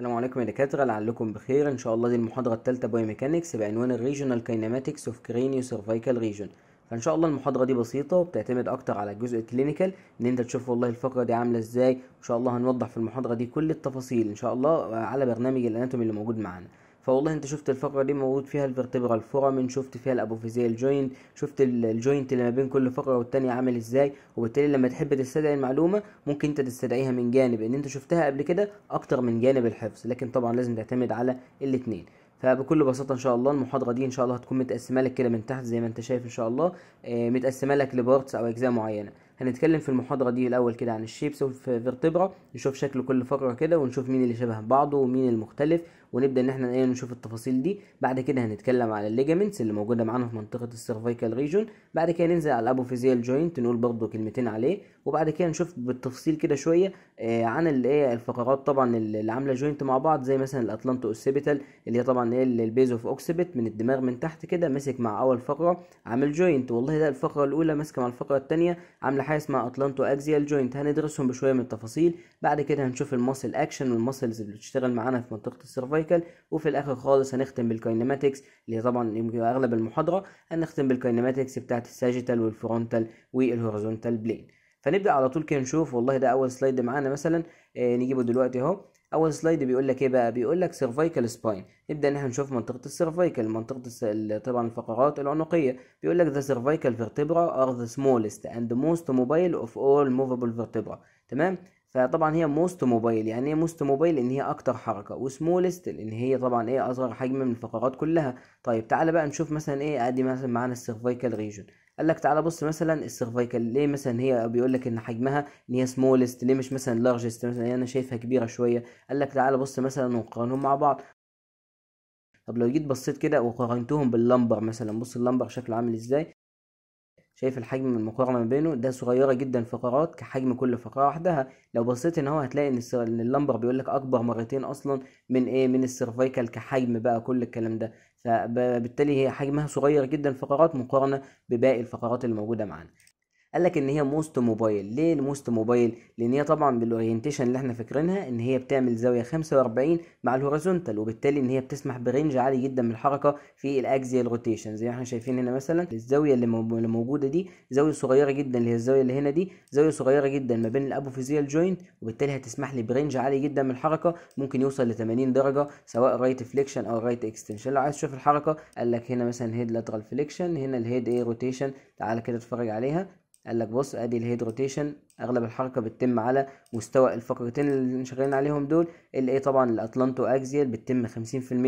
السلام عليكم يا دكاتره لعلكم بخير ان شاء الله دي المحاضره الثالثه بايوميكانكس بعنوان الريجونال كايناماتكس اوف كرينيو سيرفايكال ريجون فان شاء الله المحاضره دي بسيطه وبتعتمد اكتر على الجزء الكلينيكال ان انت تشوف والله الفقره دي عامله ازاي ان شاء الله هنوضح في المحاضره دي كل التفاصيل ان شاء الله على برنامج الاناتومي اللي موجود معانا فوالله انت شفت الفقره دي موجود فيها الفرتبرال فورامين شفت فيها الابوفيزيال جوينت شفت الجوينت اللي ما بين كل فقره والتانية عامل ازاي وبالتالي لما تحب تستدعي المعلومه ممكن انت تستدعيها من جانب ان انت شفتها قبل كده اكتر من جانب الحفظ لكن طبعا لازم تعتمد على الاثنين فبكل بساطه ان شاء الله المحاضره دي ان شاء الله هتكون متقسمه لك كده من تحت زي ما انت شايف ان شاء الله آه، متقسمه لك لبارتس او اجزاء معينه هنتكلم في المحاضرة دي الأول كده عن الشيبس والفيرتبرا نشوف شكل كل فقرة كده ونشوف مين اللي شبه بعضه ومين المختلف ونبدا ان احنا ايه نشوف التفاصيل دي بعد كده هنتكلم على الليجامنتس اللي موجوده معانا في منطقه السيرفيكال ريجون بعد كده ننزل على الابوفيزيال جوينت نقول برضو كلمتين عليه وبعد كده نشوف بالتفصيل كده شويه آه عن الايه الفقرات طبعا اللي عامله جوينت مع بعض زي مثلا الاتلانتو اوسيبيتال اللي هي طبعا ايه البيز اوف اوكسيبيت من الدماغ من تحت كده ماسك مع اول فقره عامل جوينت والله ده الفقره الاولى ماسكه مع الفقره الثانيه عامله حاجه اسمها اتلانتو اكزيال جوينت هندرسهم بشويه من التفاصيل بعد كده هنشوف الماسل اكشن والماسلز اللي بتشتغل معانا في منطقه السيرفيكال سايكل وفي الاخر خالص هنختم بالكاينماتكس اللي طبعا يمكن اغلب المحاضره هنختم بالكاينماتكس بتاعه الساجيتال والفرونتال والهوريزونتال بلين فنبدا على طول كده نشوف والله ده اول سلايد معانا مثلا آه نجيبه دلوقتي اهو اول سلايد بيقول لك ايه بقى بيقول لك سيرفايكال سباين نبدا ان احنا نشوف منطقه السيرفايكال منطقه الس... طبعا الفقرات العنقيه بيقول لك ذا سيرفايكال فيرتبرا ار ذا سمولست اند موست موبايل اوف اول موفابل فيرتبرا تمام فطبعا هي موست موبايل يعني ايه موست موبايل ان هي اكتر حركه وسمولست لان هي طبعا ايه اصغر حجم من الفقرات كلها طيب تعالى بقى نشوف مثلا ايه ادي مثلا معانا السيرفايكال ريجون قال لك تعالى بص مثلا السيرفايكال ليه مثلا هي بيقول لك ان حجمها ان هي سمولست ليه مش مثلا لارجست مثلا انا شايفها كبيره شويه قال لك تعالى بص مثلا وقارنهم مع بعض طب لو جيت بصيت كده وقارنتهم باللمبر مثلا بص اللمبر شكله عامل ازاي شايف الحجم المقارنة ما بينه ده صغيرة جدا فقرات كحجم كل فقرة وحدها لو بصيت ان هو هتلاقي ان اللمبر بيقولك اكبر مرتين اصلا من ايه من السيرفايكال كحجم بقى كل الكلام ده فبالتالي هي حجمها صغير جدا فقرات مقارنة بباقي الفقرات اللي موجودة معانا قال لك ان هي موست موبايل ليه الموست موبايل لان هي طبعا بالاورينتيشن اللي احنا فاكرينها ان هي بتعمل زاويه 45 مع الهوريزونتال وبالتالي ان هي بتسمح برينج عالي جدا من الحركه في الاكزيال روتيشن زي ما احنا شايفين هنا مثلا الزاويه اللي موجوده دي زاويه صغيره جدا اللي هي الزاويه اللي هنا دي زاويه صغيره جدا ما بين الابوفيزيال جوينت وبالتالي هتسمح لي برينج عالي جدا من الحركه ممكن يوصل ل 80 درجه سواء رايت فليكشن او رايت اكستنشن لو عايز تشوف الحركه قال لك هنا مثلا هيد لاترال فليكشن هنا الهيد ايه روتيشن تعال كده اتفرج عليها قال لك بص ادي الهيد روتيشن اغلب الحركه بتتم على مستوى الفقرتين اللي شغالين عليهم دول اللي ايه طبعا الاتلانتو اكزيال بتتم 50%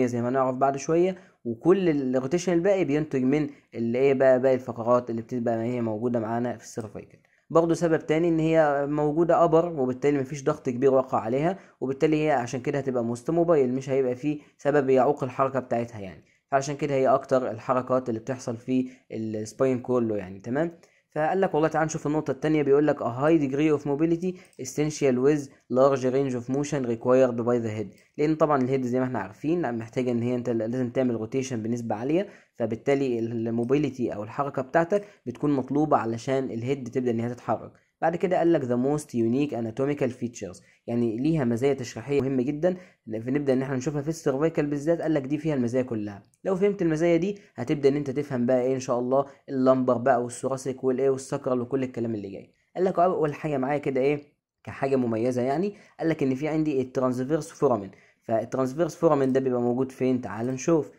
زي ما هنعرف بعد شويه وكل الروتيشن الباقي بينتج من اللي ايه بقى باقي الفقرات اللي بتبقى هي موجوده معانا في السيرفايكل برضه سبب تاني ان هي موجوده ابر وبالتالي مفيش ضغط كبير واقع عليها وبالتالي هي عشان كده هتبقى موست موبايل مش هيبقى فيه سبب يعوق الحركه بتاعتها يعني فعشان كده هي اكتر الحركات اللي بتحصل في السباين كله يعني تمام فقال لك والله تعال نشوف النقطة التانية بيقول لك a high degree of mobility essential with large range of motion required by the head لأن طبعا الهيد زي ما احنا عارفين محتاجة إن هي أنت لازم تعمل روتيشن بنسبة عالية فبالتالي الموبيليتي أو الحركة بتاعتك بتكون مطلوبة علشان الهيد تبدأ إن هي تتحرك بعد كده قال لك ذا موست يونيك اناتوميكال فيتشرز يعني ليها مزايا تشريحيه مهمه جدا نبدا ان احنا نشوفها في السيرفيكال بالذات قال لك دي فيها المزايا كلها لو فهمت المزايا دي هتبدا ان انت تفهم بقى ايه ان شاء الله اللمبر بقى والثوراسيك والايه والسكرال وكل الكلام اللي جاي قال لك اول حاجه معايا كده ايه كحاجه مميزه يعني قال لك ان في عندي الترانسفيرس فورامين فالترانسفيرس فورامين ده بيبقى موجود فين تعال نشوف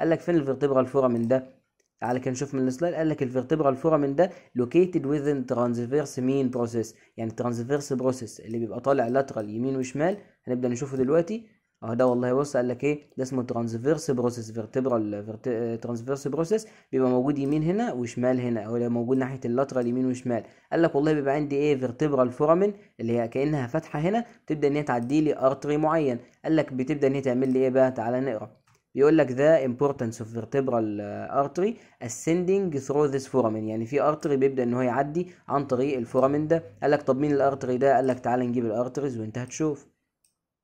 قال لك فين الفيرتبرال فورامين ده تعالى كده نشوف من السلايد قال لك الفيرتبرال فورامين ده لوكيتد within ترانزفيرس مين بروسيس يعني ترانزفيرس بروسيس اللي بيبقى طالع لاترال يمين وشمال هنبدا نشوفه دلوقتي اهو ده والله بص قال لك ايه ده اسمه ترانزفيرس بروسيس فيرتبرال ترانزفيرس بروسيس بيبقى موجود يمين هنا وشمال هنا او ده موجود ناحيه اللاترال يمين وشمال قال لك والله بيبقى عندي ايه فيرتبرال فورامين اللي هي كانها فتحه هنا بتبدا ان هي تعدي لي ارتري معين قال لك بتبدا ان هي تعمل لي ايه بقى تعالى نقرا بيقول لك ذا importance of vertebral آه، artery ascending through this foramen يعني في ارتري بيبدا ان هو يعدي عن طريق الفورامين ده قال لك طب مين الارتري ده قال لك تعالى نجيب الارتريز وانت هتشوف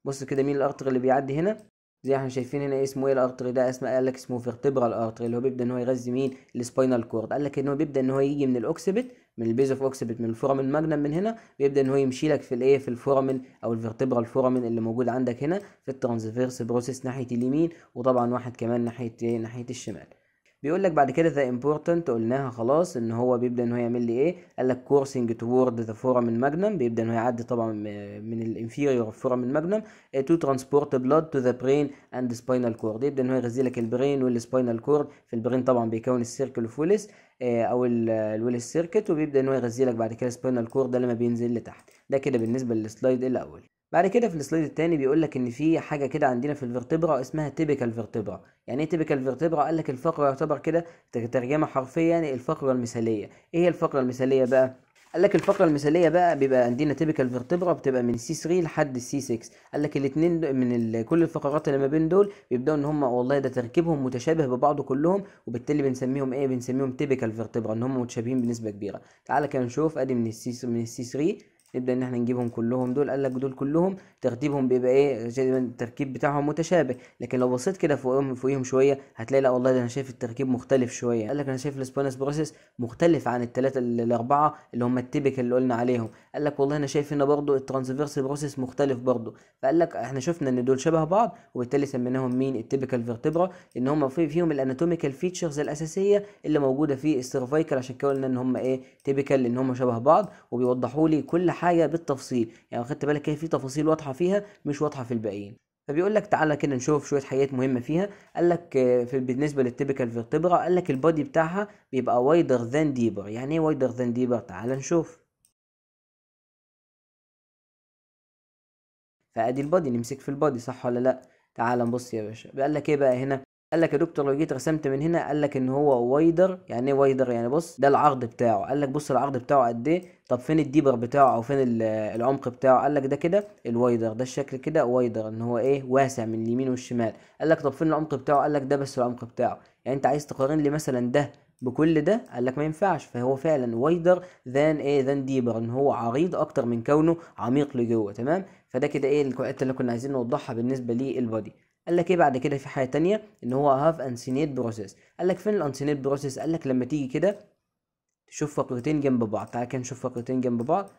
بص كده مين الارتري اللي بيعدي هنا زي احنا شايفين هنا اسمه ايه الارتري ده اسمه قال لك اسمه فيرتبرال ارتري اللي هو بيبدا ان هو يغذي مين السباينال كورد قال لك ان هو بيبدا ان هو يجي من الاوكسبت من البيز اوف اوكسبت من الفورامين ماجنم من هنا بيبدا ان هو يمشي لك في الايه في الفورامين او الفيرتبرال فورامين اللي موجود عندك هنا في الترانسفيرس بروسيس ناحيه اليمين وطبعا واحد كمان ناحيه ايه ناحيه الشمال بيقول لك بعد كده ذا امبورتنت قلناها خلاص ان هو بيبدا ان هو يعمل لي ايه قال لك كورسنج توورد ذا فورم ماجنم بيبدا ان هو يعدي طبعا من الانفيريور فورم ماجنم تو ترانسبورت بلاد تو ذا برين اند سباينال كورد يبدا ان هو يغذي لك البرين والسباينال كورد في البرين طبعا بيكون السيركل فولس آه، او الويلس سيركت وبيبدا ان هو يغذي لك بعد كده السباينال كورد ده لما بينزل لتحت ده كده بالنسبه للسلايد الاول بعد كده في السلايد التاني بيقول لك ان في حاجه كده عندنا في الفرتبرا اسمها تيبيكال فيرتبرا يعني ايه تيبيكال فيرتبرا قال لك الفقره يعتبر كده ترجمه حرفيه يعني الفقره المثاليه ايه هي الفقره المثاليه بقى قال لك الفقره المثاليه بقى بيبقى عندنا تيبيكال فيرتبرا بتبقى من سي 3 لحد سي 6 قال لك الاثنين من ال... كل الفقرات اللي ما بين دول بيبداوا ان هم والله ده تركيبهم متشابه ببعضه كلهم وبالتالي بنسميهم ايه بنسميهم تيبيكال فيرتبرا ان هم متشابهين بنسبه كبيره تعالى كده نشوف ادي من السي من السي 3 نبدا ان احنا نجيبهم كلهم دول قال لك دول كلهم ترتيبهم بيبقى ايه زي التركيب بتاعهم متشابه لكن لو بصيت كده فوقهم فوقيهم شويه هتلاقي لا والله ده انا شايف التركيب مختلف شويه قال لك انا شايف السبونس بروسيس مختلف عن الثلاثه الاربعه اللي هم التيبك اللي قلنا عليهم قال لك والله انا شايف هنا برضو الترانسفيرس بروسيس مختلف برضو فقال لك احنا شفنا ان دول شبه بعض وبالتالي سميناهم مين التيبكال فيرتبرا ان هم في فيهم الاناتوميكال فيتشرز الاساسيه اللي موجوده في السيرفايكال عشان كده قلنا ان هم ايه تيبكال ان هم شبه بعض وبيوضحوا لي كل حاجه بالتفصيل يعني خدت بالك هي في تفاصيل واضحه فيها مش واضحه في الباقيين فبيقول لك تعالى كده نشوف شويه حاجات مهمه فيها قال لك آه، في بالنسبه للتيبيكال فيرتبرا قال لك البادي بتاعها بيبقى وايدر ذان ديبر يعني ايه وايدر ذان ديبر تعالى نشوف فادي البادي نمسك في البادي صح ولا لا تعال نبص يا باشا بيقول لك ايه بقى هنا قال لك يا دكتور لو جيت رسمت من هنا قال لك ان هو وايدر يعني ايه وايدر يعني بص ده العرض بتاعه قال لك بص العرض بتاعه قد ايه طب فين الديبر بتاعه او فين العمق بتاعه قال لك ده كده الوايدر ده الشكل كده وايدر ان هو ايه واسع من اليمين والشمال قال لك طب فين العمق بتاعه قال لك ده بس العمق بتاعه يعني انت عايز تقارن لي مثلا ده بكل ده قال لك ما ينفعش فهو فعلا وايدر ذان ايه ذان ديبر ان هو عريض اكتر من كونه عميق لجوه تمام فده كده ايه الحته اللي كنا عايزين نوضحها بالنسبه للبادي قال لك ايه بعد كده في حاجه تانية ان هو هاف انسينيت بروسيس قال لك فين الانسينيت بروسيس قال لك لما تيجي كده تشوف فقرتين جنب بعض تعالى كده نشوف فقرتين جنب بعض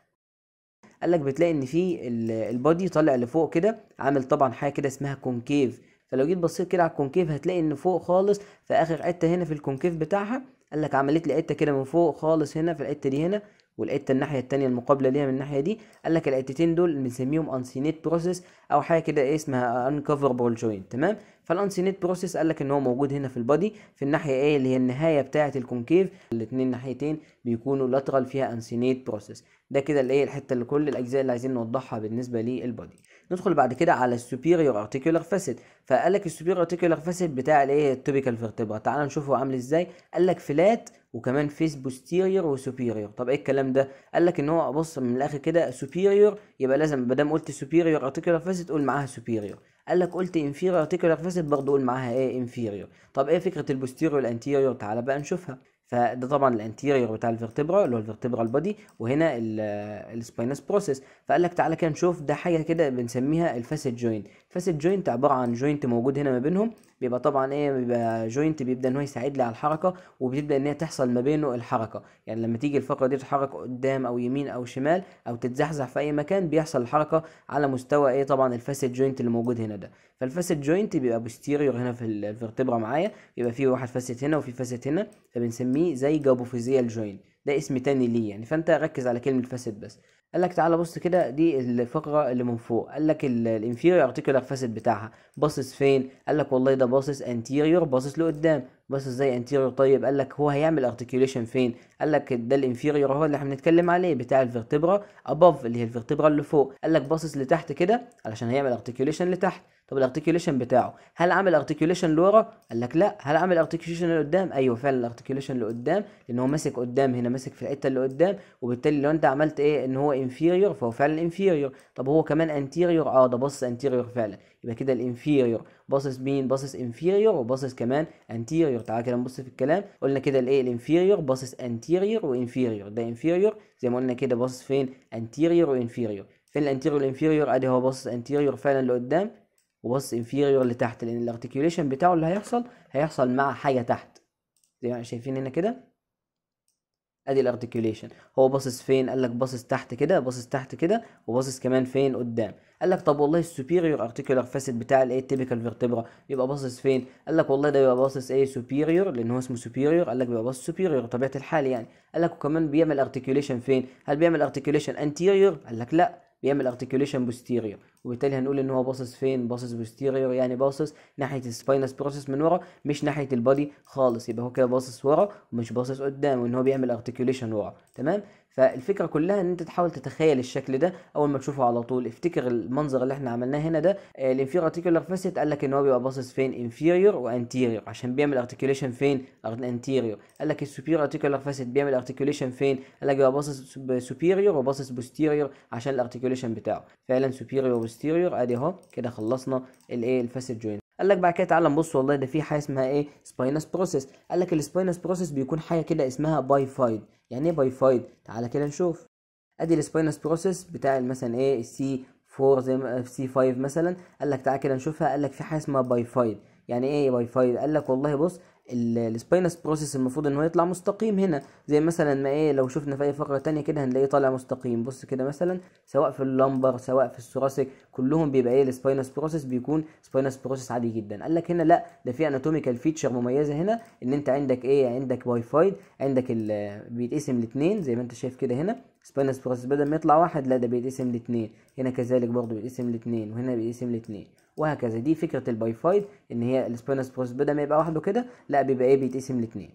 قال لك بتلاقي ان في البادي طالع لفوق كده عامل طبعا حاجه كده اسمها كونكيف فلو جيت بصيت كده على الكونكيف هتلاقي ان فوق خالص في اخر حته هنا في الكونكيف بتاعها قال لك عملت لي حته كده من فوق خالص هنا في الحته دي هنا والقطه الناحيه التانية المقابله ليها من الناحيه دي قال لك القطتين دول بنسميهم انسينيت بروسيس او حاجه كده ايه اسمها انكفربل جوينت تمام فالانسينيت بروسيس قال لك ان هو موجود هنا في البادي في الناحيه ايه اللي هي النهايه بتاعه الكونكيف الاثنين ناحيتين بيكونوا لاترال فيها انسينيت بروسيس ده كده الايه الحته اللي كل الاجزاء اللي عايزين نوضحها بالنسبه للبادي ندخل بعد كده على السوبيريور ارتيكولار فاسيت فقال لك السوبيريور ارتيكولار فاسيت بتاع الايه التوبيكال فيرتبرا تعال نشوفه عامل ازاي قال لك فلات وكمان فيس بوستيريور وسوبيريور طب ايه الكلام ده قال لك ان هو بص من الاخر كده سوبيريور يبقى لازم ما دام قلت سوبيريور ارتيكولار فاسيت قول معاها سوبيريور قال لك قلت انفيريور ارتيكولار فاسيت برضه قول معاها ايه انفيريور طب ايه فكره البوستيرير والانتيريور تعالى بقى نشوفها فده طبعا الانتيريور بتاع الفيرتبرا اللي هو الفيرتبرا بودي وهنا السباينس بروسيس فقال لك تعالى كده نشوف ده حاجه كده بنسميها الفاسد جوين فاسد جوينت عباره عن جوينت موجود هنا ما بينهم بيبقى طبعا ايه بيبقى جوينت بيبدا ان هو يساعد لي على الحركه وبتبدا ان هي تحصل ما بينه الحركه يعني لما تيجي الفقره دي تتحرك قدام او يمين او شمال او تتزحزح في اي مكان بيحصل الحركه على مستوى ايه طبعا الفاسد جوينت اللي موجود هنا ده فالفاسد جوينت بيبقى بوستيريور هنا في الفرتبرا معايا يبقى في واحد فاسد هنا وفي فاسد هنا فبنسميه زي جابوفيزيال جوينت ده اسم تاني ليه يعني فانت ركز على كلمه فاسد بس قال لك تعالى بص كده دي الفقره اللي من فوق قال لك الانفيريور ارتيكولار فاسد بتاعها باصص فين قال لك والله ده باصص انتيريور باصص لقدام باصص زي انتيريور طيب قال لك هو هيعمل ارتكيوليشن فين قال لك ده الانفيريور هو اللي احنا بنتكلم عليه بتاع الفرتبرا اباف اللي هي الفرتبرا اللي فوق قال لك باصص لتحت كده علشان هيعمل ارتكيوليشن لتحت طب الارتكيوليشن بتاعه هل عامل ارتكيوليشن لورا قال لك لا هل عامل ارتكيوليشن لقدام ايوه فعلا الارتكيوليشن لقدام لان هو ماسك قدام هنا ماسك في الحته اللي قدام وبالتالي لو انت عملت ايه ان هو انفيريور فهو فعلا انفيريور طب هو كمان انتيريور اه ده باصص انتيريور فعلا يبقى كده الانفيريور باصص مين باصص انفيريور وباصص كمان انتيريور تعالى كده نبص في الكلام قلنا كده الايه الانفيريور باصص انتيريور وانفيريور ده انفيريور زي ما قلنا كده باصص فين انتيريور وانفيريور فين الانتيريور والانفيريور ادي هو باصص انتيريور فعلا لقدام وبص انفيريور لتحت لان الارتكيوليشن بتاعه اللي هيحصل هيحصل مع حاجه تحت زي ما شايفين هنا كده ادي الارتكيوليشن هو باصص فين قال لك باصص تحت كده باصص تحت كده وباصص كمان فين قدام قال لك طب والله السوبيريور ارتكيولار فاسيت بتاع الايه تيبيكال فيرتبرا يبقى باصص فين قال لك والله ده بيبقى باصص ايه سوبيريور لان هو اسمه سوبيريور قال لك بيبقى باصص سوبيريور طبيعه الحال يعني قال لك وكمان بيعمل ارتكيوليشن فين هل بيعمل ارتكيوليشن انتيريور قال لك لا بيعمل ارتكيوليشن بوستيريور وبالتالي هنقول ان هو باصص فين باصص بوستيريور يعني باصص ناحيه السباينس بروسس من ورا مش ناحيه البادي خالص يبقى هو كده باصص ورا ومش باصص قدام وان هو بيعمل ارتكيوليشن ورا تمام فالفكره كلها ان انت تحاول تتخيل الشكل ده اول ما تشوفه على طول افتكر المنظر اللي احنا عملناه هنا ده الانفير ارتيكولار فاسيت قال لك ان هو بيبقى باصص فين انفيرير وانتيريور عشان بيعمل ارتيكوليشن فين انتيرير قال لك السوبيرير ارتيكولار فاسيت بيعمل ارتيكوليشن فين قال لك بيبقى باصص سوبيرير وباصص بوستيرير عشان الارتيكوليشن بتاعه فعلا سوبيرير وبوستيرير ادي اهو كده خلصنا الايه الفاسيت جوينت قال لك بعد كده تعالى نبص والله ده في حاجه اسمها ايه سباينس بروسيس قال لك السباينس بروسيس بيكون حاجه كده اسمها باي فايد يعني ايه بايفايد تعالى كده نشوف ادي السباينس بروسيس بتاع مثلا ايه السي 4 زي ما سي 5 مثلا قال لك تعالى كده نشوفها قال لك في حاجه اسمها بايفايد يعني ايه بايفايد قال لك والله بص السباينس بروسيس المفروض ان هو يطلع مستقيم هنا زي مثلا ما ايه لو شفنا في اي فقره تانية كده هنلاقيه طالع مستقيم بص كده مثلا سواء في اللمبر سواء في الثوراسيك كلهم بيبقى ايه السباينس بروسيس بيكون سباينس بروسيس عادي جدا قال لك هنا لا ده في اناتوميكال فيتشر مميزه هنا ان انت عندك ايه عندك واي فايد عندك بيتقسم لاثنين زي ما انت شايف كده هنا سبانس بروسس بدل ما يطلع واحد لا ده بيتقسم لاتنين هنا كذلك برضه بيتقسم لاتنين وهنا بيتقسم لاتنين وهكذا دي فكره الباي فايد ان هي السبانس بروسس بدل ما يبقى وحده كده لا بيبقى ايه بيتقسم لاتنين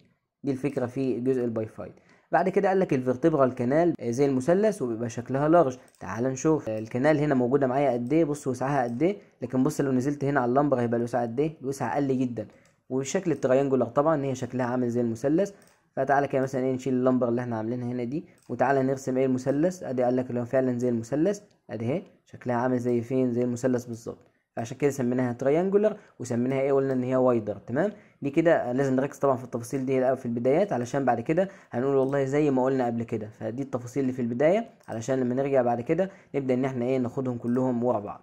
دي الفكره في جزء فايد بعد كده قال لك الفيرتبرال الكنال آه، زي المثلث وبيبقى شكلها لارج تعال نشوف آه، الكنال هنا موجوده معايا قد ايه بص وسعها قد ايه لكن بص لو نزلت هنا على اللمبر هيبقى الوسع قد ايه الوسع اقل جدا وشكل التريانجولار طبعا هي شكلها عامل زي المثلث فتعالى كده مثلا ايه نشيل اللمبر اللي احنا عاملينها هنا دي وتعالى نرسم ايه المثلث ادي قال لك لو فعلا زي المثلث ادي اهي شكلها عامل زي فين زي المثلث بالظبط فعشان كده سميناها تريانجولر وسميناها ايه قلنا ان هي وايدر تمام دي كده لازم نركز طبعا في التفاصيل دي الاول في البدايات علشان بعد كده هنقول والله زي ما قلنا قبل كده فدي التفاصيل اللي في البدايه علشان لما نرجع بعد كده نبدا ان احنا ايه ناخدهم كلهم ورا بعض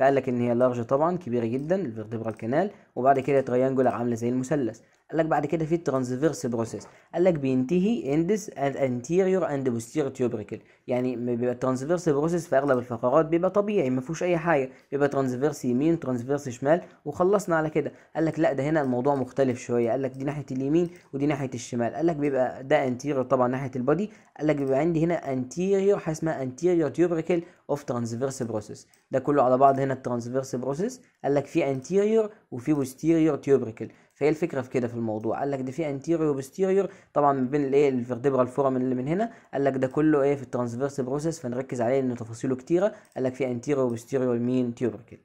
فقال لك ان هي لارج طبعا كبيره جدا الفيرتبرال كانال وبعد كده تريانجولر عامله زي المثلث قال لك بعد كده في الترانزفيرس بروسيس قال لك بينتهي اندس انتيريور اند بوستيريور تيوبريكل يعني بيبقى الترانزفيرس بروسيس في اغلب الفقرات بيبقى طبيعي ما فيهوش اي حاجه بيبقى ترانزفيرس يمين ترانزفيرس شمال وخلصنا على كده قال لك لا ده هنا الموضوع مختلف شويه قال لك دي ناحيه اليمين ودي ناحيه الشمال قال لك بيبقى ده انتيريور طبعا ناحيه البادي قال لك بيبقى عندي هنا انتيريور حاجه اسمها انتيريور تيوبريكل اوف ترانزفيرس بروسيس ده كله على بعض هنا الترانزفيرس بروسيس قال لك في انتيريور وفي بوستيريور تيوبريكل فهي الفكره في كده في الموضوع قال لك ده في انتيريور وبستيريور طبعا من بين الايه الفرتبرال فورامن اللي من هنا قال لك ده كله ايه في الترانسفيرس بروسيس فنركز عليه لان تفاصيله كتيره قال لك في انتيريور وبستيريور مين تيوبركل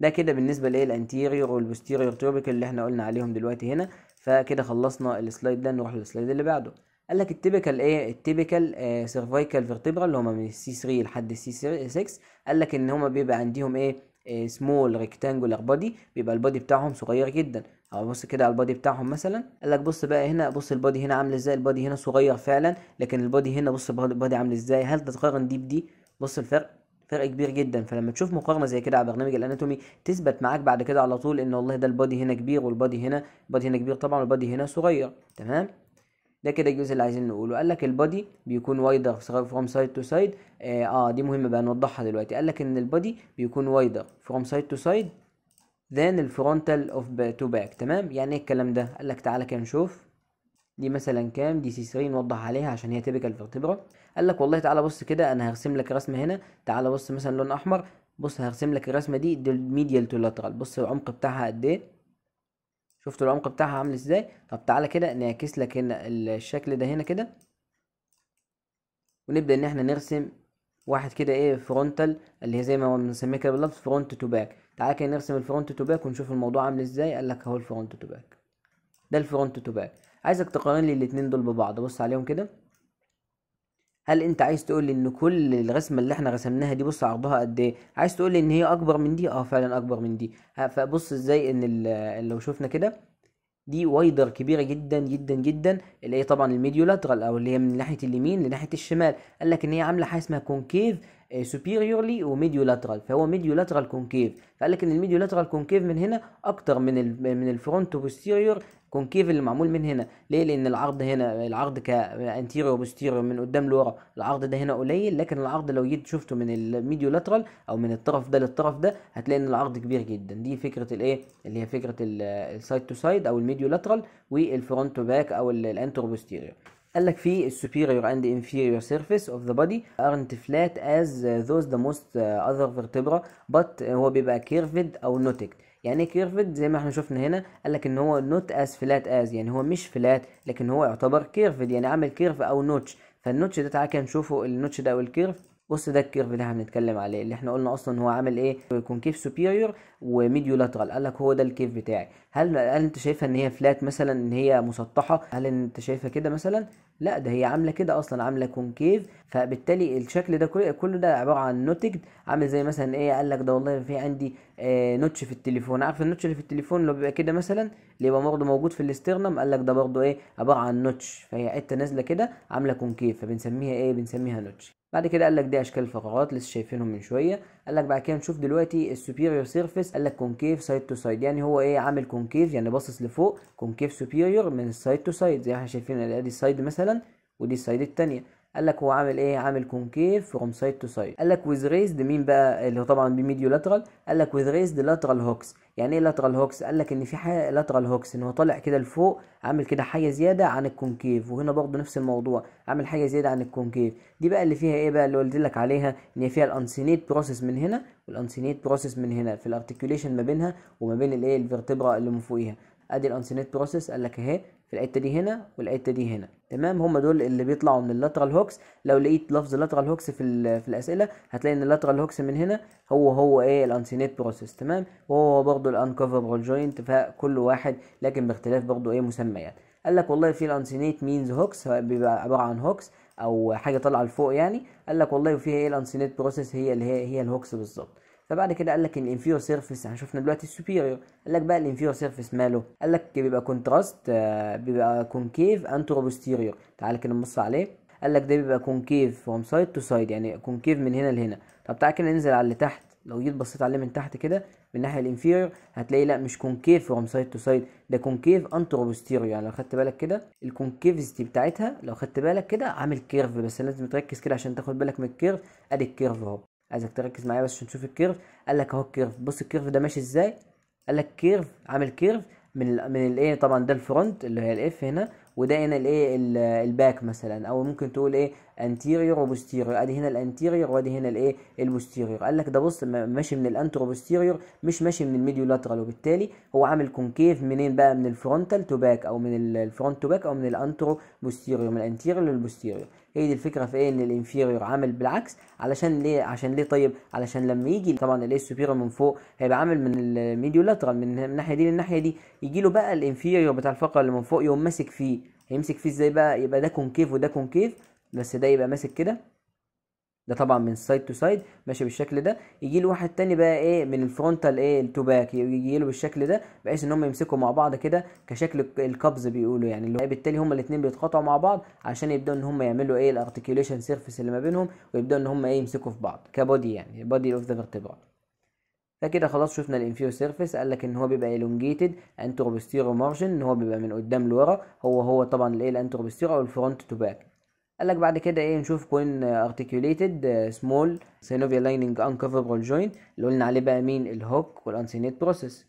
ده كده بالنسبه لايه الانتيريور والبستيريور تيوبركل اللي احنا قلنا عليهم دلوقتي هنا فكده خلصنا السلايد ده نروح للسلايد اللي بعده قال لك التيبيكال ايه التيبيكال سيرفايكال فيرتبرا اللي هما من السي 3 لحد السي 6 قال لك ان هما بيبقى عندهم ايه سمول ريكتانجولار بودي بيبقى البادي بتاعهم صغير جدا بص كده على البادي بتاعهم مثلا قال لك بص بقى هنا بص البادي هنا عامل ازاي البادي هنا صغير فعلا لكن البادي هنا بص البادي عامل ازاي هل تتقارن دي بدي بص الفرق فرق كبير جدا فلما تشوف مقارنه زي كده على برنامج الاناتومي تثبت معاك بعد كده على طول ان والله ده البادي هنا كبير والبادي هنا البادي هنا كبير طبعا والبادي هنا صغير تمام ده كده الجزء اللي عايزين نقوله قال لك البادي بيكون وايدر فروم سايد تو سايد اه دي مهمه بقى نوضحها دلوقتي قال لك ان البادي بيكون وايدر فروم سايد تو سايد than frontal of two back تمام يعني ايه الكلام ده قال لك تعالى كده نشوف دي مثلا كام دي سي 3 نوضح عليها عشان هي تبقى فيرتبرا قال لك والله تعالى بص كده انا هرسم لك رسمه هنا تعالى بص مثلا لون احمر بص هرسم لك الرسمه دي دي الميديال تو لاترال بص العمق بتاعها قد ايه شفتوا العمق بتاعها عامل ازاي طب تعالى كده نعكس لك هنا الشكل ده هنا كده ونبدا ان احنا نرسم واحد كده ايه فرونتال اللي هي زي ما بنسميها بنسميه كده باللفظ فرونت تو باك تعالى كده نرسم الفرونت تو باك ونشوف الموضوع عامل ازاي قال لك اهو الفرونت تو باك ده الفرونت تو باك عايزك تقارن لي الاثنين دول ببعض بص عليهم كده هل انت عايز تقول لي ان كل الرسمه اللي احنا رسمناها دي بص عرضها قد ايه عايز تقول لي ان هي اكبر من دي اه فعلا اكبر من دي فبص ازاي ان لو شفنا كده دي وايدر كبيره جدا جدا جدا اللي هي طبعا الميديولاترال او اللي هي من ناحيه اليمين لناحيه الشمال قال لك ان هي عامله حاجه اسمها كونكيف سوبيريورلي آه، وميديولاترال فهو ميديولاترال كونكيف فقال لك ان الميديولاترال كونكيف من هنا اكتر من ال من الفرونت بوستيريور كونكيف اللي معمول من هنا ليه لان العرض هنا العرض كانتيريو وبوستيريو من قدام لورا العرض ده هنا قليل لكن العرض لو جيت شفته من الميديو لاترال او من الطرف ده للطرف ده هتلاقي ان العرض كبير جدا دي فكره الايه اللي هي فكره السايد تو سايد او الميديو لاترال والفرونت تو باك او الانتر بوستيريو قال لك في السوبيريور اند inferior surface of the body aren't flat as those the most other vertebra but هو بيبقى curved او نوتيكت يعني ايه كيرفد زي ما احنا شفنا هنا قال لك ان هو نوت اس فلات از يعني هو مش فلات لكن هو يعتبر كيرفد يعني عامل كيرف او نوتش فالنوتش ده تعالى كده نشوفه النوتش ده او الكيرف بص ده الكيرف اللي هنتكلم عليه اللي احنا قلنا اصلا هو عامل ايه كونكيف سوبيريور وميديو لاترال قال لك هو ده الكيف بتاعي هل هل انت شايفها ان هي فلات مثلا ان هي مسطحه هل انت شايفها كده مثلا لا ده هي عامله كده اصلا عامله كونكيف فبالتالي الشكل ده كله كل ده عباره عن نوتجد عامل زي مثلا ايه قال لك ده والله في عندي آه نوتش في التليفون عارف النوتش اللي في التليفون اللي بيبقى كده مثلا اللي يبقى برضه موجود في الاستغنم قال لك ده برضه ايه عباره عن نوتش فهي حته نازله كده عامله كونكيف فبنسميها ايه بنسميها نوتش بعد كده قال لك دي اشكال الفقرات لسه شايفينهم من شويه قال لك بعد كده نشوف دلوقتي السوبيريور سيرفيس قال لك كونكيف سايد تو سايد يعني هو ايه عامل كونكيف يعني باصص لفوق كونكيف سوبيريور من السايد تو سايد زي ما احنا شايفين يعني ادي السايد مثلا ودي السايد الثانيه قال لك هو عامل ايه عامل كونكيف فروم سايد تو سايد قال لك ويز ريزد مين بقى اللي هو طبعا ميديو لاترال قال لك ويز ريزد لاترال هوكس يعني ايه لاترال هوكس قال لك ان في حاجه لاترال هوكس ان هو طالع كده لفوق عامل كده حاجه زياده عن الكونكيف وهنا برضه نفس الموضوع عامل حاجه زياده عن الكونكيف دي بقى اللي فيها ايه بقى اللي قلت لك عليها ان هي فيها الانسينيت بروسيس من هنا والانسينيت بروسيس من هنا في الارتكيوليشن ما بينها وما بين الايه الفيرتبرا اللي من فوقيها ادي الانسينيت بروسيس قال لك اهي في الحته دي هنا والحته دي هنا تمام هم دول اللي بيطلعوا من اللاترال هوكس لو لقيت لفظ لاترال هوكس في, في الاسئله هتلاقي ان اللاترال هوكس من هنا هو هو ايه الانسينيت بروسيس تمام وهو برضو الانكفربل جوينت فكل واحد لكن باختلاف برضو ايه مسميات قال لك والله في الانسينيت مينز هوكس بيبقى عباره عن هوكس او حاجه طالعه لفوق يعني قال لك والله وفيها ايه الانسينيت بروسيس هي اللي هي هي الهوكس بالظبط فبعد كده قال لك الانفيور سيرفيس احنا شفنا دلوقتي السوبيريور قال لك بقى الانفيور سيرفيس ماله قال لك بيبقى كونتراست آه، بيبقى كونكيف انترو بوستيريور تعال كده نبص عليه قال لك ده بيبقى كونكيف فروم سايد تو سايد يعني كونكيف من هنا لهنا طب تعال كده ننزل على اللي تحت لو جيت بصيت عليه من تحت كده من الناحيه الانفيريور هتلاقي لا مش كونكيف فروم سايد تو سايد ده كونكيف انترو بوستيريور يعني لو خدت بالك كده الكونكيفيتي بتاعتها لو خدت بالك كده عامل كيرف بس لازم تركز كده عشان تاخد بالك من الكيرف ادي الكيرف اهو عايزك تركز معايا بس عشان تشوف الكيرف قال لك اهو الكيرف بص الكيرف ده ماشي ازاي قال لك كيرف عامل كيرف من من الايه طبعا ده الفرونت اللي هي الاف هنا وده هنا الايه الباك مثلا او ممكن تقول ايه انتيريور وبوستيريور ادي هنا الانتيريور وادي هنا الايه البوستيريور قال لك ده بص ماشي من الانترو بوستيريور مش ماشي من الميديو لاترال وبالتالي هو عامل كونكيف منين بقى من الفرونتال تو باك او من الفرونت تو باك او من الانترو بوستيريور من الانتيريور للبوستيريور هي دي الفكره في ايه ان الانفيريور عامل بالعكس علشان ليه عشان ليه طيب علشان لما يجي طبعا الاي سوبيريور من فوق هيبقى عامل من الميديو لاترال من الناحيه دي للناحيه دي يجي له بقى الانفيريور بتاع الفقره اللي من فوق يقوم ماسك فيه هيمسك فيه ازاي بقى يبقى ده كونكيف وده كونكيف بس ده يبقى ماسك كده ده طبعا من سايد تو سايد ماشي بالشكل ده يجي له واحد تاني بقى ايه من الفرونتال ايه تو باك يجي له بالشكل ده بحيث ان هم يمسكوا مع بعض كده كشكل الكابز بيقولوا يعني اللي هو بالتالي هم الاثنين بيتقاطعوا مع بعض عشان يبداوا ان هم يعملوا ايه الارتكيوليشن سيرفيس اللي ما بينهم ويبداوا ان هم ايه يمسكوا في بعض كبودي يعني بودي اوف ذا فيرتيبرال فكده خلاص شفنا الانفيو سيرفيس قال لك ان هو بيبقى الونجيتد انتروبستيرو مارجن ان هو بيبقى من قدام لورا هو هو طبعا الايه الانتروبستيرو او الفرونت تو باك قال لك بعد كده ايه نشوف كوين ارتكيوليتد سمول سينوفيا لايننج انكفربل جوينت اللي قلنا عليه بقى مين الهوك والانسينيت بروسيس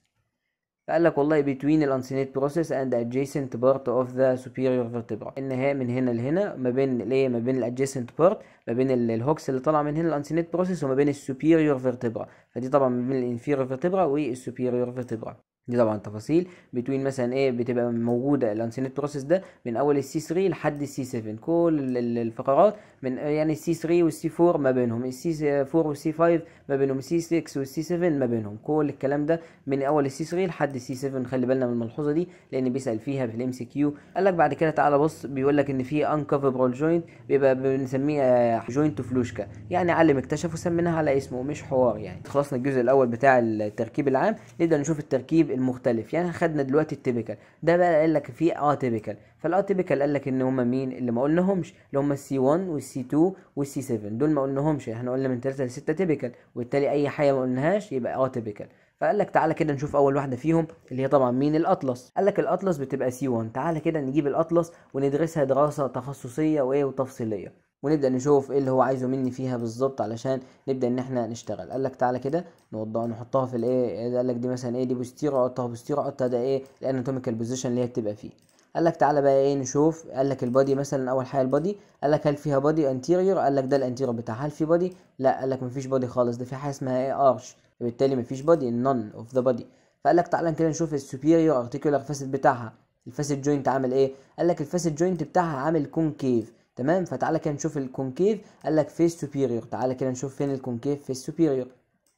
فقال لك والله between الانسينيت بروسيس process and the adjacent part of the superior vertebra ان هي من هنا لهنا ما بين ليه ما بين الادجيسنت part ما بين الهوكس اللي طالعه من هنا الانسينيت بروسيس وما بين السوبيريور vertebra فدي طبعا ما بين الانفيريور vertebra والسوبيريور vertebra دي طبعا تفاصيل بتوين مثلا ايه بتبقى موجوده الانسينيت بروسيس ده من اول السي 3 لحد السي 7 كل الفقرات من يعني السي 3 والسي 4 ما بينهم السي 4 والسي 5 ما بينهم السي 6 والسي 7 ما بينهم كل الكلام ده من اول السي 3 لحد السي 7 خلي بالنا من الملحوظه دي لان بيسال فيها في الام سي كيو قال لك بعد كده تعالى بص بيقول لك ان في انكفربل جوينت بيبقى بنسميه جوينت فلوشكا يعني علم اكتشفه سميناها على اسمه مش حوار يعني خلصنا الجزء الاول بتاع التركيب العام نبدا نشوف التركيب المختلف يعني خدنا دلوقتي التيبيكال ده بقى قال لك في اه تيبيكال فالاه تيبيكال قال لك ان هما مين اللي ما قلناهمش اللي هما السي 1 والسي 2 والسي 7 دول ما قلناهمش احنا قلنا من 3 ل 6 تيبيكال وبالتالي اي حاجه ما قلناهاش يبقى اه تيبيكال فقال لك تعالى كده نشوف اول واحده فيهم اللي هي طبعا مين الاطلس قال لك الاطلس بتبقى سي 1 تعالى كده نجيب الاطلس وندرسها دراسه تخصصيه وايه وتفصيليه ونبدا نشوف ايه اللي هو عايزه مني فيها بالظبط علشان نبدا ان احنا نشتغل قال لك تعالى كده نوضعها نحطها في الايه قال لك دي مثلا ايه دي بوستيرا اوتها بوستيرا اوتها ده ايه الاناتوميكال بوزيشن اللي هي بتبقى فيه قال لك تعالى بقى ايه نشوف قال لك البادي مثلا اول حاجه البادي قال لك هل فيها بادي انتيريور قال لك ده الانتيريور بتاعها هل في بادي لا قال لك مفيش بادي خالص ده في حاجه اسمها ايه ارش فبالتالي مفيش بادي نون اوف ذا بادي فقال لك تعالى كده نشوف السوبيريور ارتيكولار فاسد بتاعها الفاسد جوينت عامل ايه قال لك الفاسد جوينت بتاعها عامل كونكيف تمام فتعالى كده نشوف الكونكيف قال لك فيس سوبيريور تعالى كده نشوف فين الكونكيف فيس سوبيريور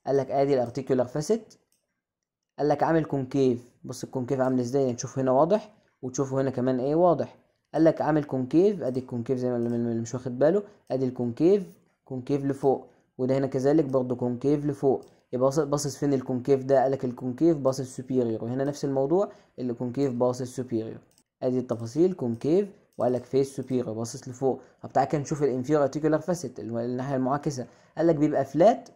قال لك ادي الارتيكولار فاسيت قال لك عامل كونكيف بص الكونكيف عامل ازاي نشوف يعني هنا واضح وتشوفه هنا كمان ايه واضح قال لك عامل كونكيف ادي الكونكيف زي ما اللي مش واخد باله ادي الكونكيف كونكيف لفوق وده هنا كذلك برضه كونكيف لفوق يبقى باصص فين الكونكيف ده قال لك الكونكيف باصص سوبيريور وهنا نفس الموضوع الكونكيف باصص سوبيريور ادي التفاصيل كونكيف وقال لك فيس سوبيريور باصص لفوق طب تعالى كده نشوف الانفيريور ارتيكولار فاسيت الناحيه المعاكسه قال لك بيبقى فلات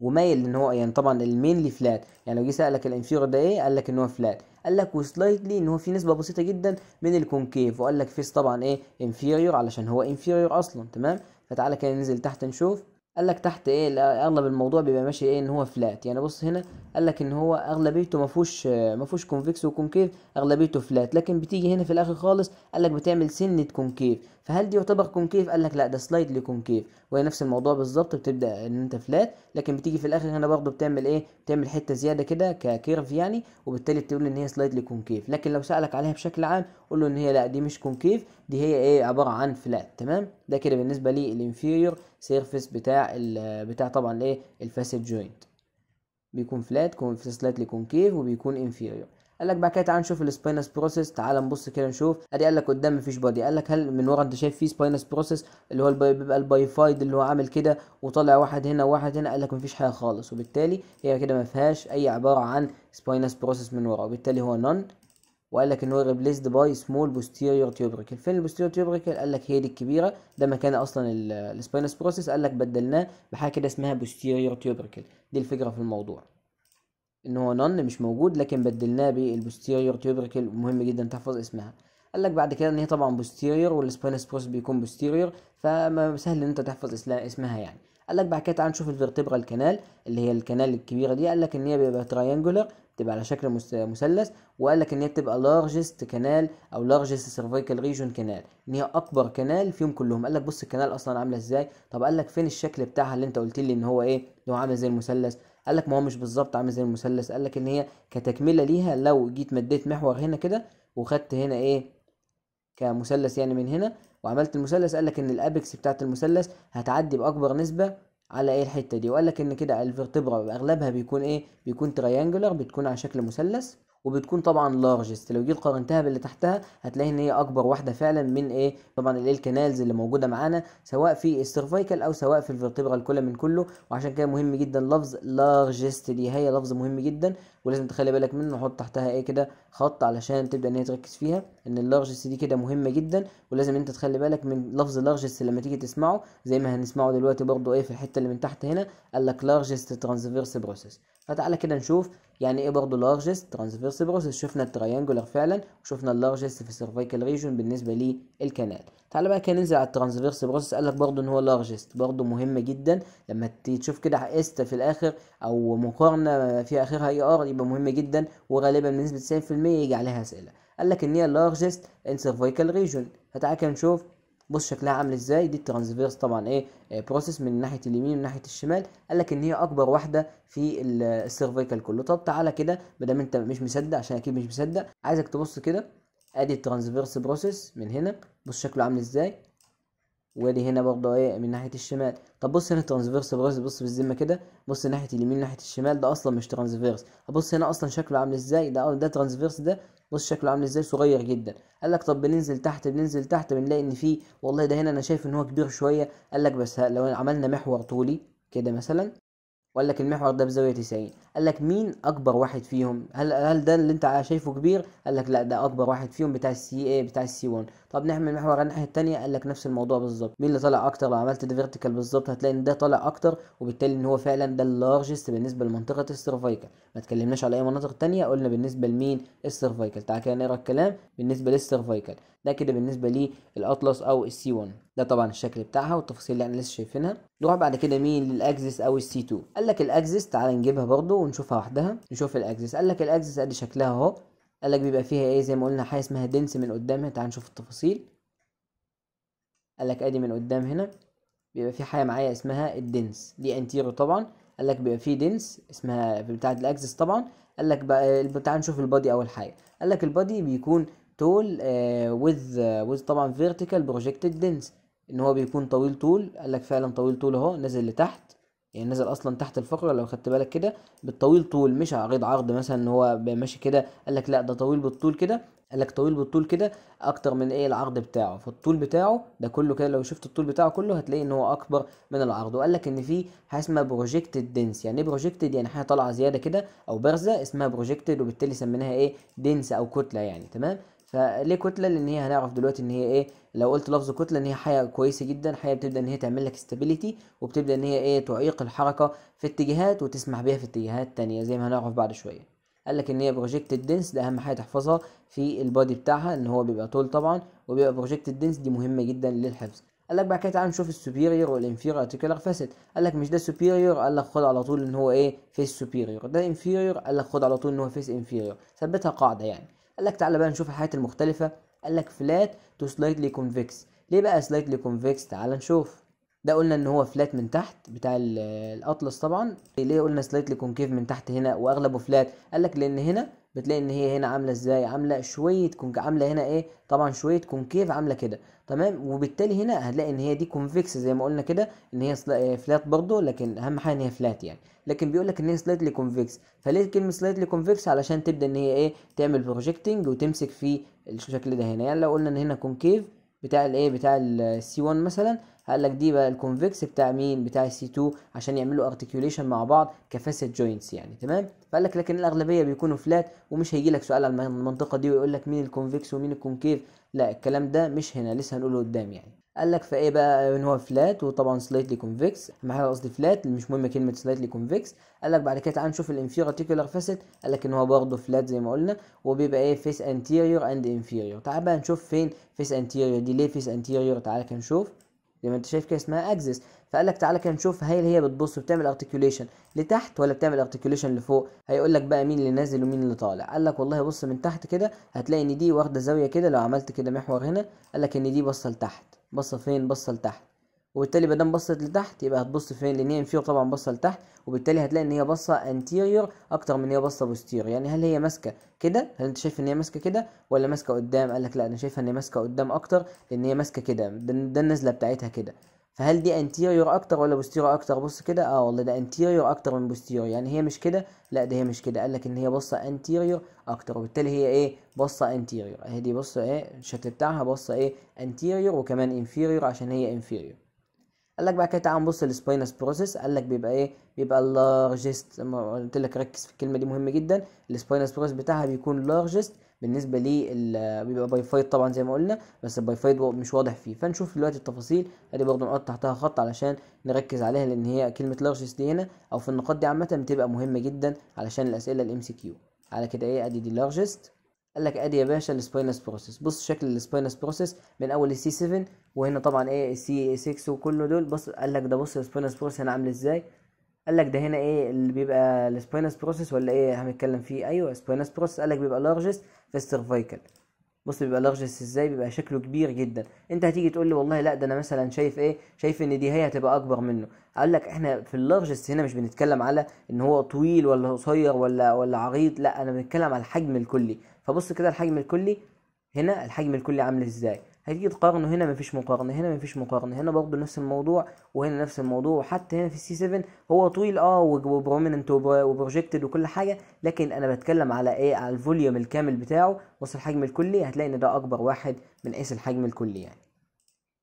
ومايل ان هو يعني طبعا المينلي فلات يعني لو جه سالك الانفيريور ده ايه قال لك ان هو فلات قال لك وسلايتلي ان هو في نسبه بسيطه جدا من الكونكيف وقال لك فيس طبعا ايه انفيريور علشان هو انفيريور اصلا تمام فتعالى كده ننزل تحت نشوف قال لك تحت ايه اغلب الموضوع بيبقى ماشي ايه ان هو فلات يعني بص هنا قال لك ان هو اغلبيته ما فيهوش ما فيهوش كونفكس وكونكيف اغلبيته فلات لكن بتيجي هنا في الاخر خالص قال لك بتعمل سنه كونكيف فهل دي يعتبر كونكيف قال لك لا ده سلايد كونكيف وهي نفس الموضوع بالظبط بتبدا ان انت فلات لكن بتيجي في الاخر هنا برضه بتعمل ايه بتعمل حته زياده كده ككيرف يعني وبالتالي بتقول ان هي سلايد كونكيف لكن لو سالك عليها بشكل عام قول له ان هي لا دي مش كونكيف دي هي ايه عباره عن فلات تمام ده كده بالنسبه للانفيريور سيرفيس بتاع بتاع طبعا ايه الفاسد جوينت بيكون فلات سلايتلي كونكيف وبيكون انفيرير قال لك بعد كده تعال نشوف السباينس بروسيس تعال نبص كده نشوف ادي قال لك قدام مفيش بادي قال لك هل من ورا انت شايف في سباينس بروسيس اللي هو بيبقى فايد اللي هو عامل كده وطالع واحد هنا وواحد هنا قال لك مفيش حاجه خالص وبالتالي هي كده ما فيهاش اي عباره عن سباينس بروسيس من ورا وبالتالي هو نون وقال لك ان هو ريبليسد باي سمول بوستيريور تيوبريكل فين البوستيريور تيوبريكل قال لك هي دي الكبيره ده مكان اصلا السباينس بروسيس قال لك بدلناه بحاجه كده اسمها بوستيريور تيوبريكل دي الفكره في الموضوع ان هو نون مش موجود لكن بدلناه بالبوستيريور تيوبريكل مهم جدا تحفظ اسمها قال لك بعد كده ان هي طبعا بوستيريور والسبينس بروس بيكون بوستيريور سهل ان انت تحفظ اسمها يعني قال لك بعد كده تعال نشوف الفيرتبرال كانال اللي هي الكنال الكبيره دي قال لك ان هي بيبقى تراينجولر بتبقى على شكل مثلث وقال لك ان هي بتبقى لارجست كانال او لارجست سيرفيكال ريجون كانال ان هي اكبر كانال فيهم كلهم قال لك بص الكنال اصلا عامله ازاي طب قال لك فين الشكل بتاعها اللي انت قلت لي ان هو ايه اللي هو عامل زي المثلث قال لك ما هو مش بالظبط عامل زي المثلث قال لك ان هي كتكمله ليها لو جيت مديت محور هنا كده وخدت هنا ايه كمثلث يعني من هنا وعملت المثلث قال لك ان الابكس بتاعه المثلث هتعدي باكبر نسبه على ايه الحته دي وقال لك ان كده الفرتبرا اغلبها بيكون ايه بيكون تريانجولار بتكون على شكل مثلث وبتكون طبعا لارجست لو جيت قارنتها باللي تحتها هتلاقي ان هي اكبر واحده فعلا من ايه طبعا الايه الكنالز اللي موجوده معانا سواء في السيرفايكال او سواء في الفرتبرال كل من كله وعشان كده مهم جدا لفظ لارجست دي هي لفظ مهم جدا ولازم تخلي بالك منه وحط تحتها ايه كده خط علشان تبدا ان هي تركز فيها ان اللارجست دي كده مهمه جدا ولازم انت تخلي بالك من لفظ لارجست لما تيجي تسمعه زي ما هنسمعه دلوقتي برضو ايه في الحته اللي من تحت هنا قال لك لارجست ترانسفيرس بروسيس فتعالى كده نشوف يعني ايه برضه لارجست ترانسفيرس بروسس شفنا الترينجولر فعلا وشفنا اللارجست في السيرفيكال ريجون بالنسبه للكنال تعالى بقى كده ننزل على الترانسفيرس بروسس قال لك برضه ان هو لارجست برضه مهم جدا لما تشوف كده است في الاخر او مقارنه في اخرها اي e ار يبقى مهم جدا وغالبا بنسبه 90% يجي عليها اسئله قال لك ان هي لارجست ان سيرفيكال ريجون فتعالى كده نشوف بص شكلها عامل ازاي دي الترانزفيرس طبعا ايه بروسيس آه، من ناحيه اليمين ومن ناحيه الشمال قال لك ان هي اكبر واحده في السيرفيكال كله طب تعالى كده ما دام انت مش مصدق عشان اكيد مش مصدق عايزك تبص كده ادي الترانزفيرس بروسيس من هنا بص شكله عامل ازاي وادي هنا برضه ايه من ناحيه الشمال طب بص هنا الترانزفيرس بروسيس بص بالذمه كده بص ناحيه اليمين ناحيه الشمال ده اصلا مش ترانزفيرس بص هنا اصلا شكله عامل ازاي ده ده ترانزفيرس ده بص شكله عامل ازاي صغير جدا قال لك طب بننزل تحت بننزل تحت بنلاقي ان في والله ده هنا انا شايف ان هو كبير شويه قال لك بس لو عملنا محور طولي كده مثلا وقال لك المحور ده بزاويه 90 قال لك مين اكبر واحد فيهم هل هل ده اللي انت شايفه كبير قال لك لا ده اكبر واحد فيهم بتاع السي اي بتاع السي 1 طب نعمل محور على الناحيه الثانيه قال لك نفس الموضوع بالظبط مين اللي طالع اكتر لو عملت ده فيرتيكال بالظبط هتلاقي ان ده طالع اكتر وبالتالي ان هو فعلا ده اللارجست بالنسبه لمنطقه السيرفايكال ما تكلمناش على اي مناطق ثانيه قلنا بالنسبه لمين السيرفايكال تعال كده نقرا الكلام بالنسبه للسيرفايكال ده كده بالنسبه للاطلس او السي 1 ده طبعا الشكل بتاعها والتفاصيل اللي احنا لسه شايفينها نروح بعد كده مين للاكزس او السي 2 قال لك الاكزس تعال نجيبها برده ونشوفها وحدها نشوف الاكزس قال لك الاكزس ادي شكلها اهو قالك بيبقى فيها ايه زي ما قلنا حاجه اسمها دنس من قدام تعال نشوف التفاصيل قالك ادي من قدام هنا بيبقى في حاجه معايا اسمها الدنس دي انتيرو طبعا قالك بيبقى في دنس اسمها بتاعه الاكسس طبعا قالك بقى تعال نشوف البادي اول حاجه قالك البادي بيكون طول وذ آه، وذ آه، طبعا فيرتيكال بروجكتد دنس ان هو بيكون طويل طول قالك فعلا طويل طول اهو نازل لتحت يعني نزل اصلا تحت الفقره لو خدت بالك كده بالطويل طول مش عريض عرض مثلا ان هو ماشي كده قال لك لا ده طويل بالطول كده قال لك طويل بالطول كده اكتر من ايه العرض بتاعه فالطول بتاعه ده كله كده لو شفت الطول بتاعه كله هتلاقي ان هو اكبر من العرض وقال لك ان في حاجه اسمها بروجكتد دنس يعني ايه بروجكتد يعني حاجه طالعه زياده كده او بارزه اسمها بروجكتد وبالتالي سميناها ايه دنس او كتله يعني تمام فليه كتله لان هي هنعرف دلوقتي ان هي ايه لو قلت لفظ كتله ان هي حاجه كويسه جدا حاجه بتبدا ان هي تعمل لك استابيليتي وبتبدا ان هي ايه تعيق الحركه في اتجاهات وتسمح بيها في اتجاهات تانية زي ما هنعرف بعد شويه قال لك ان هي بروجكتد دنس ده اهم حاجه تحفظها في البادي بتاعها ان هو بيبقى طول طبعا وبيبقى بروجكتد دنس دي مهمه جدا للحفظ قال لك بعد كده تعالى نشوف السوبيريور والانفيريور ارتيكولار فاسد قال لك مش ده سوبيريور قال لك خد على طول ان هو ايه فيس سوبيريور ده انفيريور قال لك خد على طول ان هو فيس انفيريور ثبتها قاعده يعني قال لك تعالى بقى نشوف الحاجات المختلفة قال لك فلات تو سلايتلي كونفكس ليه بقى سلايتلي كونفكس تعالى نشوف ده قلنا ان هو فلات من تحت بتاع الاطلس طبعا ليه قلنا سلايتلي كونكيف من تحت هنا واغلبه فلات قال لك لان هنا بتلاقي ان هي هنا عامله ازاي عامله شويه كونك عامله هنا ايه طبعا شويه كونكيف عامله كده تمام وبالتالي هنا هتلاقي ان هي دي كونفكس زي ما قلنا كده ان هي فلات آه، برضه لكن اهم حاجه ان هي فلات يعني لكن بيقول لك ان هي سلايتلي كونفكس فليه كلمه سلايتلي كونفكس علشان تبدا ان هي ايه تعمل بروجيكتنج وتمسك في الشكل ده هنا يعني لو قلنا ان هنا كونكيف بتاع الايه بتاع السي 1 مثلا قال لك دي بقى الكونفكس بتاع مين بتاع السي 2 عشان يعملوا ارتكيوليشن مع بعض كفاسيت جوينتس يعني تمام فقال لك لكن الاغلبيه بيكونوا فلات ومش هيجي لك سؤال على المنطقه دي ويقول لك مين الكونفكس ومين الكونكيف لا الكلام ده مش هنا لسه هنقوله قدام يعني قال لك فايه بقى ان هو فلات وطبعا سلايتلي كونفكس ما حاجه قصدي فلات مش مهم كلمه سلايتلي كونفكس قال لك بعد كده تعال نشوف الانفيرتيكولار فاسيت قال لك ان هو برضه فلات زي ما قلنا وبيبقى ايه فيس انتيريور اند انفيريور تعال بقى نشوف فين فيس انتيريور دي ليه فيس انتيريور تعال كده نشوف زي ما انت شايف كده اسمها اكسس فقال لك تعالى كده نشوف هل هي بتبص وبتعمل ارتكيوليشن لتحت ولا بتعمل ارتكيوليشن لفوق هيقول لك بقى مين اللي نازل ومين اللي طالع قال لك والله بص من تحت كده هتلاقي ان دي واخده زاويه كده لو عملت كده محور هنا قال لك ان دي باصه لتحت بصة فين بصة لتحت وبالتالي ما دام بصت لتحت يبقى هتبص فين لان هي انفير طبعا بصه لتحت وبالتالي هتلاقي ان هي بصه انتيرير اكتر من هي بصه بوستير يعني هل هي ماسكه كده هل انت شايف ان هي ماسكه كده ولا ماسكه قدام قال لك لا انا شايفها ان هي ماسكه قدام اكتر لان هي ماسكه كده ده النزله بتاعتها كده فهل دي انتيريور اكتر ولا بوستيريور اكتر بص كده اه والله ده انتيريور اكتر من بوستيريور يعني هي مش كده لا ده هي مش كده قال لك ان هي بصه انتيريور اكتر وبالتالي هي ايه بصه انتيريور اهي دي بصه ايه الشكل بتاعها بصه ايه انتيريور وكمان انفيريور عشان هي انفيريور قال لك بقى كده تعال نبص للسباينس بروسيس قال لك بيبقى ايه بيبقى اللارجست لما قلت لك ركز في الكلمه دي مهمه جدا السباينس بروسيس بتاعها بيكون لارجست بالنسبه لل بيبقى باي فايت طبعا زي ما قلنا بس الباي فايت مش واضح فيه فنشوف دلوقتي التفاصيل ادي برضو نقط تحتها خط علشان نركز عليها لان هي كلمه لارجست دي هنا او في النقاط دي عامه بتبقى مهمه جدا علشان الاسئله الام سي كيو على كده ايه ادي دي لارجست قال لك ادي يا باشا السباينس بروسيس بص شكل السباينس بروسيس من اول السي 7 وهنا طبعا ايه السي 6 وكله دول بص قال لك ده بص السباينس بروسيس هنا عامل ازاي قال لك ده هنا ايه اللي بيبقى السباينس بروسيس ولا ايه هنتكلم فيه ايوه سباينس بروسيس قال لك بيبقى لارجست فالسيرفايكل بص بيبقى لارجس ازاي بيبقى شكله كبير جدا انت هتيجي تقول لي والله لا ده انا مثلا شايف ايه شايف ان دي هي هتبقى اكبر منه اقول لك احنا في اللارجس هنا مش بنتكلم على ان هو طويل ولا قصير ولا ولا عريض لا انا بنتكلم على الحجم الكلي فبص كده الحجم الكلي هنا الحجم الكلي عامل ازاي هتيجي تقارنه هنا مفيش مقارنه هنا مفيش مقارنه هنا برضه نفس الموضوع وهنا نفس الموضوع وحتى هنا في السي 7 هو طويل اه وبرومننت وبروجكتد وكل حاجه لكن انا بتكلم على ايه على الفوليوم الكامل بتاعه بص الحجم الكلي هتلاقي ان ده اكبر واحد من حيث الحجم الكلي يعني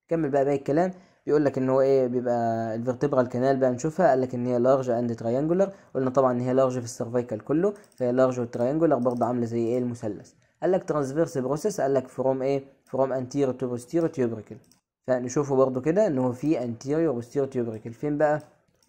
كمل بقى باقي الكلام بيقول لك ان هو ايه بيبقى الفيرتبرال كانال بقى نشوفها قال لك ان هي لارج اند تريانجولر قلنا طبعا ان هي لارج في السيرفيكال كله فهي لارج وتريانجولر برضه عامله زي ايه المثلث قال لك ترانسفيرس بروسيس قال لك فروم ايه فروم انتيريور تو بوستيريور تيوبريكل فنشوفه برضو كده ان هو في انتيريور وبوستيريور تيوبريكل فين بقى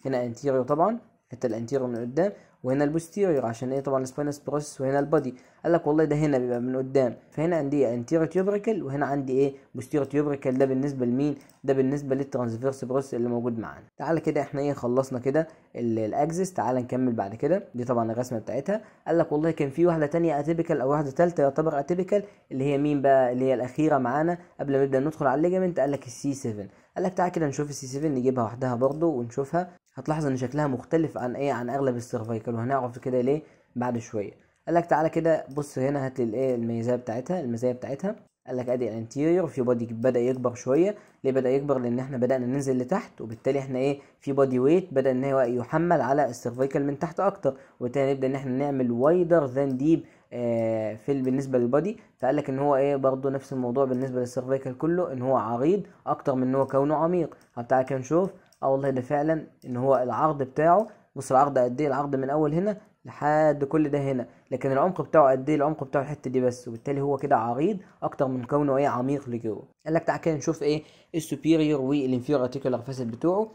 هنا انتيريور طبعا حتى الانتيريور من قدام وهنا البوستيريور عشان ايه طبعا السباينس بروسس وهنا البادي قال لك والله ده هنا بيبقى من قدام فهنا عندي ايه انتيريو تيوبريكال وهنا عندي ايه بوستيريو تيوبريكال ده بالنسبه لمين ده بالنسبه للترانسفيرس بروسس اللي موجود معانا تعالى كده احنا ايه خلصنا كده الاكسس تعالى نكمل بعد كده دي طبعا الرسمه بتاعتها قال لك والله كان في واحده ثانيه اتيبيكال او واحده ثالثه يعتبر اتيبيكال اللي هي مين بقى اللي هي الاخيره معانا قبل ما نبدا ندخل على الليجمنت قال لك السي 7 قال لك تعالى كده نشوف السي 7 نجيبها وحدها برضو ونشوفها هتلاحظ ان شكلها مختلف عن ايه عن اغلب السيرفايكل وهنعرف كده ليه بعد شويه قال لك تعالى كده بص هنا هات لي الايه الميزايه بتاعتها المزايا بتاعتها قال لك ادي الانتيريور في بودي بدا يكبر شويه ليه بدا يكبر لان احنا بدانا ننزل لتحت وبالتالي احنا ايه في بودي ويت بدا ان هو يحمل على السيرفايكل من تحت اكتر وبالتالي نبدا ان احنا نعمل وايدر ذان ديب آه، في بالنسبه للبادي فقال لك ان هو ايه برضه نفس الموضوع بالنسبه للسيرفيكال كله ان هو عريض اكتر من ان هو كونه عميق فبتاع كده نشوف اه والله ده فعلا ان هو العرض بتاعه بص العرض قد ايه العرض من اول هنا لحد كل ده هنا لكن العمق بتاعه قد ايه العمق بتاعه الحته دي بس وبالتالي هو كده عريض اكتر من كونه ايه عميق لجوه قال لك تعالى كده نشوف ايه السوبيريور والانفيريور ارتيكولار فاسد بتوعه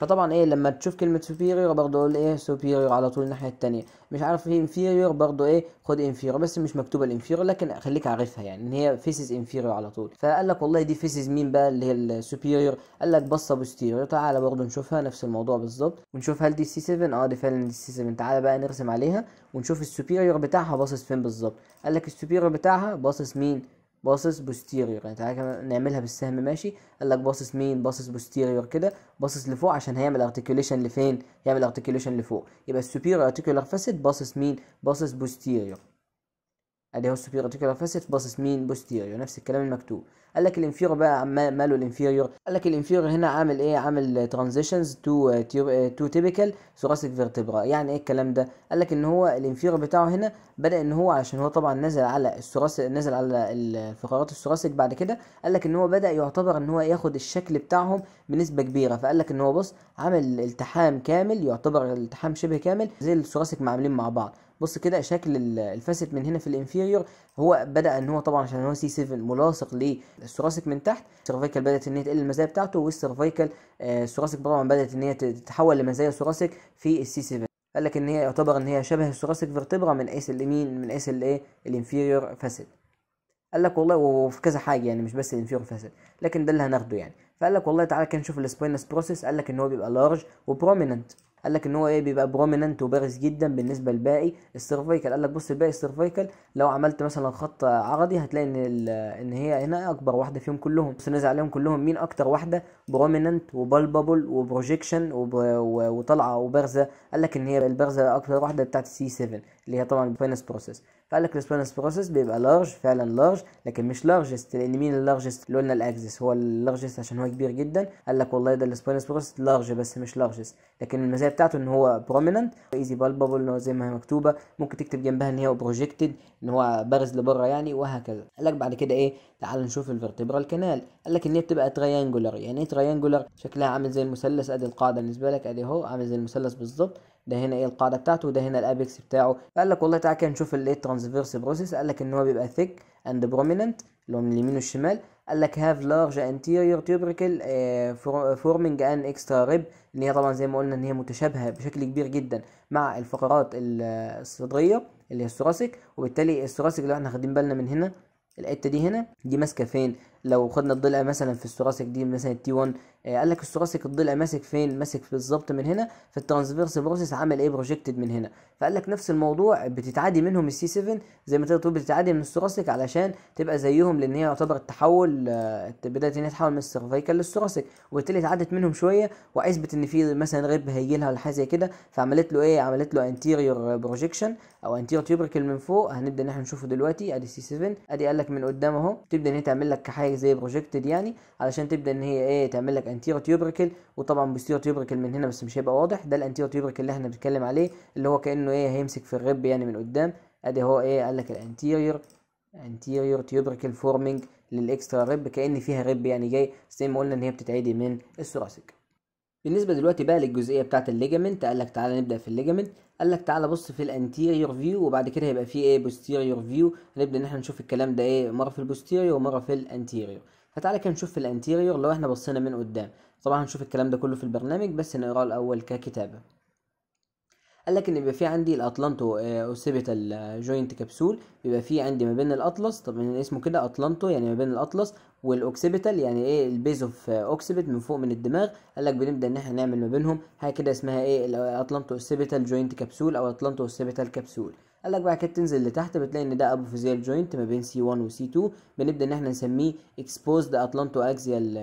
فطبعا ايه لما تشوف كلمه سوبيريور برضه قول ايه سوبيريور على طول الناحيه التانية مش عارف ايه انفيريور برضه ايه خد انفيريور بس مش مكتوبه الانفيريور لكن خليك عارفها يعني ان هي فيسز انفيريور على طول فقال لك والله دي فيسز مين بقى اللي هي السوبيريور قال لك بصه بوستيريور تعالى برضه نشوفها نفس الموضوع بالظبط ونشوف هل دي سي 7 اه دي فعلا دي سي 7 تعالى بقى نرسم عليها ونشوف السوبيريور بتاعها باصص فين بالظبط قال لك السوبيريور بتاعها باصص مين باصص بوستيريور يعني تعالى نعملها بالسهم ماشي قال لك باصص مين باصص بوستيريور كده باصص لفوق عشان هيعمل ارتكيوليشن لفين يعمل ارتكيوليشن لفوق يبقى السوبيريور ارتكيولار فاسيت باصص مين باصص بوستيريور اللي هو السوبيريور ارتيكولار فاسيت باصص مين بوستيريو نفس الكلام المكتوب قال لك الانفيريور بقى ماله الانفيريور قال لك الانفيريور هنا عامل ايه عامل ترانزيشنز تو تو تيبيكال ثوراسيك فيرتبرا يعني ايه الكلام ده قال لك ان هو الانفيريور بتاعه هنا بدا ان هو عشان هو طبعا نزل على الثراس نزل على الفقرات الثوراسيك بعد كده قال لك ان هو بدا يعتبر ان هو ياخد الشكل بتاعهم بنسبه كبيره فقال لك ان هو بص عامل التحام كامل يعتبر التحام شبه كامل زي الثوراسيك معاملين مع بعض بص كده شكل الفاسيت من هنا في الانفيريور هو بدا ان هو طبعا عشان هو سي 7 ملاصق للثراسك من تحت السيرفيكال بدات ان هي تقل المزايا بتاعته والسيرفيكال الثراسك آه، طبعا بدات ان هي تتحول لمزايا ثراسك في السي 7 قال لك ان هي يعتبر ان هي شبه الثراسك فيرتبرا من حيث اليمين e من حيث الايه الانفيريور فاسيت قال لك والله وفي كذا حاجه يعني مش بس الانفيريور فاسيت لكن ده اللي هناخده يعني فقال لك والله تعالى كده نشوف السباينس بروسيس قال لك ان هو بيبقى لارج وبروميننت قال لك ان هو ايه بيبقى بروميننت وبارز جدا بالنسبه للباقي السيرفيكال قال لك بص الباقي السيرفيكال لو عملت مثلا خط عرضي هتلاقي ان ان هي هنا اكبر واحده فيهم كلهم بص نزل عليهم كلهم مين اكتر واحده بروميننت وبالبابل وبروجيكشن وطالعه وبارزه قال لك ان هي البارزه اكتر واحده بتاعت سي 7 اللي هي طبعا الفاينانس بروسيس فقال لك السباينس بروسيس بيبقى لارج فعلا لارج لكن مش لارجست لان مين اللارجست اللي قلنا الاكسس هو اللارجست عشان هو كبير جدا قال لك والله ده السباينس بروسيس لارج بس مش لارجست لكن المزايا بتاعته ان هو بروميننت ايزي بالبابل ان هو زي ما هي مكتوبه ممكن تكتب جنبها ان هي بروجيكتد ان هو بارز لبره يعني وهكذا قال لك بعد كده ايه تعال نشوف الفرتبرال كانال قال لك ان هي بتبقى تريانجولار يعني ايه تريانجولار شكلها عامل زي المثلث ادي القاعده بالنسبه لك ادي اهو عامل زي المثلث بالظبط ده هنا ايه القاعده بتاعته وده هنا الابيكس بتاعه قال لك والله تعالى كده نشوف الايه الترانسفيرس بروسيس قال لك ان هو بيبقى ثيك اند بروميننت اللي هو من اليمين والشمال قال لك هاف لارج انتيريور تيوبريكل فورمنج ان اكسترا ريب ان هي طبعا زي ما قلنا ان هي متشابهه بشكل كبير جدا مع الفقرات الصدريه اللي هي الثوراسيك وبالتالي الثوراسيك لو احنا واخدين بالنا من هنا الحته دي هنا دي ماسكه فين لو خدنا الضلع مثلا في الثراسك دي مثلا التي 1 آه قال لك الثراسك الضلع ماسك فين ماسك بالظبط من هنا في الترانسفيرس بروسيس عمل ايه بروجكتد من هنا فقال لك نفس الموضوع بتتعادي منهم السي 7 زي ما تقدر تقول بتتعادي من الثراسك علشان تبقى زيهم لان هي يعتبر التحول آه بدات ان هي تتحول من السيرفيكال للثراسك وبالتالي اتعدت منهم شويه واثبت ان في مثلا غيب هيجي لها ولا حاجه زي كده فعملت له ايه عملت له انتيريور بروجكشن او انتيريور تيوبريكل من فوق هنبدا ان احنا نشوفه دلوقتي ادي سي 7 ادي قال لك من قدام اهو تبدا ان هي تعمل لك حاجه حاجه زي بروجكتد يعني علشان تبدا ان هي ايه تعمل لك انتيرو تيوبريكل وطبعا بيستيرو تيوبريكل من هنا بس مش هيبقى واضح ده الانتيرو تيوبريكل اللي احنا بنتكلم عليه اللي هو كانه ايه هيمسك في الرب يعني من قدام ادي هو ايه قال لك الانتيريور انتيرير تيوبريكل فورمينج للاكسترا ريب كان فيها ريب يعني جاي زي ما قلنا ان هي بتتعدي من الثوراسيك بالنسبه دلوقتي بقى للجزئيه بتاعه الليجامنت قال لك تعالى نبدا في الليجامنت قال لك تعالى بص في الانتيريور فيو وبعد كده هيبقى في ايه بوستيريور فيو هنبدا ان احنا نشوف الكلام ده ايه مره في البوستيريور ومره في الانتيريور فتعالى كده نشوف في الانتيريور لو احنا بصينا من قدام طبعا هنشوف الكلام ده كله في البرنامج بس نقراه الاول ككتابه قال لك ان بيبقى في عندي الاطلانتو آه، اوسيبيتال آه، جوينت كبسول بيبقى في عندي ما بين الاطلس طب من اسمه كده اطلانتو يعني ما بين الاطلس والاوكسيبيتال يعني ايه البيز اوف اوكسيبيت من فوق من الدماغ قال لك بنبدا ان احنا نعمل ما بينهم حاجه كده اسمها ايه الاطلانتو اوكسيبيتال جوينت كبسول او اتلانتو اوكسيبيتال كبسول قال لك بعد كده تنزل لتحت بتلاقي ان ده ابوفيزيال جوينت ما بين سي 1 وسي 2 بنبدا ان احنا نسميه اكسبوزد اتلانتو اكزيال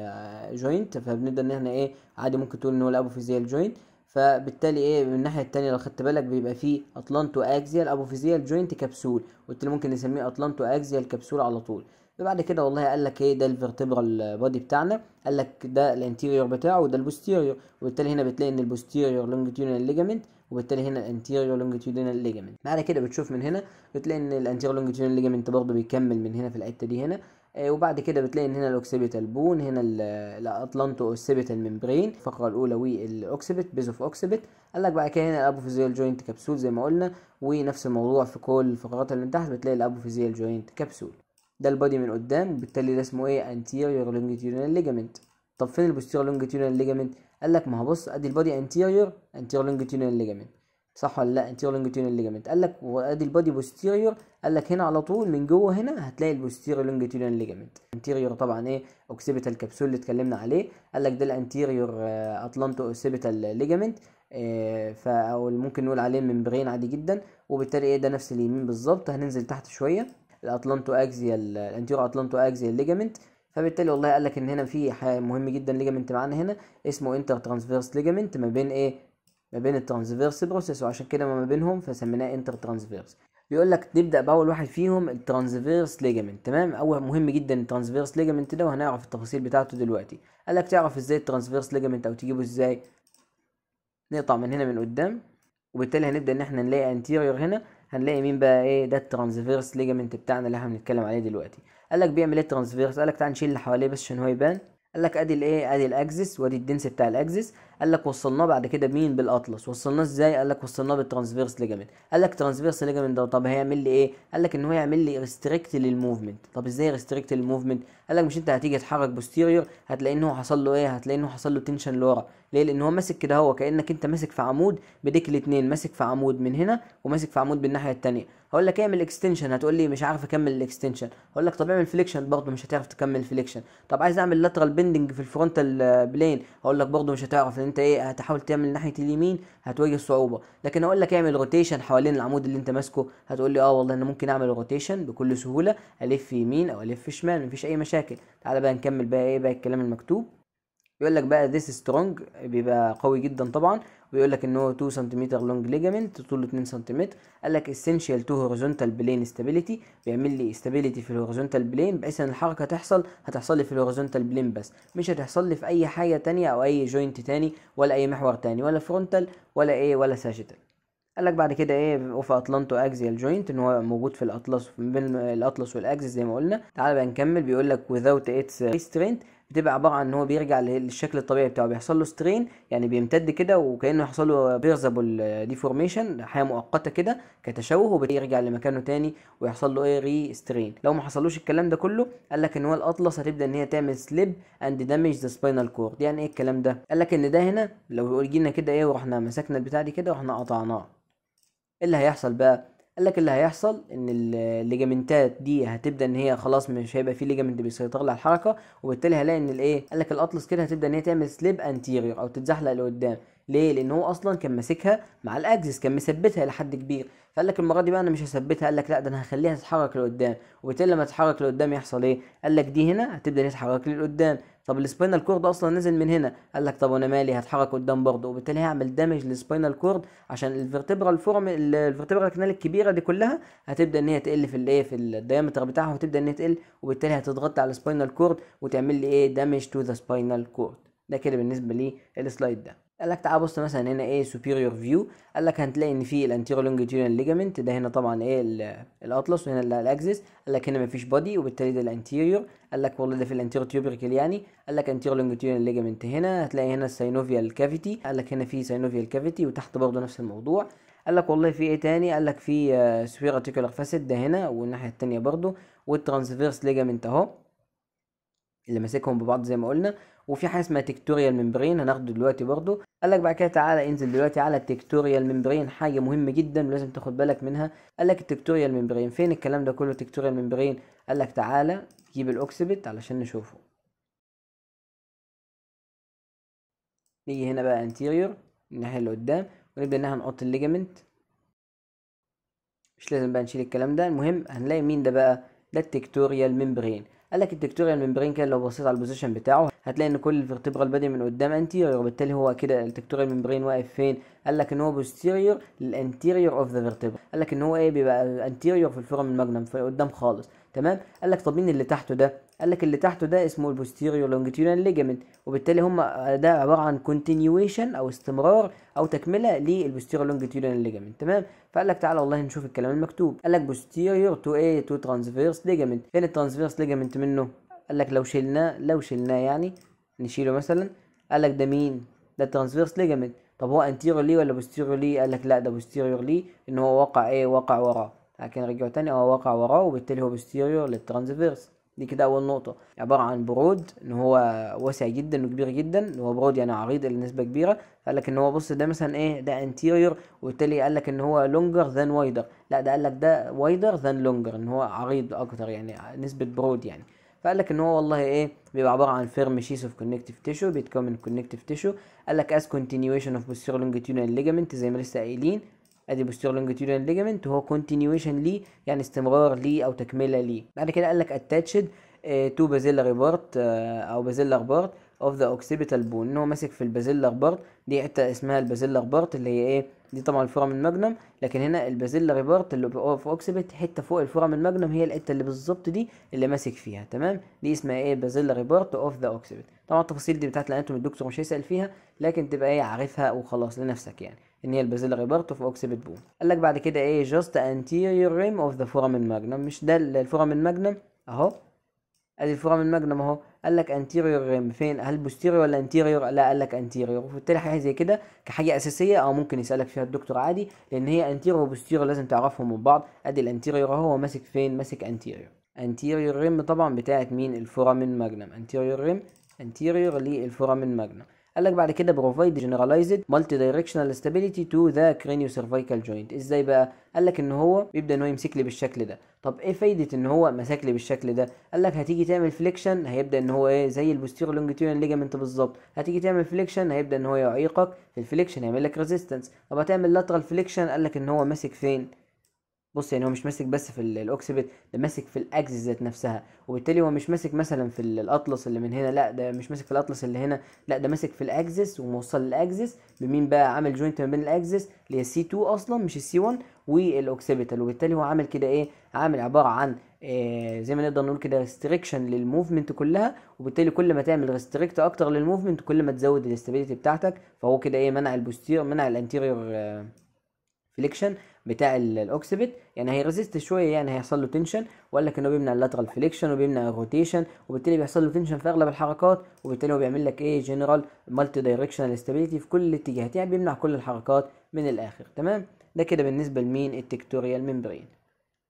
جوينت فبنبدا ان احنا ايه عادي ممكن تقول ان هو الابوفيزيال جوينت فبالتالي ايه من الناحيه التانية لو خدت بالك بيبقى فيه اتلانتو اكزيال ابوفيزيال جوينت كبسول قلت ممكن نسميه اتلانتو اكزيال كبسول على طول بعد كده والله قال لك ايه ده الفيرتبرال بودي بتاعنا قال لك ده الانتيريور بتاعه وده البوستيريور وبالتالي هنا بتلاقي ان البوستيريور لونجيتيودينال ليجامنت وبالتالي هنا الانتيريور لونجيتيودينال ليجامنت بعد كده بتشوف من هنا بتلاقي ان الانتيريور لونجيتيودينال ليجامنت برضه بيكمل من هنا في الحته دي هنا آه، وبعد كده بتلاقي ان هنا الاوكسيبيتال بون هنا الاطلانتو اوكسيبيتال ممبرين الفقره الاولى والاوكسيبيت بيز اوف اوكسيبيت قال لك بعد كده هنا الابوفيزيال جوينت كبسول زي ما قلنا ونفس الموضوع في كل الفقرات اللي من تحت بتلاقي الابوفيزيال جوينت كبسول ده البادي من قدام بالتالي ده اسمه ايه anterior لونجيتيودينال ليجامنت طب فين البوستيريور لونجيتيودينال ليجامنت قال لك ما هو بص ادي البادي انتيريور انتيريور لونجيتيودينال ليجامنت صح ولا لا انتيريور لونجيتيودينال ليجامنت قال لك وادي البادي posterior قال لك هنا على طول من جوه هنا هتلاقي البوستيريور لونجيتيودينال ليجامنت انتيريور طبعا ايه اوكسيبيتال كبسول اللي اتكلمنا عليه قال لك ده الانتيريور اتلانتو اوكسيبيتال ليجامنت إيه فا او ممكن نقول عليه ممبرين عادي جدا وبالتالي ايه ده نفس اليمين بالظبط هننزل تحت شويه الاتلانتو اكزيال الانتيرو اتلانتو اكزيال ليجامنت فبالتالي والله قال لك ان هنا في مهم جدا ليجامنت معانا هنا اسمه انتر ترانسفيرس ليجامنت ما بين ايه ما بين الترانسفيرس بروسيس وعشان كده ما بينهم فسميناه انتر ترانسفيرس بيقول لك نبدا باول واحد فيهم الترانسفيرس ليجامنت تمام اول مهم جدا الترانسفيرس ليجامنت ده وهنعرف التفاصيل بتاعته دلوقتي قال لك تعرف ازاي الترانسفيرس ليجامنت او تجيبه ازاي نقطع من هنا من قدام وبالتالي هنبدا ان احنا نلاقي انتيريور هنا هنلاقي مين بقى ايه ده الترانسفيرس ليجامنت بتاعنا اللي احنا بنتكلم عليه دلوقتي قال لك بيعمل ايه الترانسفيرس قال لك تعال نشيل اللي حواليه بس عشان هو يبان قال لك ادي الايه ادي الاكسس وادي الدنس بتاع الاكسس قال لك وصلناه بعد كده بمين بالاطلس وصلناه ازاي قال لك وصلناه بالترانسفيرس ليجامنت قال لك ترانسفيرس ليجامنت ده طب هيعمل لي ايه قال لك ان هو يعمل لي ريستريكت للموفمنت طب ازاي ريستريكت للموفمنت قال لك مش انت هتيجي تحرك بوستيريور هتلاقي ان هو حصل له ايه هتلاقي ان هو حصل له تنشن لورا ليه لان هو ماسك كده هو كانك انت ماسك في عمود بديك الاثنين ماسك في عمود من هنا وماسك في عمود بالناحيه الثانيه هقول لك اعمل اكستنشن هتقول لي مش عارف اكمل الاكستنشن هقول لك طب اعمل فليكشن برضه مش هتعرف تكمل فليكشن طب عايز اعمل لاترال بيندنج في الفرونتال آه، بلين هقول لك برضه مش هتعرف لان انت ايه هتحاول تعمل ناحيه اليمين هتواجه صعوبه لكن اقول لك اعمل روتيشن حوالين العمود اللي انت ماسكه هتقول لي اه والله انا ممكن اعمل روتيشن بكل سهوله الف يمين او الف شمال مفيش اي مشاكل تعالى بقى نكمل بقى ايه بقى الكلام المكتوب يقول لك بقى this strong بيبقى قوي جدا طبعا بيقول لك ان هو 2 سم لونج ليجامنت طوله 2 سم قال لك اسينشال تو هوريزونتال بلين ستابيليتي بيعمل لي ستابيليتي في الهوريزونتال بلين بحيث ان الحركه تحصل هتحصل لي في الهوريزونتال بلين بس مش هتحصل لي في اي حاجه تانية او اي جوينت تاني ولا اي محور تاني ولا فرونتال ولا ايه ولا ساجيتال قال لك بعد كده ايه وفي اطلانتو اكزيال جوينت ان هو موجود في الاطلس بين الاطلس والاكزس زي ما قلنا تعال بقى نكمل بيقول لك without its restraint بتبقى عباره عن ان هو بيرجع للشكل الطبيعي بتاعه بيحصل له سترين يعني بيمتد كده وكانه يحصل له بيرزابل ديفورميشن حاجه مؤقته كده كتشوه وبيرجع لمكانه تاني ويحصل له ايه ري سترين لو ما حصلوش الكلام ده كله قال لك ان هو الاطلس هتبدا ان هي تعمل سليب اند دامج ذا سباينال كورد يعني ايه الكلام ده قال لك ان ده هنا لو جينا كده ايه ورحنا مسكنا البتاع دي كده ورحنا قطعناه ايه اللي هيحصل بقى قال لك اللي هيحصل ان الليجامنتات دي هتبدا ان هي خلاص مش هيبقى في ليجامنت بيسيطر على الحركه وبالتالي هلاقي ان الايه قال لك الاطلس كده هتبدا ان هي تعمل سليب انتيرير او تتزحلق لقدام ليه لان هو اصلا كان ماسكها مع الاكسس كان مثبتها لحد كبير فقال لك المره دي بقى انا مش هثبتها قال لك لا ده انا هخليها تتحرك لقدام وبالتالي لما تتحرك لقدام يحصل ايه قال لك دي هنا هتبدا تتحرك لقدام طب السباينال كورد اصلا نزل من هنا قال لك طب وانا مالي هتحرك قدام برضه وبالتالي هعمل دامج للسباينال كورد عشان الفرتبرال فورم الفرتبرال الكنال الكبيره دي كلها هتبدا ان هي تقل في الايه في الدايمتر بتاعها وتبدا ان هي تقل وبالتالي هتضغط على السباينال كورد وتعمل لي ايه دامج تو ذا سباينال كورد ده كده بالنسبه للسلايد ده قال لك تعال بص مثلا هنا ايه superior view قال لك هتلاقي ان في الانتيرو لونجيتيودينال ليجامنت ده هنا طبعا ايه الاطلس وهنا الاكسس قال لك هنا مفيش بودي وبالتالي ده الانتيريور قال لك والله ده في الانتيرو تيوبريكل يعني قال لك انتيرو لونجيتيودينال ليجامنت هنا هتلاقي هنا السينوفيال كافيتي قال لك هنا في سينوفيال كافيتي وتحت برضه نفس الموضوع قال لك والله في ايه تاني قال لك في سفيراتيكولار آه، facet ده هنا والناحيه التانيه برضه والترانسفيرس ليجامنت اهو اللي ماسكهم ببعض زي ما قلنا وفي حاجه اسمها تكتوريال ممبرين هناخده دلوقتي برضه قال لك بعد كده تعالى انزل دلوقتي على التكتوريال ممبرين حاجه مهمه جدا ولازم تاخد بالك منها قال لك التكتوريال ممبرين فين الكلام ده كله تكتوريال ممبرين قال لك تعالى جيب الاوكسيبت علشان نشوفه نيجي هنا بقى انتيريور الناحيه اللي قدام ونبدا ان احنا نقط الليجامنت مش لازم بقى نشيل الكلام ده المهم هنلاقي مين ده بقى ده التكتوريال ممبرين قال لك التكتوريال ممبرين كده لو بصيت على البوزيشن بتاعه هتلاقي ان كل الفرتبرال بادي من قدام انتيريور وبالتالي هو كده التكتوريال ممبرين واقف فين قال لك ان هو بوستيريور للانتيريور اوف ذا فيرتبرا قال لك ان هو ايه بيبقى انتيريور في الفورم الماجنم في قدام خالص تمام قال لك طب مين اللي تحته ده قال لك اللي تحته ده اسمه البوستيريور لونجيتيودال ليجامنت وبالتالي هم ده عباره عن كونتينيويشن او استمرار او تكمله للبوستيريور لونجيتيودال ليجامنت تمام فقال لك تعالى والله نشوف الكلام المكتوب قال لك بوستيريور تو ايه تو ترانسفيرس ليجامنت فين الترانسفيرس ليجامنت منه قال لك لو شلناه لو شلناه يعني نشيله مثلا قال لك ده مين ده ترانسفيرس ليجامنت طب هو انتيريور ليه ولا بوستيريور ليه قال لك لا ده بوستيريور ليه ان هو واقع ايه واقع وراه لكن رجع تاني هو واقع وراه وبالتالي هو بوستيريور للترانسفيرس دي كده اول نقطه عباره عن برود ان هو واسع جدا وكبير جدا ان هو برود يعني عريض الى نسبه كبيره قال لك ان هو بص ده مثلا ايه ده انتيريور وبالتالي قال لك ان هو لونجر ذان وايدر لا ده قال لك ده وايدر ذان لونجر ان هو عريض اكتر يعني نسبه برود يعني فقال لك ان هو والله ايه بيبقى عباره عن فيرم شيس اوف كونكتيف تيشو بيتكون كونكتيف تيشو قال لك از كونتينيويشن اوف بوستير لونجيتيونال ليجامنت زي ما لسه قايلين ادي بوستير لونجيتيونال ليجامنت وهو كونتينيويشن ليه يعني استمرار ليه او تكمله ليه بعد كده قال لك اتاتشد تو بازيلاري بارت او بازيلار بارت اوف ذا اوكسيبيتال بون ان هو ماسك في البازيلار بارت دي حته اسمها البازيلار بارت اللي هي ايه دي طبعا الفورة من لكن هنا البازيلا ريبارت اللي هو في اوكسبت حته فوق الفورة من هي الحته اللي بالظبط دي اللي ماسك فيها تمام دي اسمها ايه بازيلا ريبارت اوف ذا اوكسبت طبعا التفاصيل دي بتاعت الانتوم الدكتور مش هيسال فيها لكن تبقى ايه عارفها وخلاص لنفسك يعني ان هي البازيلا ريبارت اوف اوكسبت بون قال لك بعد كده ايه جاست انتيريور ريم اوف ذا فورة من مش ده الفورة من اهو ادي الفورة من اهو قال لك انتيريور فين هل بوستيريور ولا انتيريور لا قال لك انتيريور وبالتالي حاجه زي كده كحاجه اساسيه او ممكن يسالك فيها الدكتور عادي لان هي انتيريور وبوستيريور لازم تعرفهم من بعض ادي الانتيريور اهو ماسك فين ماسك انتيريور انتيريور ريم طبعا بتاعت مين الفورامين ماجنم انتيريور ريم انتيريور للفورامين ماجنم قال لك بعد كده بروفايد جنراليزد مالتي دايركشنال ستابيليتي تو ذا كرينيو سيرفايكال جوينت ازاي بقى قال لك ان هو بيبدا ان هو يمسك لي بالشكل ده طب ايه فايده ان هو مسك لي بالشكل ده قال لك هتيجي تعمل فليكشن هيبدا ان هو ايه زي البوستيرو لونجيتيودنال ليجامنت بالظبط هتيجي تعمل فليكشن هيبدا ان هو يعيقك في الفليكشن يعمل لك ريزيستنس طب هتعمل لاترال فليكشن قال لك ان هو ماسك فين بص يعني هو مش ماسك بس في الاوكسبت ده ماسك في الاكسس ذات نفسها وبالتالي هو مش ماسك مثلا في الاطلس اللي من هنا لا ده مش ماسك في الاطلس اللي هنا لا ده ماسك في الاكسس وموصل للاكسس بمين بقى عامل جوينت ما بين الاكسس اللي هي سي 2 اصلا مش السي 1 والاوكسبيتال وبالتالي هو عامل كده ايه عامل عباره عن إيه زي ما نقدر نقول كده ريستريكشن للموفمنت كلها وبالتالي كل ما تعمل ريستريكت اكتر للموفمنت كل ما تزود الاستابيليتي بتاعتك فهو كده ايه منع البوستير منع الانتيريور آه، فليكشن بتاع الاوكسبت يعني هيرزيست شويه يعني هيحصل له تنشن وقال لك انه بيمنع اللاترال فليكشن وبيمنع الروتيشن وبالتالي بيحصل له تنشن في اغلب الحركات وبالتالي هو بيعمل لك ايه جنرال مالتي دايركشنال استابيليتي في كل الاتجاهات يعني بيمنع كل الحركات من الاخر تمام ده كده بالنسبه لمين التكتوريال ممبرين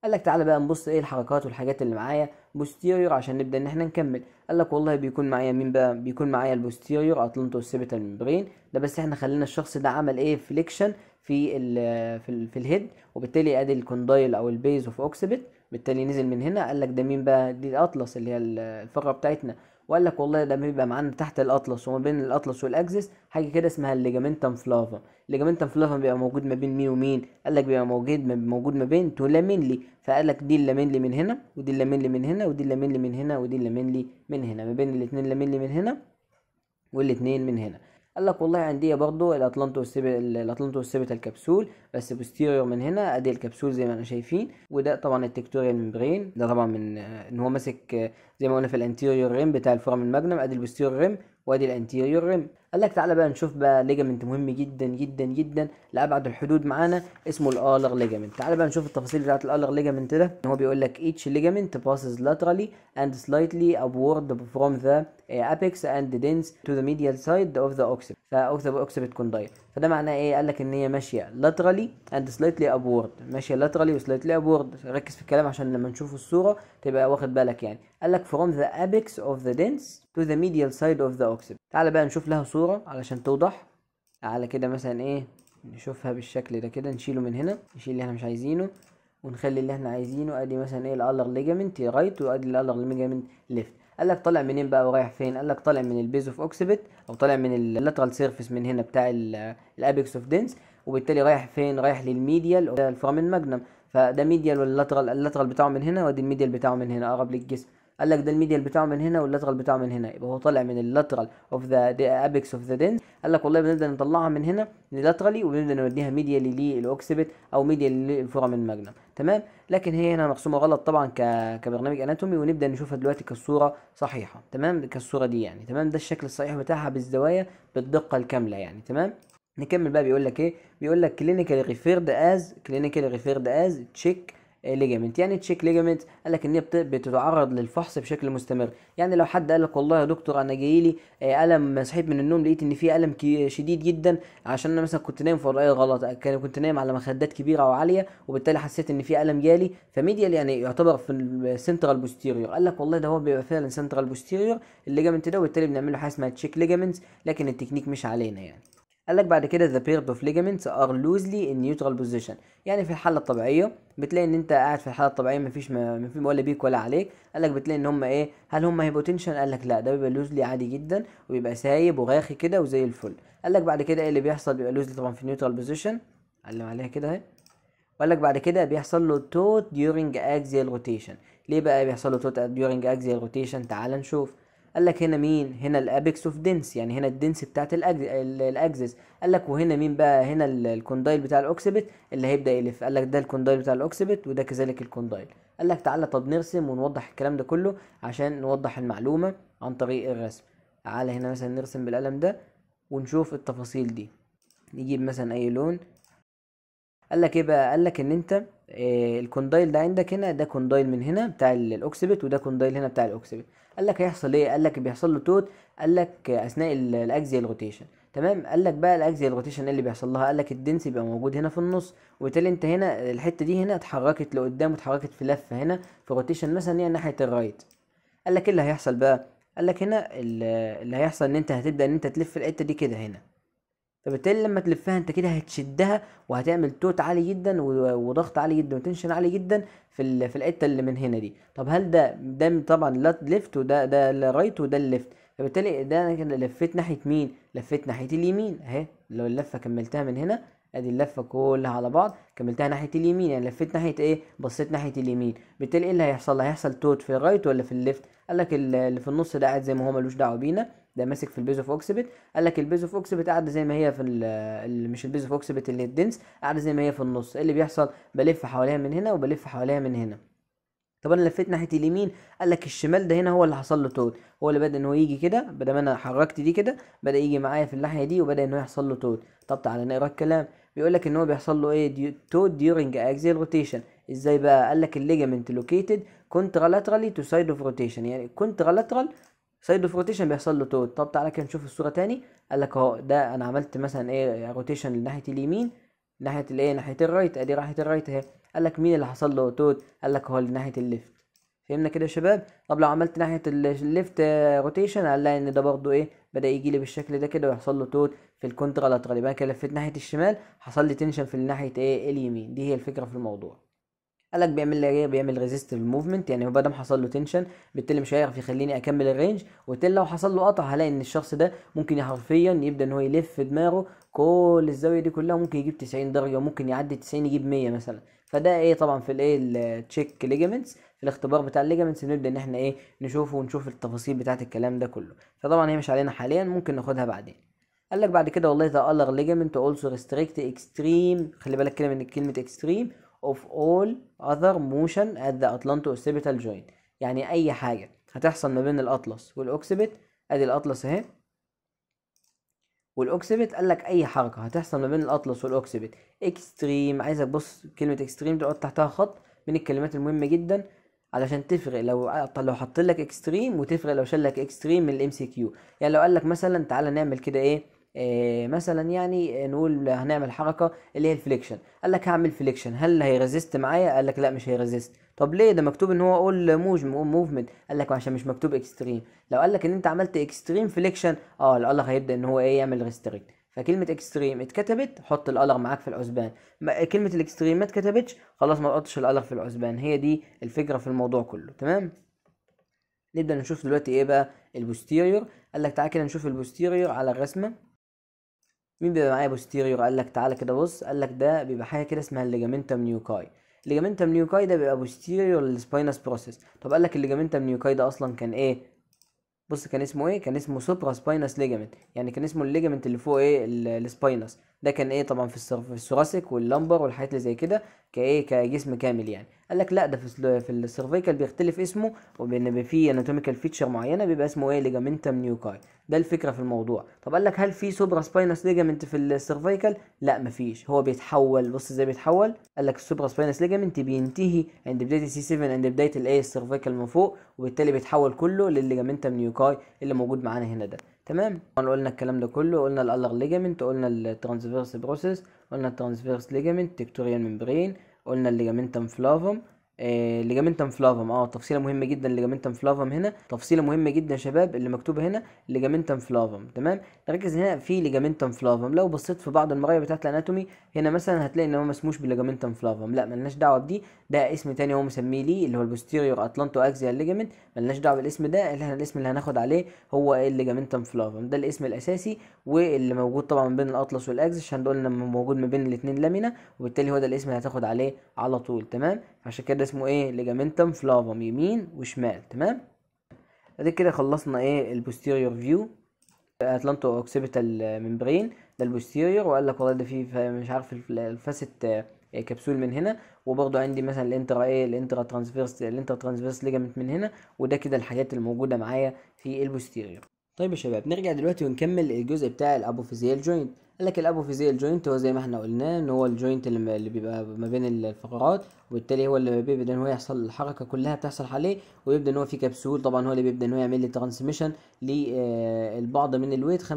قال لك تعالى بقى نبص ايه الحركات والحاجات اللي معايا بوستيريور عشان نبدا ان احنا نكمل قال لك والله بيكون معايا مين بقى بيكون معايا البوستيريور اطلنتو سيبيتال ممبرين ده بس احنا خلينا الشخص ده عمل ايه فليكشن في ال في, الـ في الهيد وبالتالي ادي الكوندايل او البيز اوف اوكسبت بالتالي نزل من هنا قال لك ده مين بقى دي الاطلس اللي هي الفقره بتاعتنا وقال لك والله ده بيبقى معانا تحت الاطلس وما بين الاطلس والاكسس حاجه كده اسمها الليجامنتم فلافا الليجامنتم فلافا بيبقى موجود ما بين مين ومين قال لك بيبقى موجود موجود ما بين تو لامينلي فقال لك دي اللامينلي من هنا ودي اللامينلي من هنا ودي اللامينلي من هنا ودي اللامينلي من هنا ما بين الاثنين اللامينلي من هنا والاثنين من هنا قال لك والله عندي يعني برضه الاطلانتو الاطلانتو الاتلانتو كبسول الكبسول بس بوستيريور من هنا ادي الكبسول زي ما احنا شايفين وده طبعا التكتوريال ممبرين ده طبعا من ان هو ماسك زي ما قلنا في الانتيريور ريم بتاع الفورم الماجنم ادي البوستيريور ريم وادي الانتيريور ريم قال لك تعالى بقى نشوف بقى ليجامنت مهم جدا جدا جدا لابعد الحدود معانا اسمه الالغ ليجامنت تعالى بقى نشوف التفاصيل بتاعه الالغ ليجامنت ده هو بيقول لك each ليجامنت passes laterally and slightly upward from the eh, apex and dents to the medial side of the occiput فاكتب occiput condyle فده معناه ايه قال لك ان هي ماشيه laterally and slightly upward ماشيه laterally وسلايتلي upward ركز في الكلام عشان لما نشوف الصوره تبقى واخد بالك يعني قال لك from the apex of the dents to the medial side of the occiput تعال بقى نشوف لها صورة علشان توضح على كده مثلا ايه نشوفها بالشكل ده كده نشيله من هنا نشيل اللي احنا مش عايزينه ونخلي اللي احنا عايزينه ادي مثلا ايه الالر ليجامنت رايت وادي الالر ليجامنت ليفت قال لك طالع منين بقى ورايح فين قال لك طالع من البيز اوف اوكسبت او طالع من اللاترال سيرفيس من هنا بتاع الابيكس اوف دنس وبالتالي رايح فين رايح للميديال الفرامن ماجنم فده ميديال واللاترال اللاترال بتاعه من هنا وادي الميديال بتاعه من هنا اقرب للجسم قال لك ده الميديال بتاعه من هنا واللاترال بتاعه من هنا يبقى هو طالع من اللاترال اوف ذا ابيكس اوف ذا دنس قال لك والله بنبدا نطلعها من هنا لاترالي وبنبدا نوديها ميديال للاوكسبت او ميديال للفورامين ماجنم تمام لكن هي هنا مقسومه غلط طبعا ك... كبرنامج اناتومي ونبدا نشوفها دلوقتي كالصوره صحيحه تمام كالصوره دي يعني تمام ده الشكل الصحيح بتاعها بالزوايا بالدقه الكامله يعني تمام نكمل بقى بيقول لك ايه بيقول لك كلينيكال ريفيرد از كلينيكال ريفيرد از تشيك ليجامنت يعني تشيك ليجامنت قال لك ان هي بتتعرض للفحص بشكل مستمر يعني لو حد قال لك والله يا دكتور انا جاي لي آه، الم صحيت من النوم لقيت ان في الم شديد جدا عشان انا مثلا كنت نايم في وضعيه غلط كان كنت نايم على مخدات كبيره او عاليه وبالتالي حسيت ان في الم جالي فميديال يعني يعتبر في السنترال بوستيريور قال لك والله ده هو بيبقى فعلا سنترال بوستيريور الليجامنت ده وبالتالي بنعمل له حاجه اسمها تشيك ليجامنت لكن التكنيك مش علينا يعني قال لك بعد كده the pair of ligaments are loosely in neutral position يعني في الحاله الطبيعيه بتلاقي ان انت قاعد في الحاله الطبيعيه مفيش مفيش ولا بيك ولا عليك قال لك بتلاقي ان هم ايه هل هم هيبوتنشن قال لك لا ده بيبقى لوزلي عادي جدا وبيبقى سايب وغاخي كده وزي الفل قال لك بعد كده ايه اللي بيحصل بيبقى لوزلي طبعا في نيوترال بوزيشن علم عليها كده اهي وقال لك بعد كده بيحصل له توت during axial rotation ليه بقى بيحصل له توت during axial rotation تعال نشوف قال لك هنا مين هنا الابيكس اوف دنس يعني هنا الدنس بتاعت الاكزس قال لك وهنا مين بقى هنا الكوندايل بتاع الاوكسبت اللي هيبدا يلف قال لك ده الكوندايل بتاع الاوكسبت وده كذلك الكوندايل قال لك تعالى طب نرسم ونوضح الكلام ده كله عشان نوضح المعلومه عن طريق الرسم تعالى هنا مثلا نرسم بالقلم ده ونشوف التفاصيل دي نجيب مثلا اي لون قال لك ايه بقى قال لك ان انت آه، الكوندايل ده عندك هنا ده كوندايل من هنا بتاع الاوكسبت وده كوندايل هنا بتاع الاوكسبت قال لك هيحصل ايه قال لك بيحصل له توت قال لك اثناء الاكزيال روتيشن تمام قال لك بقى الاكزيال روتيشن ايه اللي بيحصل لها قال لك الدنس يبقى موجود هنا في النص وبالتالي انت هنا الحته دي هنا اتحركت لقدام واتحركت في لفه هنا في روتيشن مثلا يعني ناحيه الرايت قال لك ايه اللي هيحصل بقى قال لك هنا اللي هيحصل ان انت هتبدا ان انت تلف الحته دي كده هنا فبالتالي لما تلفها انت كده هتشدها وهتعمل توت عالي جدا وضغط عالي جدا وتنشن عالي جدا في في الحته اللي من هنا دي طب هل ده ده طبعا لا ليفت وده ده رايت وده الليفت فبالتالي ده انا كده لفيت ناحيه مين لفيت ناحيه اليمين اهي لو اللفه كملتها من هنا ادي اللفه كلها على بعض كملتها ناحيه اليمين يعني لفيت ناحيه ايه بصيت ناحيه اليمين بالتالي ايه اللي هيحصل هيحصل توت في الرايت ولا في الليفت قال لك اللي في النص ده قاعد زي ما هو ملوش دعوه بينا ده ماسك في البيز اوف اوكسبت قال لك البيز اوف اوكسبت قاعده زي ما هي في ال مش البيز اوف اوكسبت اللي الدنس قاعده زي ما هي في النص ايه اللي بيحصل بلف حواليها من هنا وبلف حواليها من هنا طب انا لفيت ناحيه اليمين قال لك الشمال ده هنا هو اللي حصل له تود هو اللي بدا ان هو يجي كده بدا ما انا حركت دي كده بدا يجي معايا في الناحيه دي وبدا ان هو يحصل له تود طب تعالى نقرا الكلام بيقول لك ان هو بيحصل له ايه ديو تود ديورنج اكزيال روتيشن ازاي بقى قال لك الليجمنت لوكيتد كونترالاترالي تو سايد اوف روتيشن يعني كونترالاترال سايد اوف روتيشن بيحصل له تود طب تعالى كده نشوف الصوره تاني قال لك اهو ده انا عملت مثلا ايه روتيشن لناحيه اليمين ناحيه الايه ناحيه الرايت ادي ناحيه الرايت اهي قال لك مين اللي حصل له تود قال لك هو ناحيه الليفت فهمنا كده يا شباب طب لو عملت ناحيه الليفت آه، روتيشن هنلاقي ان ده برضو ايه بدا يجي لي بالشكل ده كده ويحصل له تود في الكونترا لاترال يبقى كده لفيت ناحيه الشمال حصل لي تنشن في ناحيه ايه اليمين دي هي الفكره في الموضوع قال لك بيعمل لي ايه بيعمل ريزيست موفمنت يعني ما دام حصل له تنشن بالتالي مش هيعرف يخليني اكمل الرينج وبالتالي لو حصل له قطع هلاقي ان الشخص ده ممكن حرفيا يبدا ان هو يلف في دماغه كل الزاويه دي كلها ممكن يجيب 90 درجه ممكن يعدي 90 يجيب 100 مثلا فده ايه طبعا في الايه التشيك ليجمنتس في الاختبار بتاع الليجمنتس بنبدا ان احنا ايه نشوفه ونشوف التفاصيل بتاعه الكلام ده كله فطبعا هي مش علينا حاليا ممكن ناخدها بعدين قال لك بعد كده والله ذا تألغ ليجمنت اولسو ريستريكت اكستريم خلي بالك كده من كلمه اكستريم of all other motion at the atlanto-occipital joint يعني اي حاجه هتحصل ما بين الاطلس والاوكسبت ادي الاطلس اهي والاوكسبت قال لك اي حركه هتحصل ما بين الاطلس والاوكسبت اكستريم عايزك بص كلمه اكستريم تقعد تحتها خط من الكلمات المهمه جدا علشان تفرق لو لو حط لك اكستريم وتفرق لو شال لك اكستريم من الام سي كيو يعني لو قال لك مثلا تعالى نعمل كده ايه آه، مثلا يعني آه، نقول هنعمل حركه اللي هي الفليكشن قال لك هعمل فليكشن هل هيريزيست معايا قال لك لا مش هيريزيست طب ليه ده مكتوب ان هو اول موج موفمنت قال لك عشان مش مكتوب اكستريم لو قال لك ان انت عملت اكستريم فليكشن اه القلق هيبدا ان هو ايه يعمل ريستريكت فكلمة اكستريم اتكتبت حط القلق معاك في الحسبان كلمة الاكستريم ما اتكتبتش خلاص ما تحطش القلق في الحسبان هي دي الفكرة في الموضوع كله تمام نبدأ نشوف دلوقتي ايه بقى البوستيريور قال لك تعالى كده نشوف البوستيريور على الرسمة مين بيبقى معايا بوستيريور قال لك تعالى كده بص قال لك ده بيبقى حاجه كده اسمها الليجامنتم نيوكاي الليجامنتم نيوكاي ده بيبقى بوستيريور للسباينس بروسيس طب قال لك الليجامنتم نيوكاي ده اصلا كان ايه بص كان اسمه ايه كان اسمه سوبرا سباينس ليجامنت يعني كان اسمه الليجامنت اللي فوق ايه السباينس ده كان ايه طبعا في الثوراسيك واللمبر والحاجات اللي زي كده كايه كجسم كامل يعني قال لك لا ده في في السيرفيكال بيختلف اسمه وبان في اناتوميكال فيتشر معينه بيبقى اسمه ايه ليجامنتم نيوكاي ده الفكره في الموضوع طب قال لك هل في سوبرا سباينس ليجامنت في السيرفيكال لا مفيش هو بيتحول بص ازاي بيتحول قال لك السوبرا سباينس ليجامنت بينتهي عند بدايه السي 7 عند بدايه الايه السيرفيكال من فوق وبالتالي بيتحول كله للليجامنتم نيوكاي اللي موجود معانا هنا ده تمام قلنا الكلام ده كله قلنا الالغ ليجامنت قلنا الترانسفيرس بروسيس قلنا الترانسفيرس ليجامنت تكتوريال ميمبرين قلنا الليجامنتم فلافوم آه، ليجامنتم فلافم اه تفصيله مهمه جدا ليجامنتم فلافم هنا تفصيله مهمه جدا يا شباب اللي مكتوبه هنا ليجامنتم فلافم تمام ركز هنا في ليجامنتم فلافم لو بصيت في بعض المرايا بتاعت الاناتومي هنا مثلا هتلاقي ان هو ما اسموش بليجامنتم فلافم لا ملناش دعوه بدي ده اسم تاني هو مسميه ليه اللي هو البوستيريور اتلانتو اكزيال ليجامنت ملناش دعوه بالاسم ده اللي احنا الاسم اللي هناخد عليه هو الليجامنتم فلافم ده الاسم الاساسي واللي موجود طبعا ما بين الاطلس والاكزس عشان قلنا موجود ما بين الاثنين لامينا وبالتالي هو ده الاسم اللي هتاخد عليه على طول تمام عشان كده اسمه ايه ليجامنتم فلافم يمين وشمال تمام ادي كده خلصنا ايه البوستيريور فيو اتلانتو اوكسيبيتال ممبرين ده البوستيريور وقال لك والله ده في مش عارف الفاسيت كبسول آه، من هنا وبرده عندي مثلا الانترا ايه الانترا ترانسفيرس الانترا ترانسفيرس ليجامنت من هنا وده كده الحاجات الموجوده معايا في البوستيريور طيب يا شباب نرجع دلوقتي ونكمل الجزء بتاع الابوفيزيال جوينت قال لك الابوفيزيال جوينت هو زي ما احنا قلنا ان هو الجوينت اللي بيبقى ما بين الفقرات وبالتالي هو اللي بيبدا ان هو يحصل الحركه كلها بتحصل عليه ويبدا ان هو في كبسول طبعا هو اللي بيبدا ان هو يعمل لي ترانسميشن للبعض آه، من الويت 25%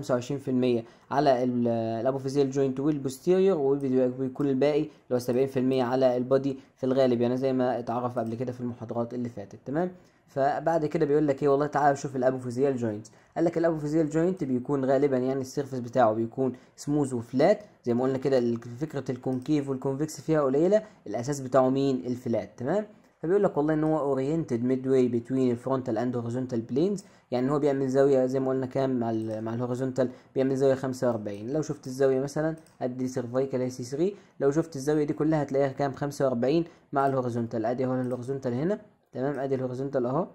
على آه، الابوفيزيال جوينت والبوستيريور وبيكون الباقي اللي هو 70% على البادي في الغالب يعني زي ما اتعرف قبل كده في المحاضرات اللي فاتت تمام فبعد كده بيقول لك ايه والله تعالى شوف الابوفيزيال جوينت قال لك الابوفيزيال جوينت بيكون غالبا يعني السيرفس بتاعه بيكون سموز وفلات زي ما قلنا كده فكره الكونكيف والكونفكس فيها قليله الاساس بتاعه مين الفلات تمام فبيقول لك والله ان هو اورينتد ميد واي بتوين الفرونتال اند هوريزونتال بلينز يعني هو بيعمل زاويه زي ما قلنا كام مع الـ مع الهوريزونتال بيعمل زاويه 45 لو شفت الزاويه مثلا ادي سيرفايكال سي 3 لو شفت الزاويه دي كلها هتلاقيها كام 45 مع الهوريزونتال ادي هون الهوريزونتال هنا تمام ادي الهوريزونتال اهو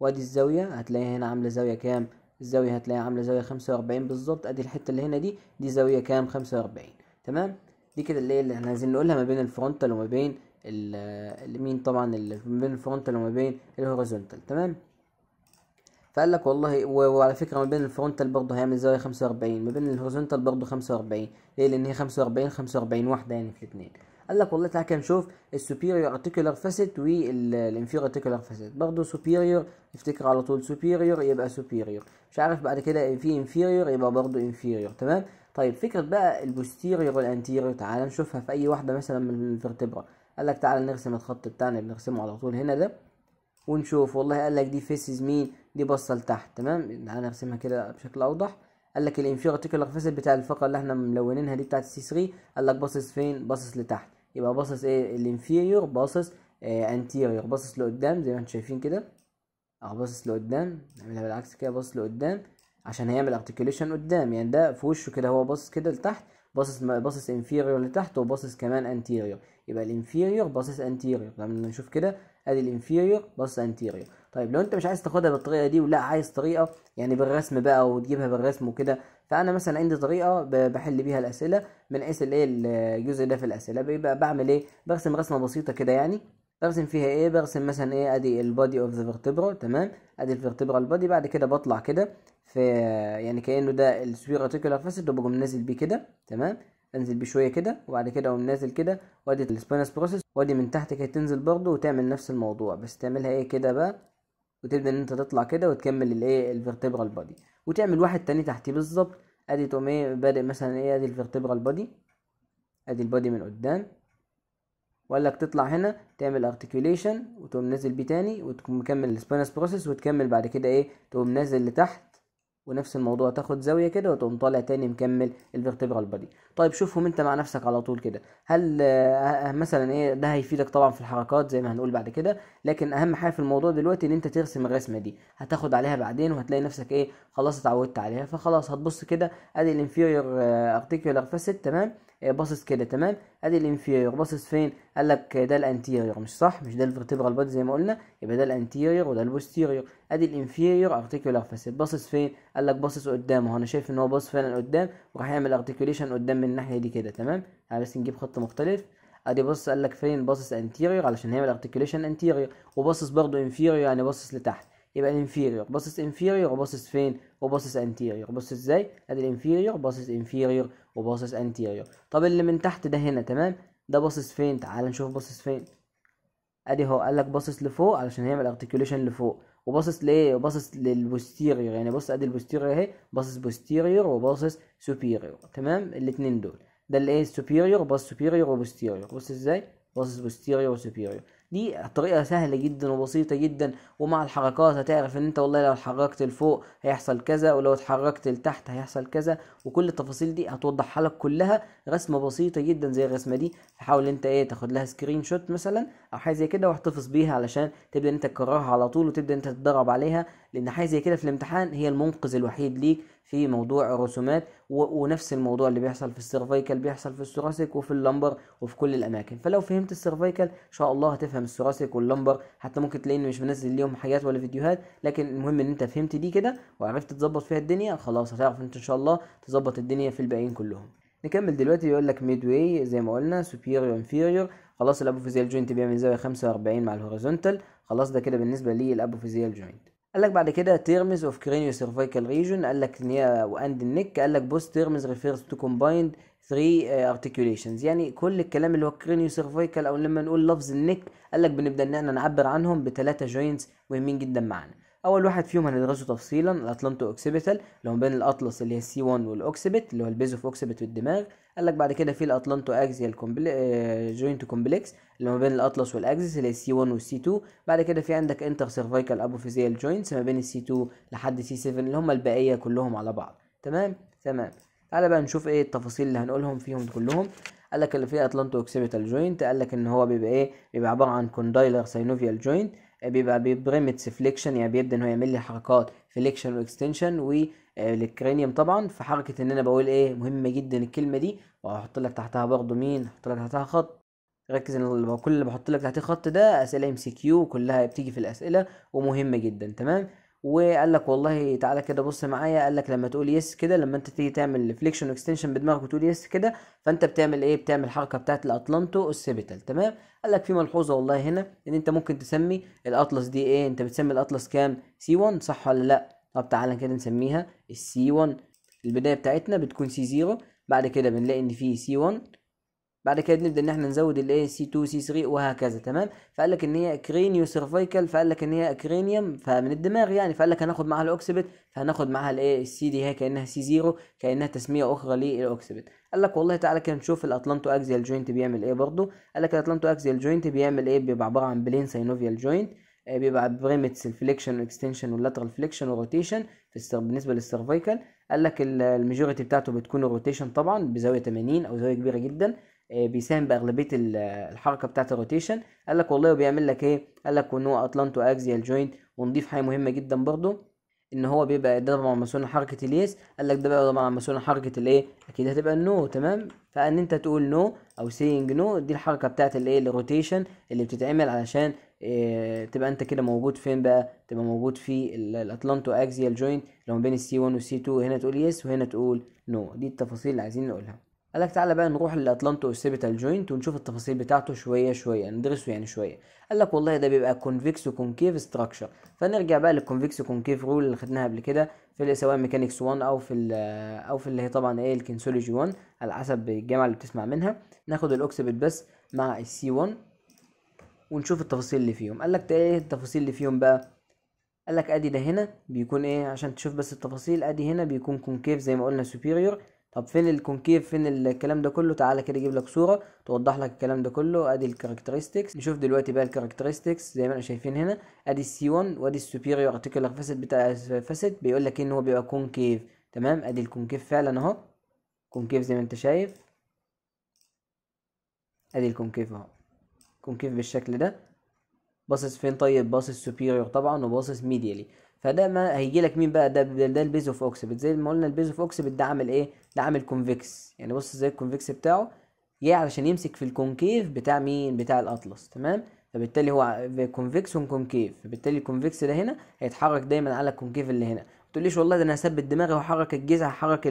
وادي الزاويه هتلاقيها هنا عامله زاويه كام الزاويه هتلاقيها عامله زاويه خمسة واربعين بالظبط ادي الحته اللي هنا دي دي زاويه كام خمسة واربعين تمام دي كده اللي, اللي احنا عايزين نقولها ما بين الفرونتال وما بين اليمين طبعا اللي ما بين الفرونتال وما بين الهوريزونتال تمام فقال لك والله وعلى فكره ما بين الفرونتال برضه هيعمل زاويه 45 ما بين الهوريزونتال برضه 45 ليه لان هي 45 45 واحده يعني في الاثنين قال لك والله تعالى نشوف السوبيريور ارتيكولار فاسيت والانفيريور ارتيكولار فاسيت برضه سوبيريور افتكر على طول سوبيريور يبقى سوبيريور مش عارف بعد كده في انفيريور يبقى برضه انفيريور تمام طيب فكره بقى البوستيريور والانتيريور تعالى نشوفها في اي واحده مثلا من الفرتبرا قال لك تعالى نرسم الخط بتاعنا بنرسمه على طول هنا ده ونشوف والله قال لك دي فيسز مين دي باصه لتحت تمام تعالى نرسمها كده بشكل اوضح قال لك الانفيرتيكولار فيسل بتاع الفقره اللي احنا ملونينها دي بتاعت السي 3 قال لك باصص فين باصص لتحت يبقى باصص ايه الانفيريور باصص ايه انتيريور باصص لقدام زي ما انتم شايفين كده اهو باصص لقدام نعملها بالعكس كده باصص لقدام عشان هيعمل ارتكيوليشن قدام يعني ده في وشه كده هو باصص كده لتحت باصص باصص انفيريور لتحت وباصص كمان انتيريور يبقى الانفيريور باصص انتيريور لما نشوف كده ادي الانفيريور باصص انتيريور طيب لو انت مش عايز تاخدها بالطريقه دي ولا عايز طريقه يعني بالرسم بقى وتجيبها بالرسم وكده فانا مثلا عندي طريقه بحل بيها الاسئله من حيث الايه الجزء ده في الاسئله بيبقى بعمل ايه برسم رسمه بسيطه كده يعني برسم فيها ايه برسم مثلا ايه ادي البادي اوف ذا فيرتبرا تمام ادي الفيرتبرا البادي بعد كده بطلع كده في يعني كانه ده السوير ارتيكولار فاسد وبقوم نازل بيه كده تمام انزل بيه شويه كده وبعد كده اقوم نازل كده وادي السبينس بروسيس وادي من تحت كده تنزل برضه وتعمل نفس الموضوع بس تعملها ايه كده بقى وتبدا ان انت تطلع كده وتكمل الايه الفيرتبرال بادي وتعمل واحد تاني تحتي بالظبط ادي تقوم ايه بادئ مثلا ايه ادي الفيرتبرال بادي ادي البادي من قدام وقال لك تطلع هنا تعمل ارتكيوليشن وتقوم نازل بيه تاني وتقوم مكمل السبينس بروسيس وتكمل بعد كده ايه تقوم نازل لتحت ونفس الموضوع تاخد زاويه كده وتقوم طالع تاني مكمل الفيرتيبرال بادي طيب شوفهم انت مع نفسك على طول كده هل آه، آه، مثلا ايه ده هيفيدك طبعا في الحركات زي ما هنقول بعد كده لكن اهم حاجه في الموضوع دلوقتي ان انت ترسم الرسمه دي هتاخد عليها بعدين وهتلاقي نفسك ايه خلاص اتعودت عليها فخلاص هتبص كده ادي الانفيرير ارتيكولار فاسيت تمام إيه، باصص كده تمام ادي الانفيريور باصص فين قال لك ده الانتيريور مش صح مش ده الفيرتيبرال بادي زي ما قلنا يبقى ده الانتيريور وده البوستيريور ادي الانفيريور ارتيكولار فاسيت باصص فين قال لك باصص قدام انا شايف ان هو باصص فعلا قدام وراح يعمل ارتيكوليشن قدام من الناحيه دي كده تمام يعني بس نجيب خط مختلف ادي بص قال لك فين باصص انتيريور علشان هيعمل ارتيكوليشن انتيريور وباصص برضه انفيرير يعني باصص لتحت يبقى الانفيريور باصص انفيريور وباصص فين وباصص انتيريور بص ازاي ادي الانفيريور باصص انفيريور وباصص انتيريور طب اللي من تحت ده هنا تمام ده باصص فين تعال نشوف باصص فين ادي هو قال لك باصص لفوق علشان هيعمل ارتكيوليشن لفوق وباصص لايه باصص للبوستيريور يعني بص ادي البوستيريور اهي باصص بوستيريور وباصص سوبيريور تمام الاثنين دول ده اللي ايه السوبيريور باصص سوبيريور وبوستيريور بص ازاي باصص بوستيريور وسوبيريور دي طريقة سهلة جدا وبسيطة جدا ومع الحركات هتعرف ان انت والله لو اتحركت لفوق هيحصل كذا ولو اتحركت لتحت هيحصل كذا وكل التفاصيل دي هتوضحها لك كلها رسمة بسيطة جدا زي الرسمة دي حاول انت ايه تاخد لها سكرين شوت مثلا او حاجة زي كده واحتفظ بيها علشان تبدأ انت تكررها على طول وتبدأ انت تتدرب عليها لان حاجة زي كده في الامتحان هي المنقذ الوحيد ليك في موضوع الرسومات ونفس الموضوع اللي بيحصل في السيرفايكال بيحصل في الثوراسيك وفي اللمبر وفي كل الاماكن فلو فهمت السيرفايكال ان شاء الله هتفهم الثوراسيك واللمبر حتى ممكن تلاقيني مش منزل ليهم حاجات ولا فيديوهات لكن المهم ان انت فهمت دي كده وعرفت تظبط فيها الدنيا خلاص هتعرف انت ان شاء الله تظبط الدنيا في الباقيين كلهم نكمل دلوقتي يقول لك ميد واي زي ما قلنا سوبيريور انفيريور خلاص الابوفيزيال جوينت بيعمل زاويه 45 مع الهوريزونتال خلاص ده كده بالنسبه للابوفيزيال جوينت قال لك بعد كده تيرمز اوف كرينيو سيرفيكال ريجون قال لك ان هي واند النك قال لك بوست تيرمز ريفيرز تو كومبايند 3 ارتكيوليشنز يعني كل الكلام اللي هو كرينيو سيرفيكال او لما نقول لفظ النك قال لك بنبدا ان احنا نعبر عنهم بثلاثه جوينتس مهمين جدا معانا اول واحد فيهم هندرسه تفصيلا الاطلانتو اوكسيبيتال اللي هو بين الاطلس اللي هي السي 1 والاوكسيبيت اللي هو البيز اوف اوكسيبيت في الدماغ قال لك بعد كده في الاطلانتو اكزيال كومبل آه، جوينت كومبلكس اللي ما بين الاطلس والاكسس اللي هي السي 1 والسي 2 بعد كده في عندك انتر سيرفايكال ابوفيزيال جوينتس ما بين السي 2 لحد سي 7 اللي هم البقيه كلهم على بعض تمام تمام تعالى بقى نشوف ايه التفاصيل اللي هنقولهم فيهم كلهم قال لك اللي فيه اتلانتو اوكسيبيتال جوينت قال لك ان هو بيبقى ايه بيبقى عباره عن كوندايلر سينوفيال جوينت بيبقى بيبرمت سفليكشن يعني بيبدا ان هو يعمل لي حركات فليكشن واكستنشن والكرينيوم آه، طبعا في حركه ان انا بقول ايه مهمه جدا الكلمه دي وهحط لك تحتها برضو مين احط لك تحتها خط ركز ان كل اللي بحط لك تحتيه خط ده اسئله ام سي كيو كلها بتيجي في الاسئله ومهمه جدا تمام وقال لك والله تعالى كده بص معايا قال لك لما تقول يس كده لما انت تيجي تعمل فليكشن اكستنشن بدماغك وتقول يس كده فانت بتعمل ايه بتعمل الحركه بتاعت الاطلانتو اوسيبيتال تمام قال لك في ملحوظه والله هنا ان انت ممكن تسمي الاطلس دي ايه انت بتسمي الاطلس كام سي 1 صح ولا لا طب تعالى كده نسميها السي 1 البدايه بتاعتنا بتكون سي 0 بعد كده بنلاقي ان في سي 1 بعد كده نبدا ان احنا نزود الايه سي 2 سي 3 وهكذا تمام فقال لك ان هي كرينيو سيرفيكال فقال لك ان هي كرينيوم فمن الدماغ يعني فقال لك هناخد معاها الاوكسيبت فهناخد معاها الايه السي دي هي كانها سي 0 كانها تسميه اخرى للاوكسيبت قال لك والله تعالى كده نشوف الاتلانتو اكزيال جوينت بيعمل ايه برضه قال لك الاتلانتو اكزيال جوينت بيعمل ايه بيبقى عباره عن بلين ساينوفيال جوينت بيبقى بريمتس الفليكشن والاكستنشن واللاترال فليكشن والروتيشن في بالنسبه للسيرفيكال قال لك الميجوريتي بتاعته بتكون الروتيشن طبعا بزاويه 80 او زاويه كبيره جدا آه، بيساهم باغلبيه الحركه بتاعت الروتيشن قال لك والله بيعمل لك ايه قال لك ان هو اتلانتو اكزيال جوينت ونضيف حاجه مهمه جدا برضو ان هو بيبقى ده طبعا مسؤول عن حركه اليس قال لك ده بقى طبعا مسؤول عن حركه الايه اكيد هتبقى النو تمام فان انت تقول نو او سينج نو دي الحركه بتاعت الايه الروتيشن اللي بتتعمل علشان إيه تبقى انت كده موجود فين بقى تبقى موجود في الاتلانتو اكزيال جوينت لو ما بين السي 1 والسي 2 هنا تقول يس وهنا تقول نو دي التفاصيل اللي عايزين نقولها قال لك تعالى بقى نروح للاتلانتو اوسيبيتال جوينت ونشوف التفاصيل بتاعته شويه شويه ندرسه يعني شويه قال لك والله ده بيبقى كونفكس وكونكيف ستراكشر فنرجع بقى للكونفكس وكونكيف رول اللي خدناها قبل كده في سواء ميكانكس 1 او في او في اللي هي طبعا ايه الكنسولوجي 1 على حسب الجامعه اللي بتسمع منها ناخد الاوكسيبيت بس مع السي 1 ونشوف التفاصيل اللي فيهم قال لك ايه التفاصيل اللي فيهم بقى قال لك ادي ده هنا بيكون ايه عشان تشوف بس التفاصيل ادي هنا بيكون كونكيف زي ما قلنا سوبيريور طب فين الكونكيف فين الكلام ده كله تعالى كده اجيب لك صوره توضح لك الكلام ده كله ادي الكاركترستكس نشوف دلوقتي بقى الكاركترستكس زي ما احنا شايفين هنا ادي السي 1 وادي السوبيريور ارتيكولار فاسد بتاع فاسد بيقول لك ان هو بيبقى كونكيف تمام ادي الكونكيف فعلا اهو كونكيف زي ما انت شايف ادي الكونكيف اهو كونكيف بالشكل ده باصص فين طيب باصص سوبيريور طبعا وباصص ميديالي فده ما هيجي لك مين بقى ده ده البيز اوف اوكسبت زي ما قلنا البيز اوف اوكسبت ده عامل ايه ده عامل كونفكس يعني بص زي الكونفكس بتاعه جه علشان يمسك في الكونكيف بتاع مين بتاع الاطلس تمام فبالتالي هو كونفكس وكونكيف فبالتالي الكونفكس ده هنا هيتحرك دايما على الكونكيف اللي هنا تقوليش والله ده انا هثبت دماغي وهحرك الجذع هحرك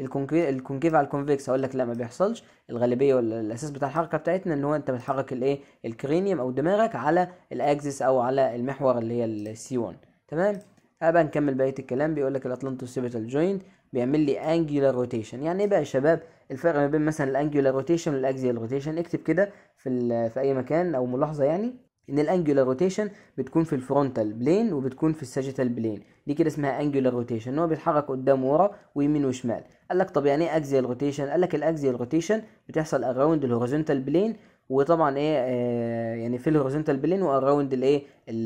الكونكيف على الكونفكس اقول لك لا ما بيحصلش الغالبيه ولا الاساس بتاع الحركه بتاعتنا ان هو انت بتحرك الايه الكرينيوم او دماغك على الاكسس او على المحور اللي هي السي 1 تمام هبقى نكمل بقيه الكلام بيقول لك سيبيتال جوينت بيعمل لي انجولار روتيشن يعني ايه بقى يا شباب الفرق ما بين مثلا الانجولار روتيشن والاكزيال روتيشن اكتب كده في في اي مكان او ملاحظه يعني ان الانجولار روتيشن بتكون في الفرونتال بلين وبتكون في الساجيتال بلين دي كده اسمها انجولار روتيشن هو بيتحرك قدام وورا ويمين وشمال قال لك طب يعني ايه اكزيال روتيشن قال لك الاكزيال روتيشن بتحصل اراوند الهوريزونتال بلين وطبعا ايه آه يعني في الهوريزونتال بلين واراوند الايه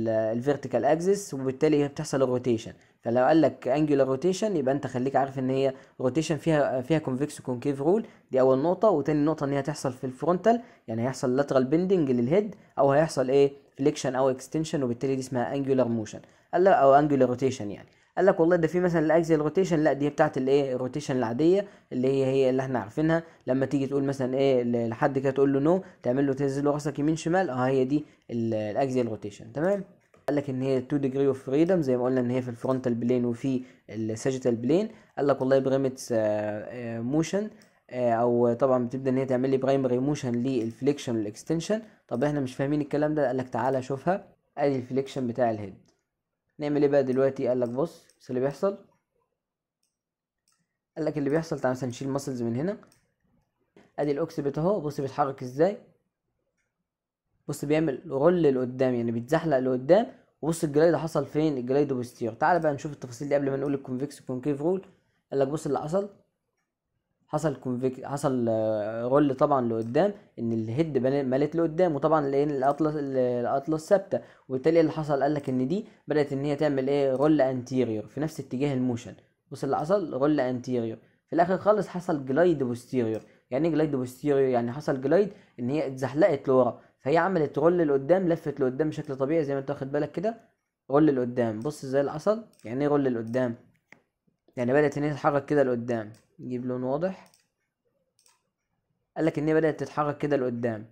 الفيرتيكال اكسس وبالتالي بتحصل الروتيشن فلو قال لك انجولار روتيشن يبقى انت خليك عارف ان هي روتيشن فيها فيها كونفكس وكونكيف رول دي اول نقطه وتاني نقطه ان هي هتحصل في الفرونتال يعني هيحصل لاترال بندنج للهيد او هيحصل ايه فليكشن او اكستنشن وبالتالي دي اسمها انجولار موشن او انجولار روتيشن يعني قال لك والله ده في مثلا الاكسل روتيشن لا دي بتاعت الايه الروتيشن العاديه اللي هي هي اللي احنا عارفينها لما تيجي تقول مثلا ايه لحد كده تقول له نو تعمل له تنزل له راسك يمين شمال اه هي دي الاكسل روتيشن تمام قال لك ان هي 2 ديجري اوف فريدم زي ما قلنا ان هي في الفرونتال بلين وفي الساجيتال بلين قال لك والله بريمت موشن آه، او طبعا بتبدا ان هي تعمل لي برايمري موشن للفليكشن والاكستنشن طب احنا مش فاهمين الكلام ده قال لك تعالى شوفها ادي الفليكشن بتاع الهيد نعمل ايه بقى دلوقتي قال لك بص بص اللي بيحصل قال لك اللي بيحصل تعالى مثلا نشيل المسلز من هنا ادي الاوكسبت اهو بص بيتحرك ازاي بص بيعمل رول لقدام يعني بيتزحلق لقدام وبص الجلايد حصل فين الجلايد بوستير تعال بقى نشوف التفاصيل دي قبل ما نقول الكونفكس كونكيف رول قال لك بص اللي حصل حصل كونفيك حصل آه، رول طبعا لقدام ان الهيد مالت لقدام وطبعا لقينا الاطلس الاطلس ثابته وبالتالي اللي حصل قال لك ان دي بدات ان هي تعمل ايه رول انتيريور في نفس اتجاه الموشن بص اللي حصل رول انتيريور في الاخر خالص حصل جلايد بوستيريور يعني ايه جلايد بوستيريور يعني حصل جلايد ان هي اتزحلقت لورا فهي عملت رول لقدام لفت لقدام بشكل طبيعي زي ما انت واخد بالك كده رول لقدام بص ازاي اللي حصل يعني ايه رول لقدام يعني بدات ان هي تتحرك كده لقدام نجيب لون واضح قال لك ان هي بدات تتحرك كده لقدام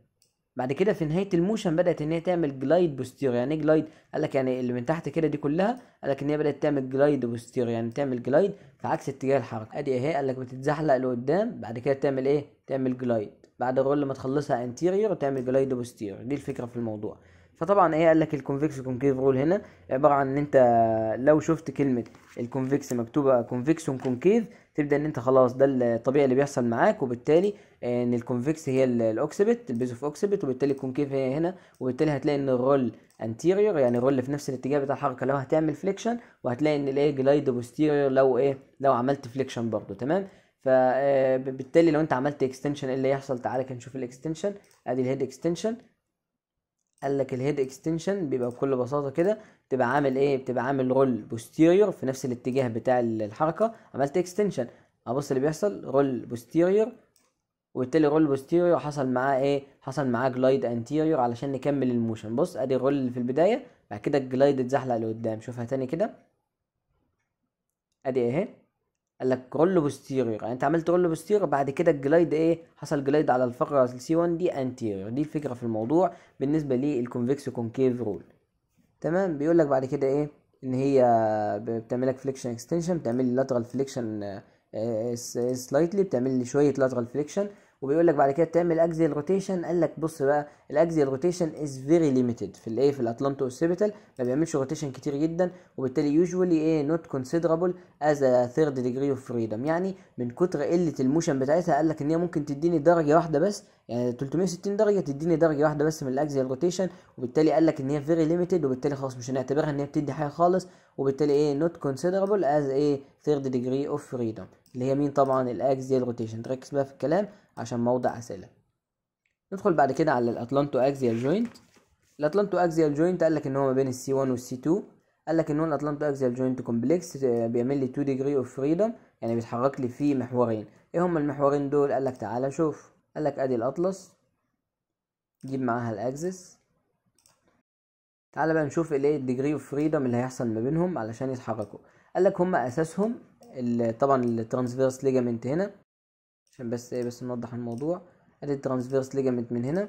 بعد كده في نهايه الموشن بدات ان هي تعمل جلايد بوستير يعني ايه جلايد قال لك يعني اللي من تحت كده دي كلها قال لك ان هي بدات تعمل جلايد بوستير يعني تعمل جلايد في عكس اتجاه الحركه ادي اهي قال لك بتتزحلق لقدام بعد كده تعمل ايه تعمل جلايد بعد الرول ما تخلصها انتيريور تعمل جلايد بوستير دي الفكره في الموضوع فطبعا ايه قال لك الكونفكس كونكيف رول هنا عباره عن ان انت لو شفت كلمه الكونفكس مكتوبه كونفكس كونكيف تبدا ان انت خلاص ده الطبيعي اللي بيحصل معاك وبالتالي ان الكونفكس هي الاوكسبت البيز اوف اوكسبت وبالتالي الكونكيف هي هنا وبالتالي هتلاقي ان الرول انتيريور يعني الرول في نفس الاتجاه بتاع الحركه لو هتعمل فليكشن وهتلاقي ان الايه جلايد بوستيريور لو ايه لو عملت فليكشن برضو تمام فبالتالي آه، لو انت عملت اكستنشن ايه اللي هيحصل تعالى كده نشوف الاكستنشن ادي الهيد اكستنشن قال لك الهيد اكستنشن بيبقى بكل بساطه كده بتبقى عامل ايه بتبقى عامل رول بوستيريور في نفس الاتجاه بتاع الحركه عملت اكستنشن ابص اللي بيحصل رول بوستيريور وبالتالي رول بوستيريور حصل معاه ايه حصل معاه جلايد انتيريور علشان نكمل الموشن بص ادي الرول اللي في البدايه بعد كده الجلايد اتزحلق لقدام شوفها تاني كده ادي اهي قال لك رول بوستيريور يعني انت عملت رول بوستيريور بعد كده الجلايد ايه حصل جلايد على الفقره السي 1 دي انتيريور دي الفكره في الموضوع بالنسبه للكونفكس كونكيف رول تمام بيقول لك بعد كده ايه ان هي بتعمل لك فليكشن اكستنشن بتعمل لي لاترال فليكشن سلايتلي بتعمل لي شويه لاترال فليكشن وبيقول لك بعد كده تعمل اكزيال روتيشن قال لك بص بقى الاكزيال روتيشن از فيري ليميتد في الايه في الاتلانتو اوسيبيتال ما بيعملش روتيشن كتير جدا وبالتالي يوجوالي ايه نوت كونسيدرابل از ا ثيرد ديجري اوف فريدم يعني من كتر قله الموشن بتاعتها قال لك ان هي ممكن تديني درجه واحده بس يعني 360 درجه تديني درجه واحده بس من الاكزيال روتيشن وبالتالي قال لك ان هي فيري ليميتد وبالتالي خلاص مش هنعتبرها ان هي بتدي حاجه خالص وبالتالي ايه نوت كونسيدرابل از ايه ثيرد ديجري اوف فريدم اللي هي مين طبعا الاكزيال روتيشن تركز بقى في الكلام عشان موضع اسئله ندخل بعد كده على الاتلانتو اكزيال جوينت الاتلانتو اكزيال جوينت قال لك ان هو ما بين السي 1 والسي 2 قال لك ان هو الاتلانتو اكزيال جوينت كومبلكس آه، بيعمل لي 2 ديجري اوف فريدم يعني بيتحرك لي في محورين ايه هما المحورين دول قال لك تعالى شوف قال لك ادي الاطلس جيب معاها الاكسس تعالى بقى نشوف الايه الديجري اوف فريدم اللي هيحصل ما بينهم علشان يتحركوا قال لك هما اساسهم طبعا الترانسفيرس ليجامنت هنا عشان بس ايه بس نوضح الموضوع ادي الترانسفيرس ليجمنت من هنا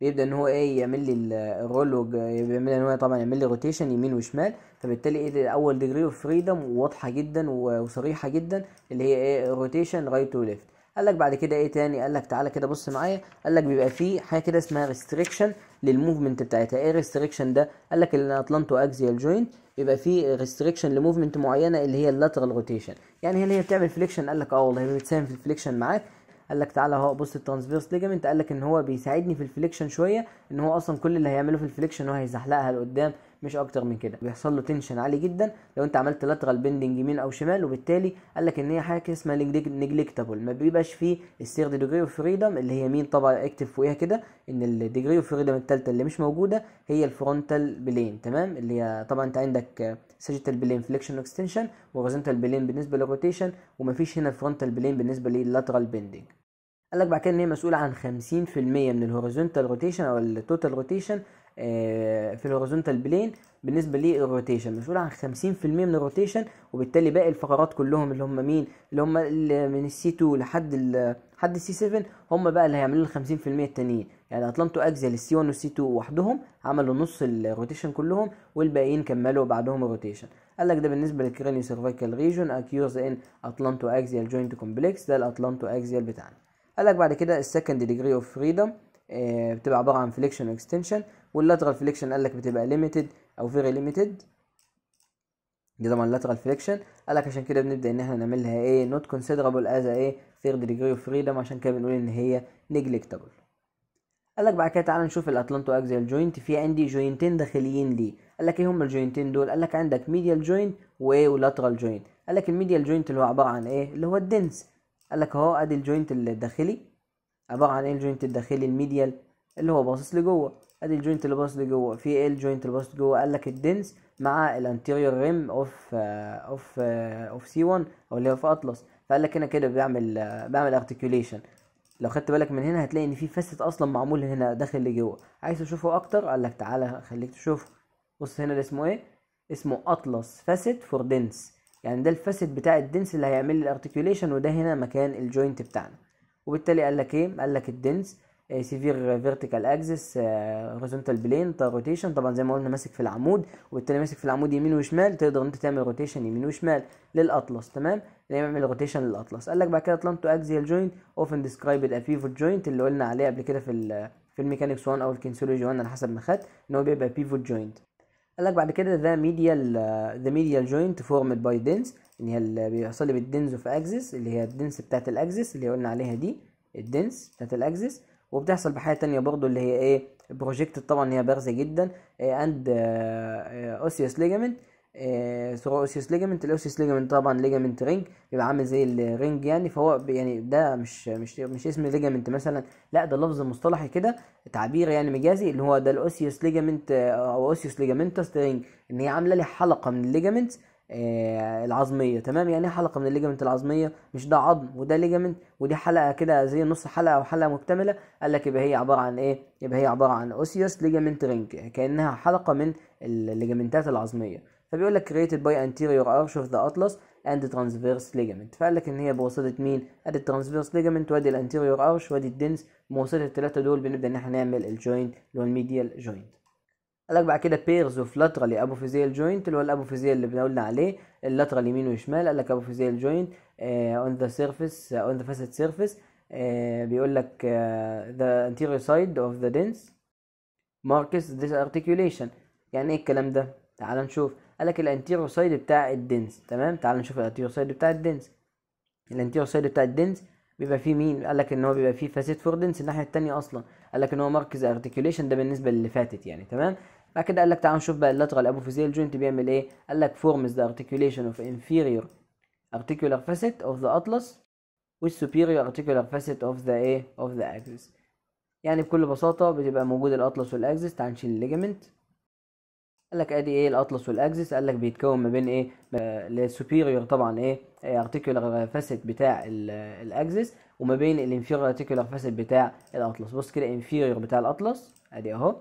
بيبدا ان هو ايه يعمل لي الرول بيعمل ان هو طبعا يعمل لي روتيشن يمين وشمال فبالتالي ايه, إيه، اول ديجري اوف فريدم واضحه جدا وصريحه جدا اللي هي ايه روتيشن رايت تو ليفت قال لك بعد كده ايه تاني قال لك تعالى كده بص معايا قال لك بيبقى فيه حاجه كده اسمها ريستريكشن للموفمنت بتاعتها ايه ريستريكشن ده قال لك الاطلانتو اكزيال جوينت بيبقى فيه ريستريكشن لموفمنت معينه اللي هي اللاترال روتيشن يعني هي اللي هي بتعمل فليكشن قال لك اه والله هي بتساهم في الفليكشن معاك قال لك تعالى اهو بص الترانسفيرس ليجامنت قال لك ان هو بيساعدني في الفليكشن شويه ان هو اصلا كل اللي هيعمله في الفليكشن هو هيزحلقها لقدام مش اكتر من كده بيحصل له تنشن عالي جدا لو انت عملت لاترال بيندنج يمين او شمال وبالتالي قال لك ان هي حاجه اسمها نجلكتابل ما بيبقاش فيه السيرد ديجري اوف فريدم اللي هي مين طبعا اكتب فوقيها كده ان الديجري اوف فريدم الثالثه اللي مش موجوده هي الفرونتال بلين تمام اللي هي طبعا انت عندك سيجيتال بلين فليكشن اكستنشن وهوريزونتال بلين بالنسبه للروتيشن ومفيش هنا الفرونتال بلين بالنسبه لللاترال بيندنج قال لك بعد كده ان هي مسؤوله عن 50% من الهوريزونتال روتيشن او التوتال روتيشن آه، في الهوريزونتال بلين بالنسبه للروتيشن مسؤول عن 50% من الروتيشن وبالتالي باقي الفقرات كلهم اللي هم مين اللي هم اللي من السي 2 لحد لحد السي 7 هم بقى اللي هيعملوا ال 50% التانيين يعني اتلانتو اجزا السي 1 والسي 2 وحدهم عملوا نص الروتيشن كلهم والباقيين كملوا بعدهم الروتيشن قال لك ده بالنسبه للكرينيو سيرفيكال ريجون اكيوز ان اتلانتو اكزيال جوينت كومبلكس ده الاتلانتو اكزيال بتاعنا قال لك بعد كده السكند ديجري اوف فريدم بتبقى عباره عن فليكشن اكستنشن واللاترال فليكشن قال لك بتبقى ليميتد او فيري ليميتد دي طبعا اللاترال فليكشن قال لك عشان كده بنبدا ان احنا نعملها ايه نوت كونسيدرابل از ايه ثيرد ديجري اوف فريدم عشان كده بنقول ان هي نيجليكتابل قال لك بعد كده تعالى نشوف الاتلانتو اكزيال جوينت في عندي جوينتين داخليين ليه قال لك ايه هما الجوينتين دول قال لك عندك ميديال جوينت وايه ولاترال جوينت قال لك الميديال جوينت اللي هو عباره عن ايه اللي هو الدنس قال لك اهو ادي الجوينت الداخلي عباره عن ايه الجوينت الداخلي الميديال اللي هو باصص لجوه ادي الجوينت اللي باص لجوه في ايه الجوينت اللي باصص لجوه قال لك الدنس مع الانتيريور ريم اوف اوف اوف سي 1 او اللي هو في اطلس فقال لك هنا كده بيعمل آه، بيعمل ارتكيوليشن لو خدت بالك من هنا هتلاقي ان في فاست اصلا معمول هنا داخل لجوه عايز تشوفه اكتر قال لك تعالى خليك تشوفه بص هنا ده اسمه ايه اسمه اطلس فاست فور دنس يعني ده الفاست بتاع الدنس اللي هيعمل لي الارتكيوليشن وده هنا مكان الجوينت بتاعنا وبالتالي قال لك ايه قال لك الدنس سيفير فيرتيكال اكسس هوريزونتال بلين روتيشن طبعا زي ما قلنا ماسك في العمود وبالتالي ماسك في العمود يمين وشمال تقدر انت تعمل روتيشن يمين وشمال للاطلس تمام اللي يعمل روتيشن للاطلس قال لك بعد كده اتلانتو اكزيال جوينت اوفن ديسكرايب الافيفو جوينت اللي قلنا عليه قبل كده في في الميكانكس 1 او الكنسولوجي 1 على حسب ما خدت ان هو بيبقى بيفوت جوينت قال لك بعد كده ذا ميديال ذا ميديال جوينت فورمد باي دنس اللي هي اللي بيحصل لي بالدنس اوف اكسس اللي هي الدنس بتاعت الاكسس اللي قلنا عليها دي الدنس بتاعت الاكسس وبتحصل بحاجه تانية برضو اللي هي ايه بروجكت طبعا هي بارزه جدا اند اوسيوس ليجامنت ثرو اوسيوس ليجامنت الاوسيوس ليجامنت طبعا ليجامنت رينج بيبقى عامل زي الرينج يعني فهو يعني ده مش مش مش اسم ليجامنت مثلا لا ده لفظ مصطلحي كده تعبير يعني مجازي اللي هو ده الاوسيوس آه، ليجامنت او اوسيوس ليجامنتس رينج ان هي عامله لي حلقه من الليجامنتس آه، العظميه تمام يعني ايه حلقه من الليجامنت العظميه مش ده عظم وده ليجامنت ودي حلقه كده زي نص حلقه او حلقه مكتمله قال لك يبقى هي عباره عن ايه يبقى هي عباره عن اوسيوس ليجامنت رينج كانها حلقه من الليجامنتات العظميه فبيقول لك كريتد باي انتيريور ارش اوف ذا اطلس اند ترانسفيرس ليجامنت فقال لك ان هي بواسطه مين ادي الترانسفيرس ليجامنت وادي الانتيريور ارش وادي الدنس بواسطه الثلاثه دول بنبدا ان احنا نعمل الجوينت اللي هو الميديال جوينت قال لك بعد كده بيرز اوف لاترالي ابوفيزيال جوينت اللي هو الابوفيزيال اللي قلنا عليه اللاترال يمين وشمال قال لك ابوفيزيال جوينت اون ذا سيرفيس اون ذا فاسيت سيرفيس بيقول لك ذا آه، anterior سايد اوف ذا دنس ماركس ذيس articulation يعني ايه الكلام ده تعال نشوف قال لك الانتيريو سايد بتاع الدنس تمام تعال نشوف الانتيريو سايد بتاع الدنس الانتيريو سايد بتاع الدنس بيبقى فيه مين قال لك ان هو بيبقى فيه فاسيت فور دنس الناحيه التانية اصلا قال لك ان هو ماركز ارتكيوليشن ده بالنسبه للي فاتت يعني تمام بعد كده قال لك تعال نشوف بقى اللاترال الابوفيزيال جوينت بيعمل ايه قال لك فورمز ذا ارتكيوليشن اوف انفيرير ارتكيولار فاسيت اوف ذا اطلس والسوبيريور ارتكيولار فاسيت اوف ذا ايه اوف ذا اكسس يعني بكل بساطة بتبقى موجود الأطلس والاكسس تعال نشيل الليجمنت قال لك ادي ايه الاطلس والاكسس قال لك بيتكون ما بين ايه السوبيريور طبعا ايه ارتكيولار فاسيت بتاع الاكسس وما بين الانفيرير ارتكيولار فاسيت بتاع الاطلس بص كده انفيرير بتاع الاطلس ادي اهو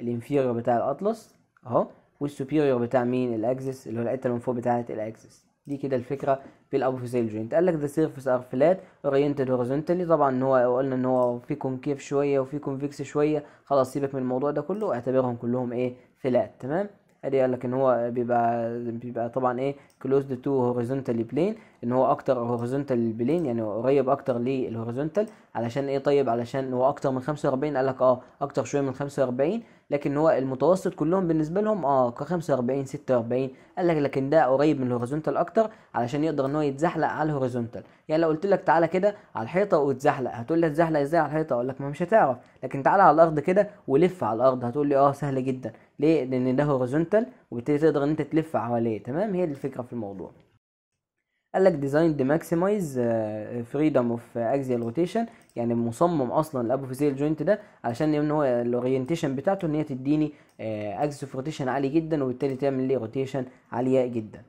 الانفيريور بتاع الاطلس اهو والسوبيريور بتاع مين الاكسس اللي هو الحته من فوق بتاعه الاكسس دي كده الفكره في الابوفيسيال جوينت قال لك ذا سيرفيس ار فلات اورينتد هوريزونتالي طبعا ان هو قلنا ان هو في كونكيف شويه وفي كونفكس شويه خلاص سيبك من الموضوع ده كله اعتبرهم كلهم ايه فلات تمام ادي قال لك ان هو بيبقى بيبقى طبعا ايه كلوزد تو هوريزونتالي بلين ان هو اكتر هوريزونتال بلين يعني قريب اكتر للهوريزونتال علشان ايه طيب علشان هو اكتر من 45 قال لك اه اكتر شويه من 45 لكن هو المتوسط كلهم بالنسبه لهم اه 45 46 قال لك لكن ده قريب من الهوريزونتال اكتر علشان يقدر ان هو يتزحلق على الهوريزونتال يعني لو قلت لك تعالى كده على الحيطه وتزحلق هتقول لي اتزحلق ازاي على الحيطه اقول لك ما مش هتعرف لكن تعالى على الارض كده ولف على الارض هتقول لي اه سهل جدا ليه لان ده هوريزونتال وبالتالي تقدر ان انت تلف حواليه تمام هي دي الفكره في الموضوع قال لك ديزاين دي ماكسمايز فريدم اوف اكسيال روتيشن يعني مصمم اصلا الابوفيزيال جوينت ده علشان ان هو الاورينتيشن بتاعته ان هي تديني اكسس اوف روتيشن عالي جدا وبالتالي تعمل لي روتيشن عاليه جدا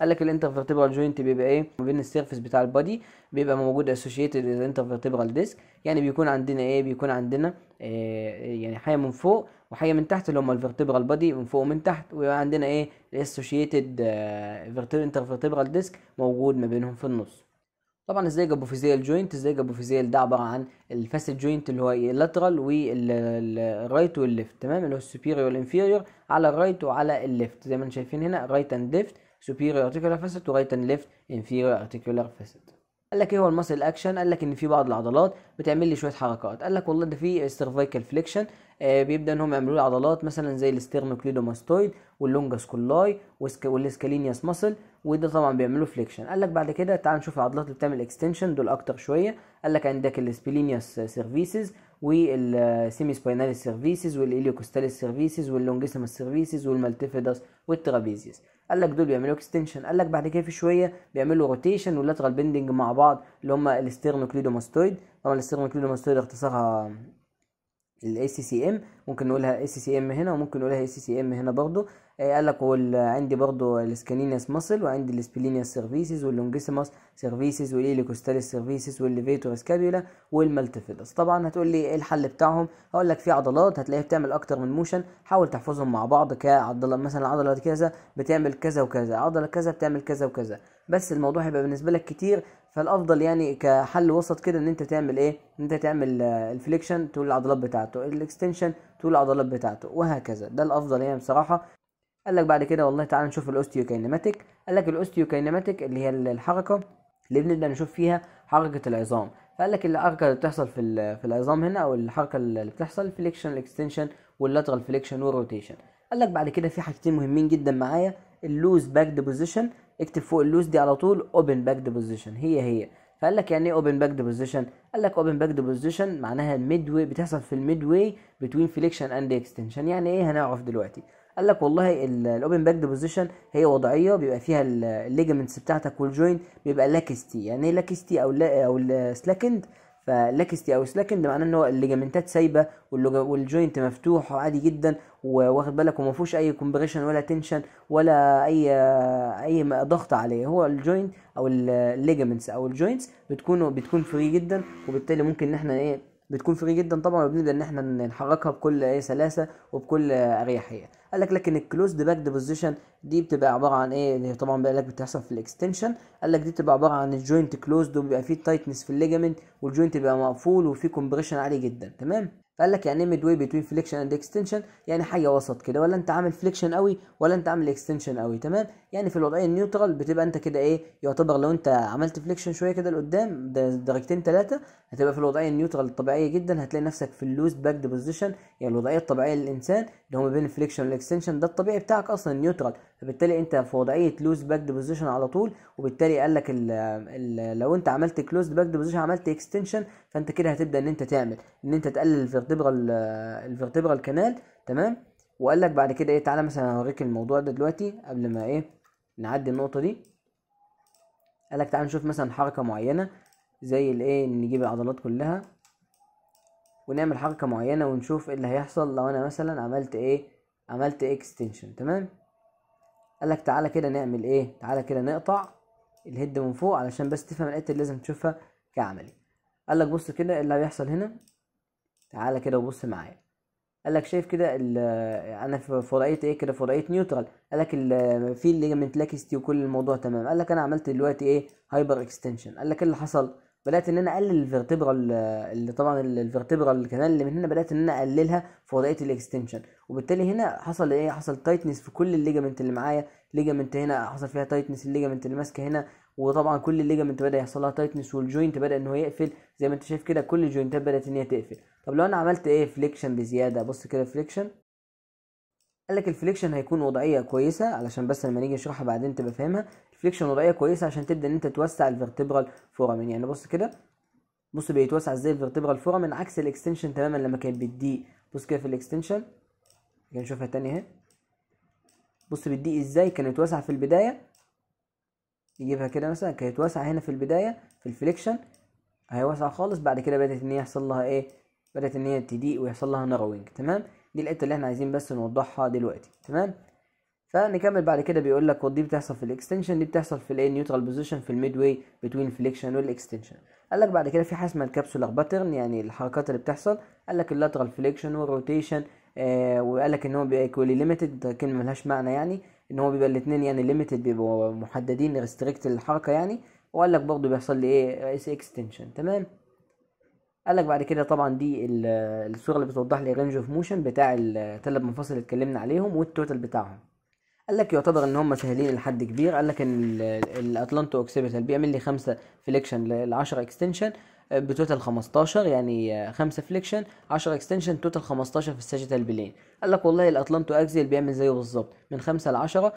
قال لك الانترفيرتبرال جوينت بيبقى ايه ما بين السيرفيس بتاع البادي بيبقى موجود اسوشيتد الانترفيرتبرال ديسك يعني بيكون عندنا ايه بيكون عندنا إيه يعني حاجه من فوق وحاجه من تحت اللي هم الفيرتيبرال بادي من فوق ومن تحت ويبقى عندنا ايه الاسوشيتد انترفيرتبرال ديسك موجود ما بينهم في النص طبعا ازاي جابوا فيزيال جوينت ازاي جابوا فيزيال ده عباره عن الفاسد جوينت اللي هو اللاترال والرايت والليفت تمام اللي هو السوبيريور والانفيريور على الرايت وعلى الليفت زي ما انتم شايفين هنا رايت اند ليفت superior articular facet right and left inferior articular facet قال لك ايه هو المسل اكشن قال لك ان في بعض العضلات بتعمل لي شويه حركات قال لك والله ده في سيرفايكال فليكشن آه بيبدا ان هم يعملوا لي عضلات مثلا زي الاسترنوكليدوماستويد واللونجاس كولاي والاسكالينياس ماسل وده طبعا بيعملوا فليكشن قال لك بعد كده تعال نشوف العضلات اللي بتعمل اكستنشن دول اكتر شويه قال لك عندك السبلينياس سيرفيسز والسيمي سبينال سيرفيسز والاليوكوستاليس سيرفيسز واللونجيسيمال سيرفيسز والمالتيفيداس والترابيزيس قال لك دول بيعملوا اكستنشن قال لك بعد كده في شويه بيعملوا روتيشن ولاترال بيندنج مع بعض اللي هم الاستيرنوكليدوماستويد طبعا الاستيرنوكليدوماستويد اختصارها الاي سي سي ام ممكن نقولها اي سي سي ام هنا وممكن نقولها اي سي سي ام هنا برضو آه، قال لك عندي برضو الاسكانينيس مصل وعندي الاسبلينيس سيرفيسز واللونجيسيمس سيرفيسز والايليكوستاليس سيرفيسز والليفيتور سكابيولا والمالتيفيدس طبعا هتقول لي ايه الحل بتاعهم هقول لك في عضلات هتلاقيها بتعمل اكتر من موشن حاول تحفظهم مع بعض كعضله مثلا عضله كذا بتعمل كذا وكذا عضله كذا بتعمل كذا وكذا بس الموضوع هيبقى بالنسبه لك كتير فالافضل يعني كحل وسط كده ان انت تعمل ايه ان انت تعمل آه، الفليكشن تقول العضلات بتاعته الاكستنشن تقول العضلات بتاعته وهكذا ده الافضل يعني بصراحه قال لك بعد كده والله تعالى نشوف الاوستيو كاينماتيك قال لك الاوستيو كاينماتيك اللي هي الحركه اللي بنبدا نشوف فيها حركه العظام فقال لك الحركه اللي بتحصل في في العظام هنا او الحركه اللي بتحصل فليكشن الاكستنشن واللاترال فليكشن والروتيشن قال لك بعد كده في حاجتين مهمين جدا معايا اللوز باك بوزيشن اكتب فوق اللوز دي على طول اوبن باك بوزيشن هي هي فقال لك يعني ايه اوبن باك بوزيشن قال لك اوبن باك بوزيشن معناها ميد واي بتحصل في الميد واي بتوين فليكشن اند اكستنشن يعني ايه هنعرف دلوقتي قال لك والله الاوبن باك ديبوزيشن هي وضعيه بيبقى فيها الليجمنتس بتاعتك والجوينت بيبقى لاكستي يعني ايه لاكستي او لا او سلاكند فلاكستي او سلاكند معناه ان هو الليجمنتات سايبه والجوينت مفتوح عادي جدا واخد بالك وما فيهوش اي كومبريشن ولا تنشن ولا اي اي ضغط عليه هو الجوينت او الليجمنتس او الجوينتس بتكون بتكون فري جدا وبالتالي ممكن ان احنا ايه بتكون فري جدا طبعا وبنبدا ان احنا نحركها بكل ايه سلاسه وبكل اريحيه قال لك لكن الكلوزد باك ديبوزيشن دي بتبقى عباره عن ايه طبعا بقى لك بتحصل في الاكستنشن قال لك دي بتبقى عباره عن الجوينت كلوزد وبيبقى فيه تايتنس في الليجامنت والجوينت بيبقى مقفول وفيه كومبريشن عالي جدا تمام قال لك يعني ميد واي بتوين فليكشن اند اكستنشن يعني حاجه وسط كده ولا انت عامل فليكشن قوي ولا انت عامل اكستنشن قوي تمام يعني في الوضعيه النيوترال بتبقى انت كده ايه يعتبر لو انت عملت فليكشن شويه كده لقدام درجتين ثلاثه هتبقى في الوضعيه النيوترال الطبيعيه جدا هتلاقي نفسك في اللوز باك بوزيشن يعني الوضعيه الطبيعيه للانسان اللي هو ما بين الفليكشن والاكستنشن ده الطبيعي بتاعك اصلا النيوترال فبالتالي انت في وضعيه لوز باك بوزيشن على طول وبالتالي قال لك لو انت عملت كلوز باك بوزيشن عملت اكستنشن فانت كده هتبدا ان انت تعمل ان انت تقلل الفيرتبرال الفيرتبرال كانال تمام وقال لك بعد كده ايه تعالى مثلا هوريك الموضوع ده دلوقتي قبل ما ايه نعدي النقطة دي قالك تعال نشوف مثلا حركة معينة زي الايه نجيب العضلات كلها ونعمل حركة معينة ونشوف ايه اللي هيحصل لو انا مثلا عملت ايه عملت اكستنشن تمام قالك تعالى كده نعمل ايه تعالى كده نقطع الهيد من فوق علشان بس تفهم الحتة اللي لازم تشوفها كعملي قالك بص كده إيه اللي هيحصل هنا تعالى كده وبص معايا قال لك شايف كده انا في فرعيه ايه كده فرعيه نيوترال قال لك في الليجمنت لاكستي وكل الموضوع تمام قال لك انا عملت دلوقتي ايه هايبر اكستنشن قال لك ايه اللي حصل بدات ان انا اقلل الفرتبرال اللي طبعا اللي كمان اللي من هنا بدات ان انا اقللها في وضعيه الاكستنشن وبالتالي هنا حصل ايه حصل تايتنس في كل الليجمنت اللي معايا ليجمنت هنا حصل فيها تايتنس الليجمنت اللي ماسكه هنا وطبعا كل الليجمنت بدا يحصل لها تايتنس والجوينت بدا ان هو يقفل زي ما انت شايف كده كل الجوينتات بدات ان هي تقفل طب لو انا عملت ايه فليكشن بزياده بص كده فليكشن قال لك الفليكشن هيكون وضعيه كويسه علشان بس لما نيجي نشرحها بعدين تبقى فاهمها الفليكشن وضعيه كويسه عشان تبدا ان انت توسع الفيرتبرال فورامين يعني بص كده بص بيتوسع ازاي الفيرتبرال فورامين عكس الاكستنشن تماما لما كانت بتضيق بص كده في الاكستنشن نشوفها تاني اهي بص بتضيق ازاي كانت واسعه في البدايه يجيبها كده مثلا كانت واسعه هنا في البدايه في الفليكشن هي واسعه خالص بعد كده بدات ان هي يحصل لها ايه بدات ان هي تضيق ويحصل لها نروينج تمام دي الحته اللي احنا عايزين بس نوضحها دلوقتي تمام فنكمل بعد كده بيقول لك ودي بتحصل في الاكستنشن دي بتحصل في الايه نيوترال بوزيشن في الميد واي بتوين فليكشن والاكستنشن قال لك بعد كده في حاجه اسمها الكابسولار باترن يعني الحركات اللي بتحصل قال لك اللاترال فليكشن والروتيشن آه وقال لك ان هو بيبقى ليميتد كلمه ملهاش معنى يعني ان هو بيبقى الاثنين يعني ليميتد بيبقوا محددين ريستريكت الحركه يعني وقال لك برضه بيحصل لي ايه اس اكستنشن تمام قال لك بعد كده طبعا دي الصوره اللي بتوضح لي رينج اوف موشن بتاع الثلاث منفصل اللي اتكلمنا عليهم والتوتال بتاعهم قال لك يعتبر ان هم سهلين لحد كبير قال لك ان الاتلانتو اوكسيبيتال بيعمل لي خمسة فليكشن ل 10 اكستنشن بتوتال 15 يعني 5 فليكشن 10 اكستنشن توتال 15 في الساجيتال بلين قال لك والله الاطلانتو اكزيل بيعمل زيه بالظبط من 5 ل 10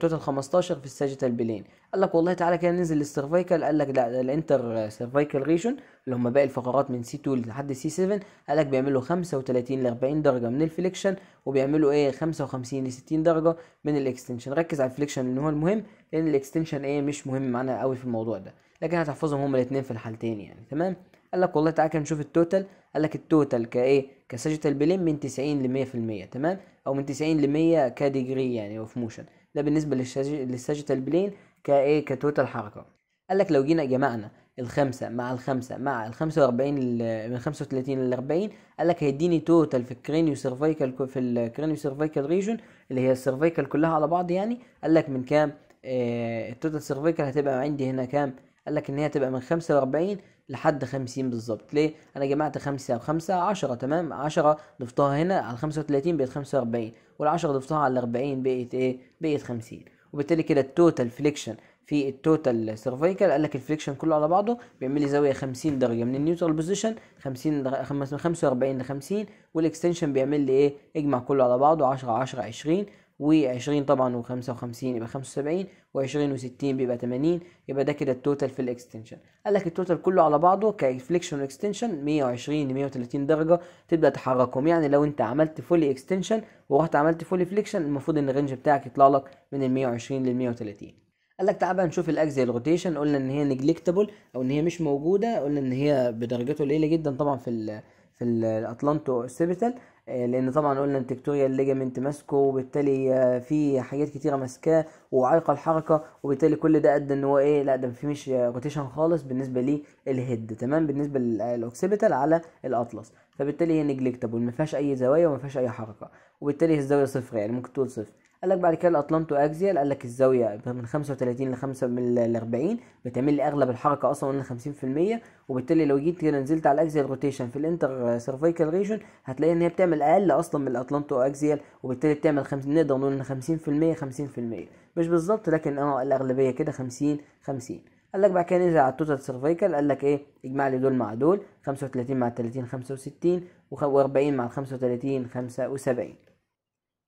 توتال 15 في الساجيتال بلين قال لك والله تعالى كده ننزل للسيرفايكال قال لك لا الانتر سيرفايكال ريجن اللي هم باقي الفقرات من سي 2 لحد سي 7 قال لك بيعملوا 35 ل 40 درجه من الفليكشن وبيعملوا ايه 55 ل 60 درجه من الاكستنشن ركز على الفليكشن ان هو المهم لان الاكستنشن ايه مش مهم معانا قوي في الموضوع ده لكن هتحفظهم هما الاثنين في الحالتين يعني تمام قال لك والله تعالى نشوف التوتال قال لك التوتال كايه كساجيتال بلين من 90 ل 100% تمام او من 90 ل 100 كديجري يعني اوف موشن ده بالنسبه للساجيتال بلين كايه كتوتال حركه قال لك لو جينا جمعنا الخمسة مع الخمسة مع ال 45 من 35 ل 40 قال لك هيديني توتال في الكرينيو سيرفيكال في الكرينيو سيرفيكال ريجون اللي هي السيرفيكال كلها على بعض يعني قال لك من كام التوتال آه، سيرفيكال هتبقى عندي هنا كام قال لك ان هي تبقى من 45 لحد 50 بالظبط ليه انا جمعت 5 و5 10 تمام 10 ضفتها هنا على 35 بقت 45 وال10 ضفتها على 40 بقت ايه بقت 50 وبالتالي كده التوتال فليكشن في التوتال سيرفيكال قال لك الفليكشن كله على بعضه بيعمل لي زاويه 50 درجه من النيوترال بوزيشن 50 من 45 ل 50 والاكستنشن بيعمل لي ايه اجمع كله على بعضه 10 10 20 و20 طبعا و55 يبقى 75 و20 و60 بيبقى 80 يبقى ده كده التوتال في الاكستنشن قال لك التوتال كله على بعضه كريفليكشن واكستنشن 120 ل 130 درجه تبدا تحركهم يعني لو انت عملت فولي اكستنشن ورحت عملت فولي فليكشن المفروض ان الرينج بتاعك يطلع لك من ال 120 لل 130 قال لك تعال بقى نشوف الاكزيال روتيشن قلنا ان هي نجلكتبل او ان هي مش موجوده قلنا ان هي بدرجته قليله جدا طبعا في الـ في الاطلانتو سيبيتال لان طبعا قلنا التكتوريال ليجمنت ماسكه وبالتالي آه، في حاجات كتيره ماسكاه وعايقه الحركه وبالتالي كل ده ادى ان هو ايه لا ده في مش روتيشن خالص بالنسبه للهيد تمام بالنسبه للاوكسيبيتال آه، على الاطلس فبالتالي هي نجليكتابل ما فيهاش اي زوايا وما فيهاش اي حركه وبالتالي الزاويه صفر يعني ممكن تقول صفر قال لك بعد كده الاطلانتو اكزيال قال لك الزاويه من 35 ل 5 من 40 بتعمل لي اغلب الحركه اصلا من 50% وبالتالي لو جيت كده نزلت على الاكزيال روتيشن في الانتر سيرفيكال ريجن هتلاقي ان هي بتعمل اقل اصلا من الاطلانتو اكزيال وبالتالي بتعمل خمس... نقدر نقول ان 50% 50% مش بالظبط لكن اه الاغلبيه كده 50 50 قال لك بعد كده ننزل على التوتال سيرفيكال قال لك ايه اجمع لي دول مع دول 35 مع 30 65 و40 مع 35 75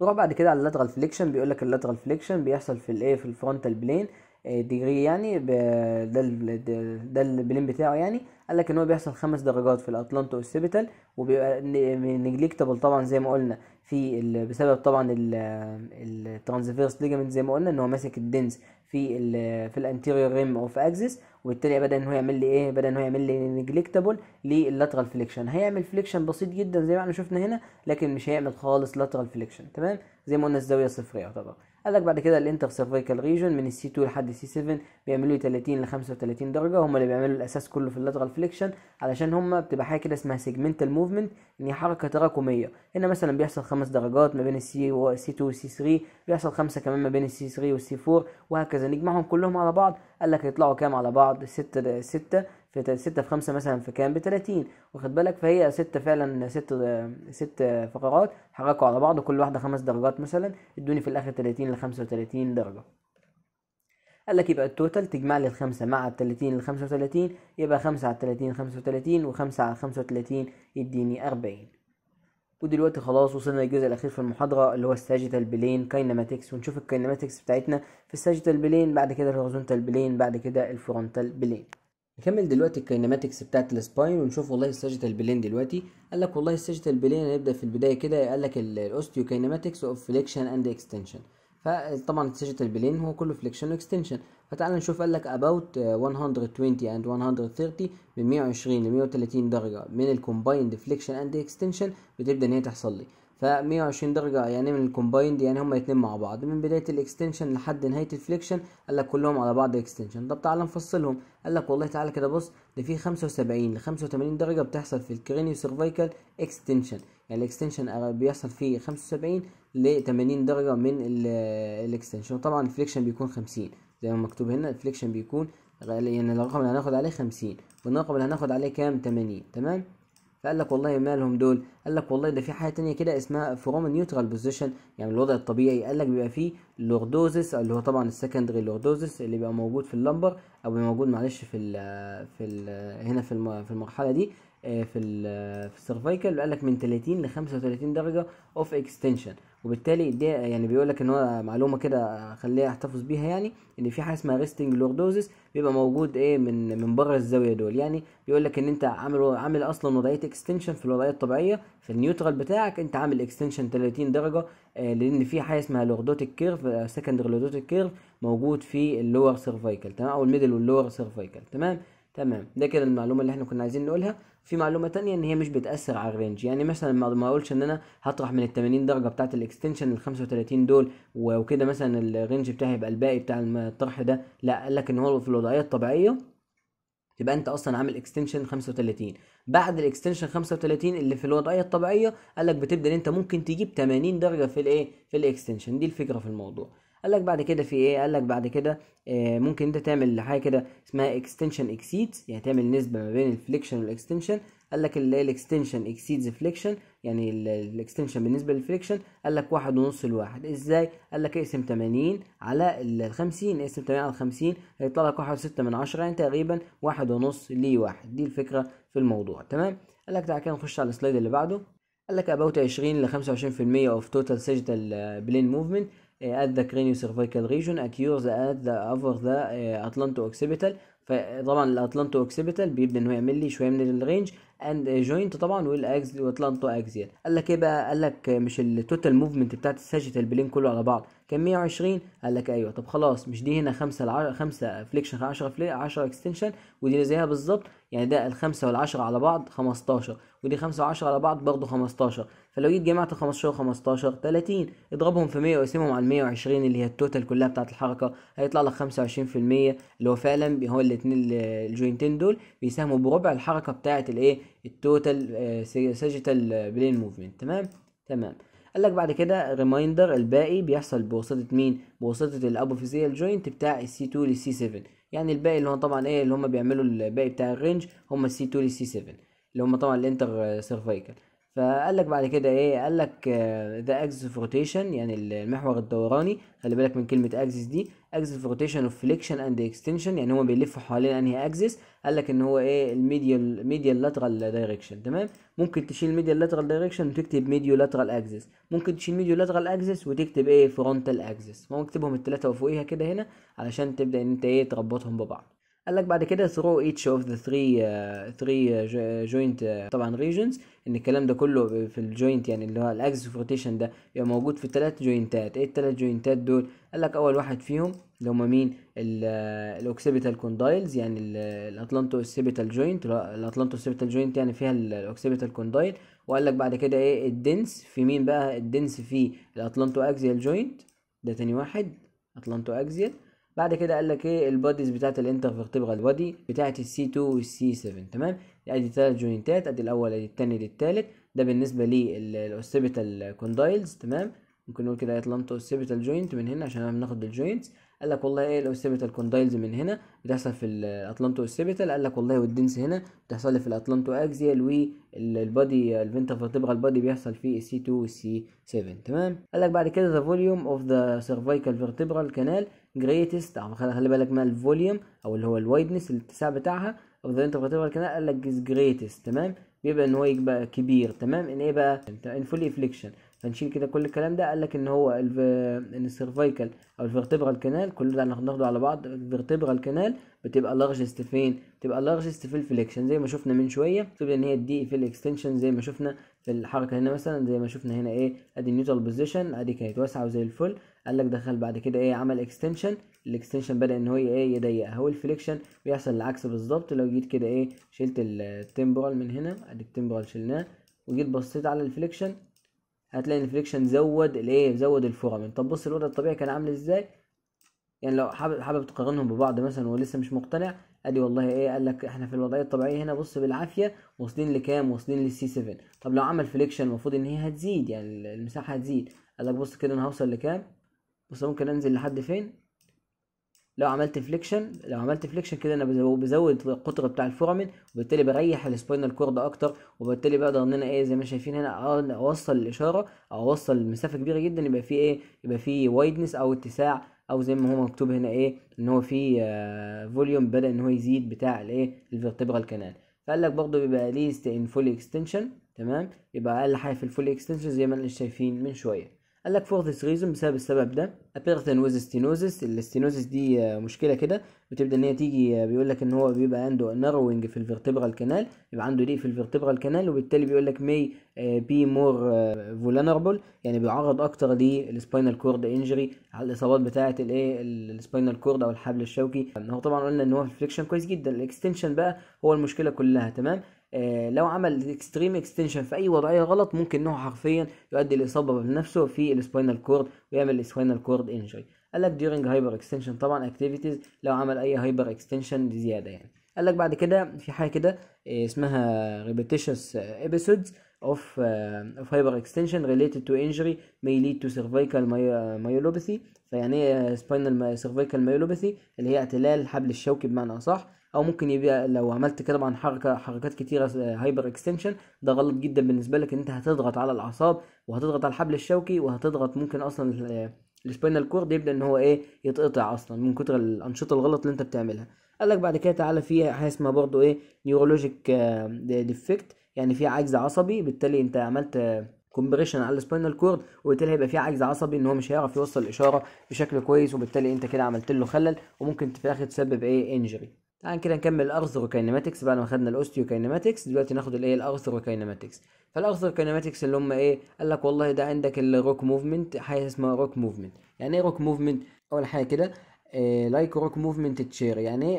نروح بعد كده على اللاترال فليكشن بيقول لك اللاترال فليكشن بيحصل في الايه في الفرونتال بلين ديجري يعني ده ده البلين بتاعه يعني قال لك ان هو بيحصل خمس درجات في الاطلانتو اوسيبيتال وبيبقى نجليكتابل طبعا زي ما قلنا في بسبب طبعا الترانزفيرس ليجامنت زي ما قلنا ان هو ماسك الدنس في ال في الانتيريور ريم او في اكسس وبالتالي بدا ان هو يعمل لي ايه بدا ان هو يعمل لي نيجليكتابل للاترال فليكشن هيعمل فليكشن بسيط جدا زي ما احنا شفنا هنا لكن مش هيعمل خالص لاترال فليكشن تمام زي ما قلنا الزاويه صفر يعتبر قال لك بعد كده الانتر سيرفيكال ريجون من السي 2 لحد السي 7 بيعملوا لي 30 ل 35 درجه هم اللي بيعملوا الاساس كله في اللاترال فليكشن علشان هم بتبقى حاجه كده اسمها سيجمنتال موفمنت ان هي حركه تراكميه هنا مثلا بيحصل خمس درجات ما بين السي سي 2 والسي 3 بيحصل خمسه كمان ما بين السي 3 والسي 4 وهكذا نجمعهم كلهم على بعض قال لك يطلعوا كام على بعض 6 6 في ستة في خمسة مثلا في كام؟ بتلاتين واخد بالك فهي ستة فعلا ست ست فقرات حركوا على بعض كل واحدة خمس درجات مثلا ادوني في الآخر تلاتين لخمسة وتلاتين درجة قال لك يبقى التوتال تجمع لي الخمسة مع التلاتين لخمسة وتلاتين يبقى خمسة على التلاتين خمسة وتلاتين وخمسة على خمسة وتلاتين يديني أربعين ودلوقتي خلاص وصلنا للجزء الاخير في المحاضره اللي هو الساجيتال بلين كاينماتكس ونشوف الكاينماتكس بتاعتنا في الساجيتال بلين بعد كده الهوريزونتال بلين بعد كده الفرونتال بلين نكمل دلوقتي الكينماتكس بتاعت السباين ونشوف والله الساجيتال بلين دلوقتي قال لك والله الساجيتال بلين هنبدا في البدايه كده قال لك الاوستيو كينماتكس اوف فليكشن اند اكستنشن فطبعا الساجيتال بلين هو كله فليكشن واكستنشن فتعال نشوف قال لك اباوت 120 اند 130 من 120 ل 130 درجه من الكومبايند فليكشن اند اكستنشن بتبدا ان هي تحصل لي ف 120 درجة يعني من الكومبايند يعني هما اتنين مع بعض من بداية الاكستنشن لحد نهاية الفليكشن قال لك كلهم على بعض اكستنشن طب تعالى نفصلهم قال لك والله تعالى كده بص ده في 75 ل 85 درجة بتحصل في الكرينيو سيرفيكال اكستنشن يعني الاكستنشن آه، بيحصل فيه 75 ل 80 درجة من الاكستنشن وطبعا الفليكشن بيكون 50 زي ما مكتوب هنا الفليكشن بيكون يعني الرقم اللي هناخد عليه 50 والرقم اللي هناخد عليه كام 80 تمام فقال لك والله مالهم دول قال لك والله ده في حاجه تانية كده اسمها فروم نيوترال بوزيشن يعني الوضع الطبيعي قال لك بيبقى فيه لوردوزس اللي هو طبعا السكندري لوردوزس اللي بيبقى موجود في اللمبر او بيبقى موجود معلش في ال في الـ هنا في في المرحله دي آه، في ال في السيرفايكل قال لك من 30 ل 35 درجه اوف اكستنشن وبالتالي دي يعني بيقول لك ان هو معلومه كده خليها احتفظ بيها يعني ان في حاجه اسمها ريستنج لوردوزس بيبقى موجود ايه من من بره الزاويه دول يعني بيقول لك ان انت عامل عامل اصلا وضعيه اكستنشن في الوضعيه الطبيعيه في النيوترال بتاعك انت عامل اكستنشن 30 درجه آه لان في حاجه اسمها لوردوتيك كيرف سكند لوردوتيك كيرف موجود في اللور سيرفايكل تمام او الميدل واللور سيرفايكل تمام تمام ده كده المعلومه اللي احنا كنا عايزين نقولها في معلومه تانية ان هي مش بتاثر على الرينج يعني مثلا ما اقولش ان انا هطرح من ال 80 درجه بتاعه الاكستنشن ال 35 دول وكده مثلا الرينج بتاعي يبقى الباقي بتاع الطرح ده لا قال لك ان هو في الوضعيه الطبيعيه يبقى انت اصلا عامل اكستنشن 35 بعد الاكستنشن 35 اللي في الوضعيه الطبيعيه قال لك بتبدا انت ممكن تجيب 80 درجه في الايه في الاكستنشن دي الفكره في الموضوع قال لك بعد كده في ايه قال لك بعد كده آه، ممكن انت تعمل حاجه كده اسمها اكستنشن اكسيدز يعني تعمل نسبه ما بين الفليكشن والاكستنشن قال لك اللي هي الاكستنشن اكسيدز فليكشن يعني الاكستنشن بالنسبه للفليكشن قال لك واحد ونص لواحد ازاي قال لك اقسم 80 على ال 50 اقسم 80 على 50 هيطلع لك واحد وستة من عشرة يعني تقريبا واحد ونص لواحد دي الفكره في الموضوع تمام قال لك تعالى كده نخش على السلايد اللي بعده قال لك اباوت 20 ل 25% اوف توتال سيجيتال بلين موفمنت إيه، at the cervical region occurs at the over the إيه، atlanto occipital فطبعا الاتلانتو اوكسيبيتال بيبدا ان هو يعمل لي شويه من الرينج اند جوينت طبعا والاكس واتلانتو اكزيال قال لك ايه بقى قال لك مش التوتال موفمنت بتاعت الساجيتال بلين كله على بعض كان 120 قال لك ايوه طب خلاص مش دي هنا 5 ل 5 فليكشن 10 10 اكستنشن ودي زيها بالظبط يعني ده ال 5 وال 10 على بعض 15 ودي 5 و10 على بعض برضه 15 فلو جيت جمعت 15 و15 30 اضربهم في 100 واقسمهم على 120 اللي هي التوتال كلها بتاعت الحركه هيطلع لك 25% اللي هو فعلا هو الاثنين الجوينتين دول بيساهموا بربع الحركه بتاعت الايه التوتال ساجيتال بلين موفمنت تمام تمام قال لك بعد كده ريمايندر الباقي بيحصل بواسطه مين بواسطه الابوفيزيال جوينت بتاع السي 2 للسي 7 يعني الباقي اللي هو طبعا ايه اللي هم بيعملوا الباقي بتاع الرينج هم السي 2 للسي 7 اللي هم طبعا الانتر سيرفايكال فقال لك بعد كده ايه قال لك ده اكسس اوف روتيشن يعني المحور الدوراني خلي بالك من كلمه اكسس دي اكسس اوف روتيشن اوف فليكشن اند اكستنشن يعني هما بيلفوا حوالين انهي اكسس قال لك ان هو ايه الميديال ميديال لاترال دايركشن تمام ممكن تشيل ميديال لاترال دايركشن وتكتب ميديو لاترال اكسس ممكن تشيل ميديو لاترال اكسس وتكتب ايه فرونتال اكسس ممكن تكتبهم الثلاثه وفوقيها كده هنا علشان تبدا ان انت ايه تربطهم ببعض قال لك بعد كده ثرو ايتش اوف ذا ثري ثري جوينت طبعا ريجنز ان الكلام ده كله في الجوينت يعني اللي هو الاكس روتيشن ده يبقى موجود في ثلاث جوينتات ايه الثلاث جوينتات دول قال لك اول واحد فيهم اللي هم مين الاوكسيبيتال كوندايلز uh, يعني الاتلانتو اوكسيبيتال جوينت الاتلانتو اوكسيبيتال جوينت يعني فيها الاوكسيبيتال كوندايل وقال لك بعد كده ايه الدنس في مين بقى الدنس في الاتلانتو اكزيال جوينت ده تاني واحد اتلانتو اكزيال بعد كده قال لك ايه الباديز بتاعت الانتر الانترفيرتبرال بادي بتاعت السي 2 والسي 7 تمام ادي ثلاث جوينتات ادي الاول ادي الثاني للثالث ده بالنسبه للاوسيبيتال كوندايلز تمام ممكن نقول كده اطلنت اوسيبيتال جوينت من هنا عشان بناخد الجوينتس قال لك والله ايه الاوسيبيتال كوندايلز من هنا بتحصل في الاطلانتو اوسيبيتال قال لك والله والدنس هنا بتحصل لي في الاطلانتو اكزيال والبادي الفنترفيرتبرال بادي بيحصل في السي 2 والسي 7 تمام قال لك بعد كده ذا فوليوم اوف ذا سيرفايكال فيرتبرال كانال جريتست خلي بالك من الفوليوم او اللي هو الوايدنس الاتساع بتاعها او ذا انترفاتيفال كانال قال لك از جريتست تمام بيبقى ان هو يبقى كبير تمام ان ايه بقى ان فولي افليكشن فنشيل كده كل الكلام ده قال لك ان هو الف... ان السيرفايكال او الفيرتيبرال كانال كل ده هناخده على بعض الفيرتيبرال كانال بتبقى لارجست فين بتبقى لارجست في الفليكشن زي ما شفنا من شويه تبقى ان هي الدي في الاكستنشن زي ما شفنا في الحركه هنا مثلا زي ما شفنا هنا ايه ادي النيوترال بوزيشن ادي كانت واسعه وزي الفل قال لك دخل بعد كده ايه عمل اكستنشن الاكستنشن بدا ان هو ايه يضيق اهو الفليكشن بيحصل العكس بالظبط لو جيت كده ايه شلت التمبرال من هنا ادي التمبرال شلناه وجيت بصيت على الفليكشن هتلاقي الفليكشن زود الايه زود الفورامين طب بص الوضع الطبيعي كان عامل ازاي يعني لو حابب حابب تقارنهم ببعض مثلا ولسه مش مقتنع ادي والله ايه قال لك احنا في الوضعيه الطبيعيه هنا بص بالعافيه واصلين لكام واصلين للسي 7 طب لو عمل فليكشن المفروض ان هي هتزيد يعني المساحه هتزيد قال لك بص كده انا هوصل لكام بص ممكن انزل لحد فين لو عملت فليكشن لو عملت فليكشن كده انا بزود القطر بتاع الفورامين وبالتالي بريح السباينال كورد اكتر وبالتالي بقدر ان انا ايه زي ما شايفين هنا اوصل الاشاره او اوصل مسافه كبيره جدا يبقى في ايه يبقى في وايدنس او اتساع او زي ما هو مكتوب هنا ايه ان هو في فوليوم آه، بدا ان هو يزيد بتاع الايه الفيرتبرال كانال فقال لك برضه بيبقى ليست ان فول اكستنشن تمام يبقى اقل حاجه في الفول اكستنشن زي ما احنا شايفين من شويه قال لك فور ذس ريزون بسبب السبب ده ابيرتن ويز ستينوزس الاستينوزس دي آه، مشكله كده بتبدا ان هي تيجي آه، بيقول لك ان هو بيبقى عنده ناروينج في الفيرتبرال كانال يبقى عنده ضيق في الفيرتبرال كانال وبالتالي بيقول لك may آه، be more vulnerable يعني بيعرض اكتر للسباينال كورد انجري على الاصابات بتاعه الايه السباينال كورد او الحبل الشوكي هو طبعا قلنا ان هو في الفليكشن كويس جدا الاكستنشن بقى هو المشكله كلها تمام آه، لو عمل اكستريم اكستنشن في اي وضعيه غلط ممكن انه حرفيا يؤدي لاصابه بنفسه في السباينال كورد ويعمل السباينال كورد انجري قال لك ديورنج هايبر اكستنشن طبعا اكتيفيتيز لو عمل اي هايبر اكستنشن زياده يعني قال لك بعد كده في حاجه كده آه، اسمها ريبيتيشنس episodes of uh, of hyperextension related to injury may lead to cervical myelopathy فيعني ايه spinal cervical myelopathy اللي هي اعتلال الحبل الشوكي بمعنى اصح او ممكن يبقى لو عملت كده طبعا حركه حركات كتيره هايبر آه، اكستنشن ده غلط جدا بالنسبه لك ان انت هتضغط على الاعصاب وهتضغط على الحبل الشوكي وهتضغط ممكن اصلا السبينال كورد آه، يبدا ان هو ايه يتقطع اصلا من كتر الانشطه الغلط اللي انت بتعملها قال لك بعد كده تعالى في حاجه اسمها برضو ايه نيورولوجيك ديفكت آه، يعني في عجز عصبي بالتالي انت عملت كومبريشن على السبينال كورد وبالتالي هيبقى في عجز عصبي ان هو مش هيعرف يوصل الاشاره بشكل كويس وبالتالي انت كده عملت له خلل وممكن في الاخر تسبب ايه انجري تعال كده نكمل الارثروكاينماتكس بعد ما خدنا الاوستيوكاينماتكس دلوقتي ناخد الايه الارثروكاينماتكس فالارثروكاينماتكس اللي هم ايه قال لك والله ده عندك الروك موفمنت حاجه اسمها روك موفمنت يعني ايه روك موفمنت اول حاجه كده لايك روك موفمنت تشير يعني ايه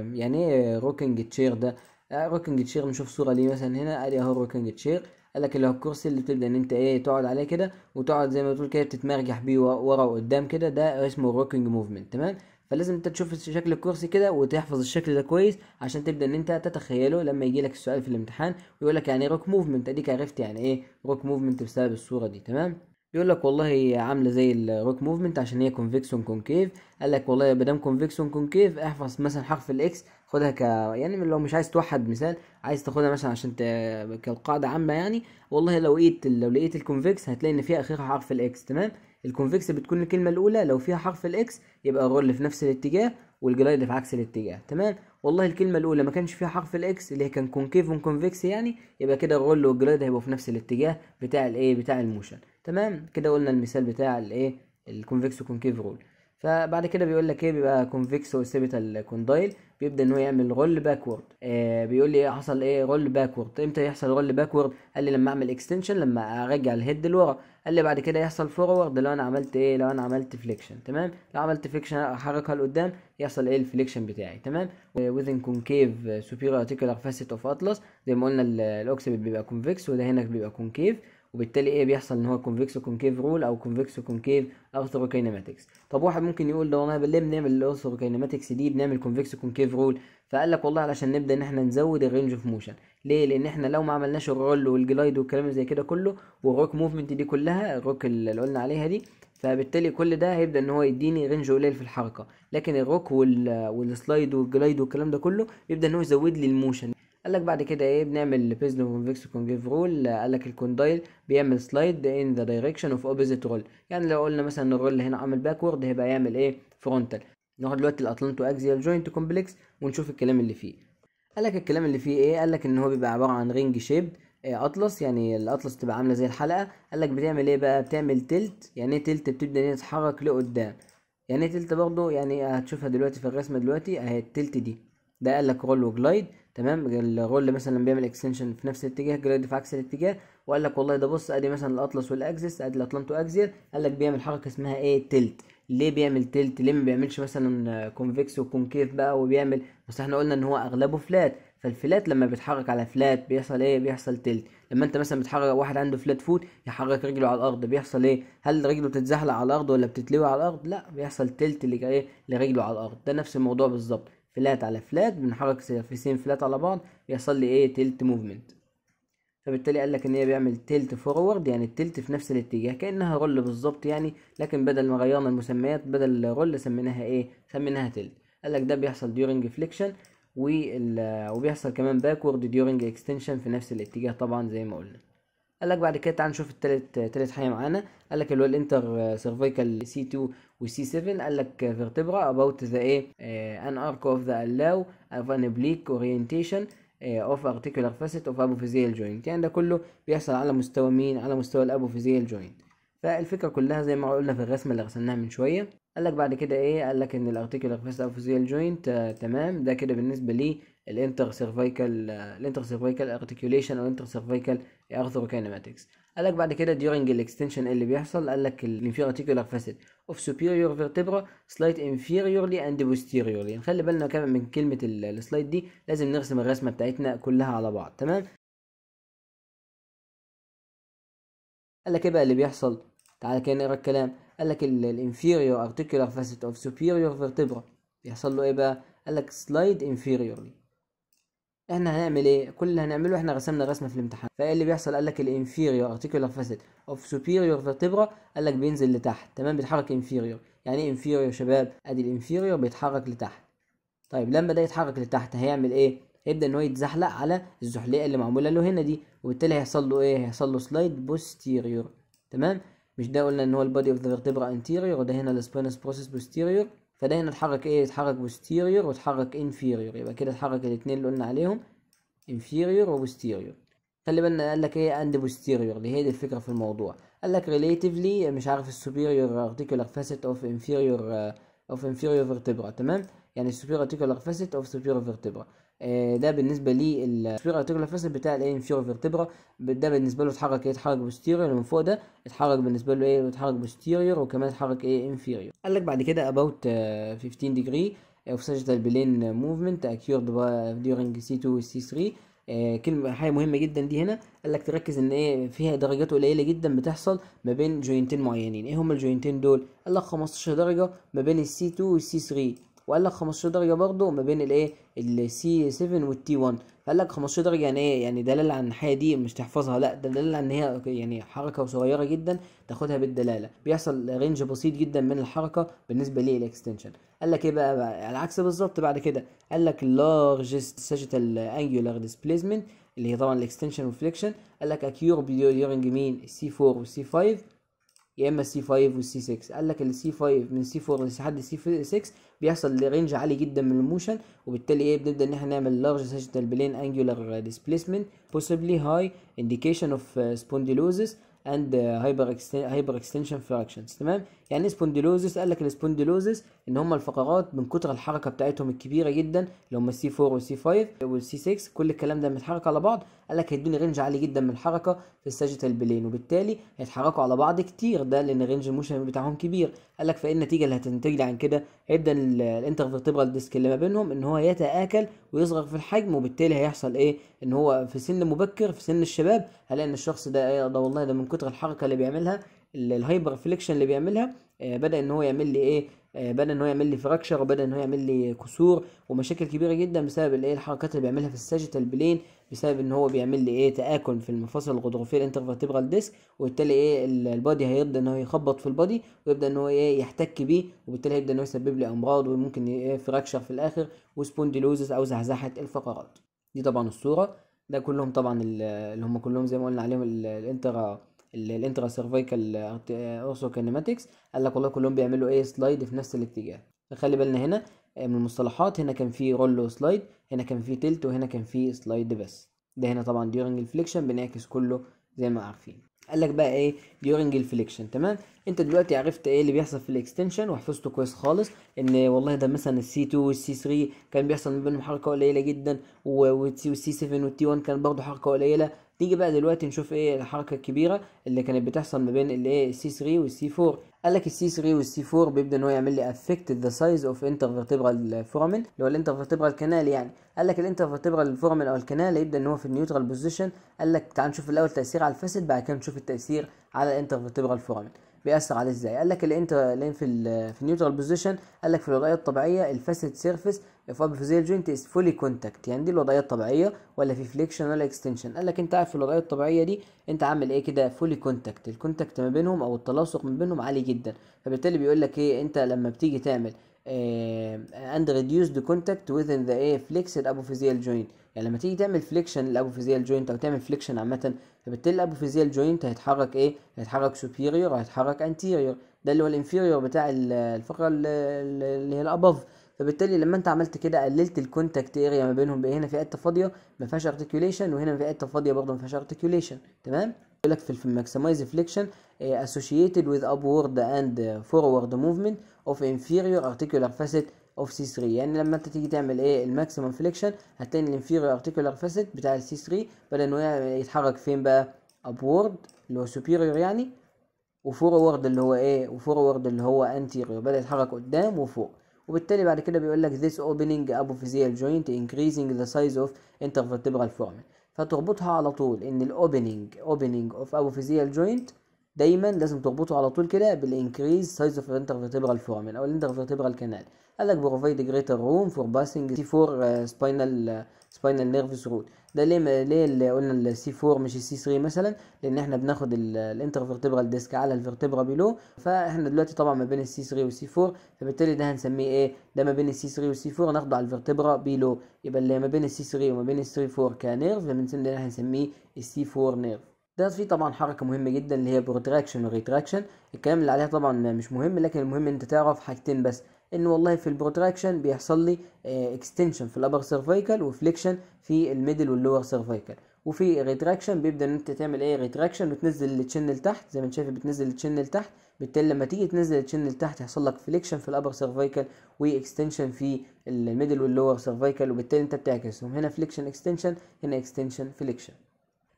آه، يعني ايه روكينج تشير ده روكينج آه، تشير نشوف صوره ليه مثلا هنا ادي اهو روكينج تشير قال لك اللي هو الكرسي اللي بتبدا ان انت ايه تقعد عليه كده وتقعد زي ما تقول كده بتتمرجح بيه ورا وقدام كده ده اسمه روكينج موفمنت تمام فلازم انت تشوف شكل الكرسي كده وتحفظ الشكل ده كويس عشان تبدا ان انت تتخيله لما يجي لك السؤال في الامتحان ويقول لك يعني روك موفمنت اديك عرفت يعني ايه روك موفمنت بسبب الصوره دي تمام يقول لك والله عامله زي الروك موفمنت عشان هي كونفكس كونكيف قال لك والله ما دام كونفكس كونكيف احفظ مثلا حرف الاكس خدها ك يعني لو مش عايز توحد مثال عايز تاخدها مثلا عشان ت... كالقاعده عامه يعني والله لو لقيت لو لقيت الكونفكس هتلاقي ان فيها اخرها حرف الاكس تمام الكونفكس بتكون الكلمه الاولى لو فيها حرف الاكس يبقى الرول في نفس الاتجاه والجلايد في عكس الاتجاه تمام والله الكلمه الاولى ما كانش فيها حرف الاكس اللي هي كان كونكيف وكونفكس يعني يبقى كده الرول والجلايد هيبقوا في نفس الاتجاه بتاع الايه بتاع الموشن تمام كده قلنا المثال بتاع الايه الكونفكس وكونكيف رول فبعد كده بيقول لك ايه بيبقى كونفكس اوسيبيتال كوندايل بيبدا ان هو يعمل رول باكورد آه بيقول لي حصل ايه رول باكورد امتى يحصل رول باكورد قال لي لما اعمل اكستنشن لما ارجع الهيد لورا قال لي بعد كده يحصل فورورد لو انا عملت ايه لو انا عملت فليكشن تمام لو عملت فليكشن احركها لقدام يحصل ايه الفليكشن بتاعي تمام وذن كونكيف سوبيريور ارتيكولار فاسيت اوف اطلس زي ما قلنا الاوكسيبيت بيبقى كونفكس وده هنا بيبقى كونكيف وبالتالي ايه بيحصل ان هو كونفكس وكونكيف رول او كونفكس وكونكيف اثروكاينماتكس طب واحد ممكن يقول ده والله ليه بنعمل الاثروكاينماتكس دي بنعمل كونفكس وكونكيف رول فقال لك والله علشان نبدا ان احنا نزود الرينج اوف موشن ليه لان احنا لو ما عملناش الرول والجلايد والكلام زي كده كله والروك موفمنت دي كلها الروك اللي قلنا عليها دي فبالتالي كل ده هيبدا ان هو يديني رينج قليل في الحركه لكن الروك والسلايد والجلايد والكلام ده كله يبدا ان هو يزود لي الموشن قال لك بعد كده ايه بنعمل بيزنو كونفكس كونفيف رول قال لك الكوندايل بيعمل سلايد ان ذا دايركشن اوف اوبوزيت رول يعني لو قلنا مثلا الرول هنا عامل باكورد هيبقى يعمل ايه فرونتال ناخد دلوقتي الاطلانتو اكزيال جوينت كومبلكس ونشوف الكلام اللي فيه قال لك الكلام اللي فيه ايه قال لك ان هو بيبقى عباره عن رينج شيب اطلس يعني الاطلس تبقى عامله زي الحلقه قال لك بتعمل ايه بقى بتعمل تلت يعني ايه تلت بتبدا ان هي تتحرك لقدام يعني ايه تلت برضه يعني هتشوفها دلوقتي في الرسمه دلوقتي اهي التلت دي ده قال لك رول وجلايد تمام الغول مثلا بيعمل اكستنشن في نفس الاتجاه جريد في عكس الاتجاه وقال لك والله ده بص ادي مثلا الاطلس والاكسس ادي الاطلانتو اكزيال قال لك بيعمل حركه اسمها ايه تلت ليه بيعمل تلت ليه ما بيعملش مثلا كونفكس وكونكيف بقى وبيعمل بس احنا قلنا ان هو اغلبه فلات فالفلات لما بيتحرك على فلات بيحصل ايه بيحصل تلت لما انت مثلا بتحرك واحد عنده فلات فوت يحرك رجله على الارض بيحصل ايه هل رجله بتتزحلق على الارض ولا بتتلوي على الارض لا بيحصل تلت اللي ايه لرجله على الارض ده نفس الموضوع بالظبط فلات على فلات بنحرك سيرفيسين فلات على بعض يحصل لي ايه تلت موفمنت فبالتالي قال لك ان هي بيعمل تلت فورورد يعني التلت في نفس الاتجاه كانها رول بالظبط يعني لكن بدل ما غيرنا المسميات بدل رول سميناها ايه سميناها تلت قال لك ده بيحصل ديورنج فليكشن وبيحصل كمان باكورد ديورنج اكستنشن في نفس الاتجاه طبعا زي ما قلنا قال لك بعد كده تعال نشوف التالت تالت حاجه معانا قال لك اللي هو الانتر سيرفيكال سي 2 والسي 7 قال لك فيرتبرا about the ايه an arc of the allow of an oblique orientation آه، of articular facet of apophysial joint يعني ده كله بيحصل على مستوى مين على مستوى الابوفيزيال جوينت فالفكره كلها زي ما قلنا في الرسمه اللي رسمناها من شويه قال لك بعد كده ايه قال لك ان الارتيكولار فيس افوزيال جوينت آه تمام ده كده بالنسبه لي الانتر سيرفايكال الانتر سيرفايكال ارتكيوليشن او الانتر سيرفايكال ارثروكاينماتكس قال لك بعد كده during الاكستنشن اللي بيحصل قال لك articular فاسد اوف superior vertebra slight inferiorly and posteriorly نخلي يعني بالنا كمان من كلمه السلايد دي لازم نرسم الرسمه بتاعتنا كلها على بعض تمام قال لك ايه بقى اللي بيحصل تعال كده نقرا الكلام قال لك الانفيريور ارتيكولار فاسد اوف superior vertebra بيحصل له ايه بقى قال لك سلايد inferiorly احنا هنعمل ايه كل اللي هنعمله احنا رسمنا رسمه في الامتحان فايه اللي بيحصل قال لك الانفيريور ارتيكولار فاسيت اوف سوبيريور فيرتبرا قال لك بينزل لتحت تمام بيتحرك انفيريور يعني ايه انفيريور يا شباب ادي الانفيريور بيتحرك لتحت طيب لما ده يتحرك لتحت هيعمل ايه هيبدا ان هو يتزحلق على الزحليقه اللي معموله له هنا دي وبالتالي هيحصل له ايه هيحصل له سلايد بوستيريور تمام مش ده قلنا ان هو البادي اوف ذا فيرتبرا انتيريور وده هنا السبينس بروسيس بوستيريور فدايما اتحرك ايه يتحرك بوستيريور وتحرك انفيريور يبقى كده اتحرك الاثنين اللي قلنا عليهم انفيريور وبوستيريور خلي بالنا قال لك ايه اند بوستيريور اللي هي دي الفكره في الموضوع قال لك ريليتيفلي مش عارف السوبيريور ارتيكولار فاسيت اوف انفيريور اوف انفيريور فيرتبرا تمام يعني السوبيريور ارتيكولار فاسيت اوف سوبيريور فيرتبرا آه، ده بالنسبه للسفير ارتيكولا فاسل بتاع الانفيرو فيرتبرا ده بالنسبه له اتحرك ايه اتحرك بوستيريور اللي من فوق ده اتحرك بالنسبه له ايه اتحرك بوستيريور وكمان اتحرك ايه انفيريور قال لك بعد كده about 15 آه، degree آه، of sagittal plane movement occurred during C2 و C3 كلمة حاجة مهمة جدا دي هنا قال لك تركز ان ايه فيها درجات قليلة جدا بتحصل ما بين جوينتين معينين ايه هما الجوينتين دول قال لك 15 درجة ما بين السي 2 والسي 3 وقال لك 15 درجه برضو ما بين الايه السي 7 والتي 1 فقال لك 15 درجه يعني ايه يعني دلاله على الناحيه دي مش تحفظها لا ده دلاله ان هي يعني حركه صغيره جدا تاخدها بالدلاله بيحصل رينج بسيط جدا من الحركه بالنسبه للاكستنشن قال لك ايه بقى, بقى على العكس بالظبط بعد كده قال لك لارجست ساجيتال انجولار ديسبليسمنت اللي هي طبعا الاكستنشن والفليكشن قال لك اكيور بيورنج مين السي 4 والسي 5 يا اما سي 5 والسي 6 قال لك السي 5 من سي 4 لحد سي 6 بيحصل رينج عالي جدا من الموشن وبالتالي ايه بنبدا ان احنا نعمل لارج ساجيتال بلين انجولار ديسبيسمنت possibly high indication of آه، spondylosis and هايبر آه، اكستنشن fractions تمام يعني ايه سبونديلوزس قال لك السبونديلوزس ان هم الفقرات من كتر الحركه بتاعتهم الكبيره جدا اللي هم السي 4 والسي 5 والسي 6 كل الكلام ده متحرك على بعض قال لك هيدوني رينج عالي جدا من الحركه في الساجيتال بلين وبالتالي هيتحركوا على بعض كتير ده لان رينج الموشن بتاعهم كبير قال لك فايه النتيجه اللي هتنتج لي عن كده عدا الانترفيرتبرال ديسك اللي ما بينهم ان هو يتاكل ويصغر في الحجم وبالتالي هيحصل ايه ان هو في سن مبكر في سن الشباب هلاقي ان الشخص ده ايه ده والله ده من كتر الحركه اللي بيعملها الهايبر فليكشن اللي بيعملها آه، بدا ان هو يعمل لي ايه آه، بدا ان هو يعمل لي فراكشر وبدا ان هو يعمل لي كسور ومشاكل كبيره جدا بسبب الايه الحركات اللي بيعملها في الساجيتال بلين بسبب ان هو بيعمل لي ايه تاكل في المفاصل الغضروفيه الانترفيرتيبرال ديسك وبالتالي ايه البادي هيبدا ان هو يخبط في البادي ويبدا ان هو ايه يحتك بيه وبالتالي هيبدا ان هو يسبب لي امراض وممكن ايه فراكشر في الاخر وسبونديلوزس او زحزحه الفقرات دي طبعا الصوره ده كلهم طبعا اللي هم كلهم زي ما قلنا عليهم الانترا الانترا سيرفيكال اورسو كينيماتكس قال لك والله كلهم بيعملوا ايه سلايد في نفس الاتجاه خلي بالنا هنا آه، من المصطلحات هنا كان في رول وسلايد هنا كان في تلت وهنا كان في سلايد بس ده هنا طبعا ديورنج الفليكشن بنعكس كله زي ما عارفين قال لك بقى ايه ديورنج الفليكشن تمام انت دلوقتي عرفت ايه اللي بيحصل في الاكستنشن وحفظته كويس خالص ان والله ده مثلا السي 2 والسي 3 كان بيحصل ما بينهم حركه قليله جدا والسي 7 والتي 1 كان برضه حركه قليله نيجي بقى دلوقتي نشوف ايه الحركه الكبيره اللي كانت بتحصل ما بين الايه السي 3 والسي 4 قال لك السي 3 والسي 4 بيبدا ان هو يعمل لي افكت ذا سايز اوف انترفيرتبرال فورامين اللي هو الانترفيرتبرال كانال يعني قال لك الانترفيرتبرال فورامين او الكانال يبدا ان هو في النيوترال بوزيشن قال لك تعال نشوف الاول تاثير على الفاسد بعد كده نشوف التاثير على الانترفيرتبرال فورامين بيأثر عليه ازاي؟ قال لك لين في ال في النيوترال بوزيشن قال لك في الوضعيه الطبيعيه الفاسد سيرفيس فابيفيزيال جوينت از فولي كونتاكت يعني دي الوضعيه الطبيعيه ولا في فليكشن ولا اكستنشن قال لك انت عارف في الوضعيه الطبيعيه دي انت عامل ايه كده فولي كونتاكت الكونتاكت ما بينهم او التلاصق ما بينهم عالي جدا فبالتالي بيقول لك ايه انت لما بتيجي تعمل اند ريديوسد كونتاكت within ذا ايه فليكسد ابوفيزيال جوينت يعني لما تيجي تعمل فليكشن فيزيال جوينت او تعمل فليكشن عامه فبالتالي الابوفيزيال جوينت هيتحرك ايه هيتحرك superior هيتحرك anterior ده اللي هو الانفيريور بتاع الفقره اللي هي الابوف فبالتالي لما انت عملت كده قللت الكونتاكت اريا ما بينهم بقى هنا في حته فاضيه ما فيهاش ارتكيوليشن وهنا في حته فاضيه برضه ما فيهاش ارتكيوليشن تمام يقول لك في الماكسمايز فليكشن آه، associated with upward and forward movement of inferior articular facet اوف سي 3 يعني لما انت تيجي تعمل ايه الماكسيمم فليكشن هتلاقي الانفيريور ارتكيولار فاسيت بتاع السي 3 بدل ان هو يتحرك فين بقى ابورد اللي هو سوبيريور يعني وفورورد اللي هو ايه وفورورد اللي هو انتيريور بدا يتحرك قدام وفوق وبالتالي بعد كده بيقول لك this opening apophyseal joint increasing the size of intervertebral foramen فتربطها على طول ان الاوبننج opening of apophyseal joint دايما لازم تربطه على طول كده بالانكريز سايز اوف انترفيرتبرال فورمن او الانترفيرتبرال كانال قال لك بروفايد جريتر روم فور باسنج سي فور سباينال سباينال نيرفس روت ده ليه ما ليه اللي قلنا السي 4 مش السي 3 مثلا لان احنا بناخد الانتر ديسك على الفيرتبرا بيلو فاحنا دلوقتي طبعا ما بين السي 3 والسي 4 فبالتالي ده هنسميه ايه ده ما بين السي 3 والسي 4 ناخده على الفيرتبرا بيلو يبقى اللي ما بين السي 3 وما بين السي 4 كنيرف بنسميه ده هنسميه السي 4 نيرف ده في طبعا حركه مهمه جدا اللي هي بروتراكشن وريتراكشن الكلام اللي عليها طبعا مش مهم لكن المهم انت تعرف حاجتين بس ان والله في البروتراكشن بيحصل لي اكستنشن آه، في الابر سيرفيكال وفليكشن في الميدل واللور سيرفيكال وفي ريتراكشن بيبدا ان انت تعمل ايه ريتراكشن وتنزل التشن لتحت زي ما انت شايف بتنزل التشن لتحت بالتالي لما تيجي تنزل التشن لتحت يحصل لك فليكشن في الابر سيرفيكال واكستنشن في الميدل واللور سيرفيكال وبالتالي انت بتعكسهم هنا فليكشن اكستنشن هنا اكستنشن فليكشن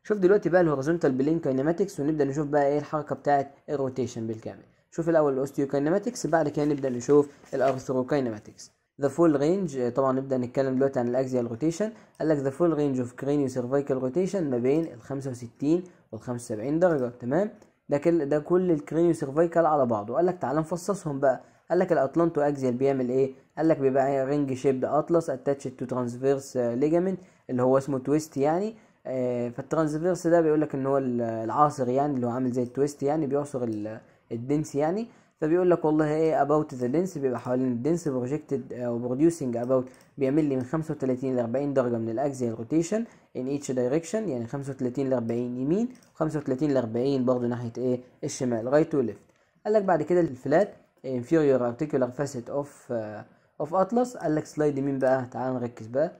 شوف دلوقتي بقى الهوريزونتال بلين كاينماتكس ونبدا نشوف بقى ايه الحركه بتاعه الروتيشن بالكامل شوف الاول الاوستيوكاينماتكس بعد كده نبدا نشوف الارثروكاينماتكس ذا فول رينج طبعا نبدا نتكلم دلوقتي عن الاكزيال روتيشن قال لك ذا فول رينج اوف كرينيو سيرفيكال روتيشن ما بين ال 65 وال 75 درجه تمام ده كل ده كل الكرينيو سيرفيكال على بعضه قال لك تعال نفصصهم بقى قال لك الاتلانتو اكزيال بيعمل ايه قال لك بيبقى رينج شيب اطلس اتاتش تو ترانسفيرس ليجامنت اللي هو اسمه تويست يعني آه، فالترانسفيرس ده بيقول لك ان هو العاصر يعني اللي هو عامل زي التويست يعني بيعصر الدنس يعني فبيقول لك والله ايه اباوت ذا دنس بيبقى حوالين الدنس بروجكتد او بروديوسنج اباوت بيعمل لي من 35 ل 40 درجه من الاكزيال روتيشن ان ايتش دايركشن يعني 35 ل 40 يمين و35 ل 40 برضه ناحيه ايه الشمال رايت وليفت قال لك بعد كده الفلات inferior articular facet of اوف آه، of atlas قال لك سلايد مين بقى تعال نركز بقى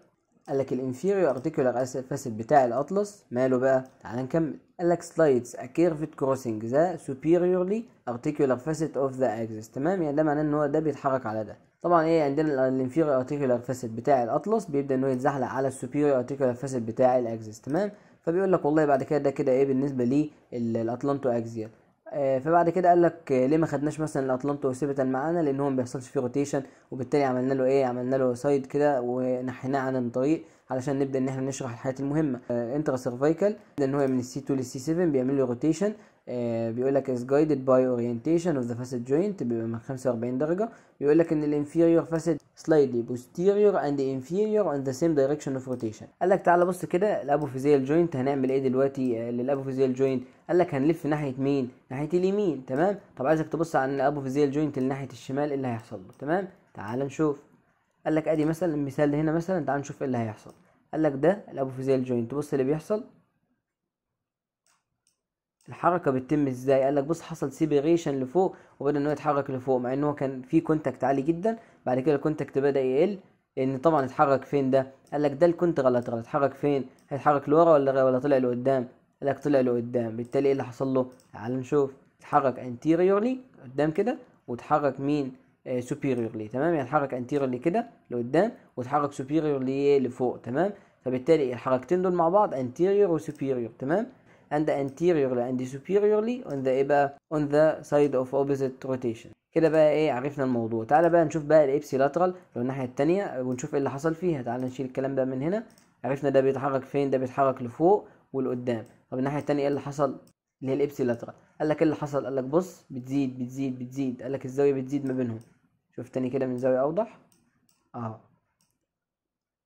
قال لك الانفيريور ارتيكولار فاسيت بتاع الاطلس ماله بقى تعال نكمل اللاكسلايتس a curved crossing the superiorly articular facet of the axis تمام يعني ده معناه ان هو ده بيتحرك على ده طبعا ايه عندنا الانفيريور ارتيكولار فاسيت بتاع الاطلس بيبدا ان هو يتزحلق على السوبيريور ارتيكولار فاسيت بتاع الاكسس تمام فبيقول لك والله بعد كده ده كده ايه بالنسبه للاطلانتو اكزيال آه فبعد كده قال لك آه ليه ما خدناش مثلا الاطلانتو سيبتا معانا لان هو ما بيحصلش فيه روتيشن وبالتالي عملنا له ايه عملنا له سايد كده ونحيناه عن الطريق علشان نبدا ان احنا نشرح الحاجات المهمه آه، انترا سيرفايكال ان هو من السي 2 للسي 7 بيعمل له روتيشن آه، بيقول لك از جايدد باي اورينتيشن اوف ذا فاسد جوينت بيبقى من 45 درجه بيقول لك ان الانفيريور فاسد سلايدلي بوستيريور اند انفيريور اند ذا سيم دايركشن اوف روتيشن قال لك تعالى بص كده الابوفيزيال جوينت هنعمل ايه دلوقتي آه، للابوفيزيال جوينت قال لك هنلف ناحيه مين ناحيه اليمين تمام طب عايزك تبص على الابوفيزيال جوينت لناحيه الشمال ايه اللي هيحصل له تمام تعال نشوف قال لك ادي مثلا المثال هنا مثلا تعال نشوف ايه اللي هيحصل قال لك ده الابوفيزيال جوينت بص اللي بيحصل الحركه بتتم ازاي قال لك بص حصل سيبريشن لفوق وبدا ان هو يتحرك لفوق مع ان هو كان في كونتاكت عالي جدا بعد كده الكونتاكت بدا يقل لان طبعا اتحرك فين ده قال لك ده الكونت غلط غلط اتحرك فين هيتحرك لورا ولا ولا طلع لقدام قال لك طلع لقدام بالتالي ايه اللي حصل له تعال نشوف اتحرك انتيريورلي قدام كده واتحرك مين سوبيريورلي آه، تمام يعني اتحرك انتيريورلي كده لقدام واتحرك سوبيريورلي لفوق تمام فبالتالي الحركتين دول مع بعض انتيريور وسوبيريور تمام and anteriorly and superiorly on the ايه بقى on the side of opposite rotation كده بقى ايه عرفنا الموضوع تعالى بقى نشوف بقى الابسي لاترال لو الناحيه الثانيه ونشوف ايه اللي حصل فيها تعالى نشيل الكلام ده من هنا عرفنا ده بيتحرك فين ده بيتحرك لفوق ولقدام طب الناحيه الثانيه ايه اللي حصل اللي هي الابسي لاترال قال لك ايه اللي حصل قال لك بص بتزيد بتزيد بتزيد قال لك الزاويه بتزيد ما بينهم شوف تاني كده من زاوية أوضح أهو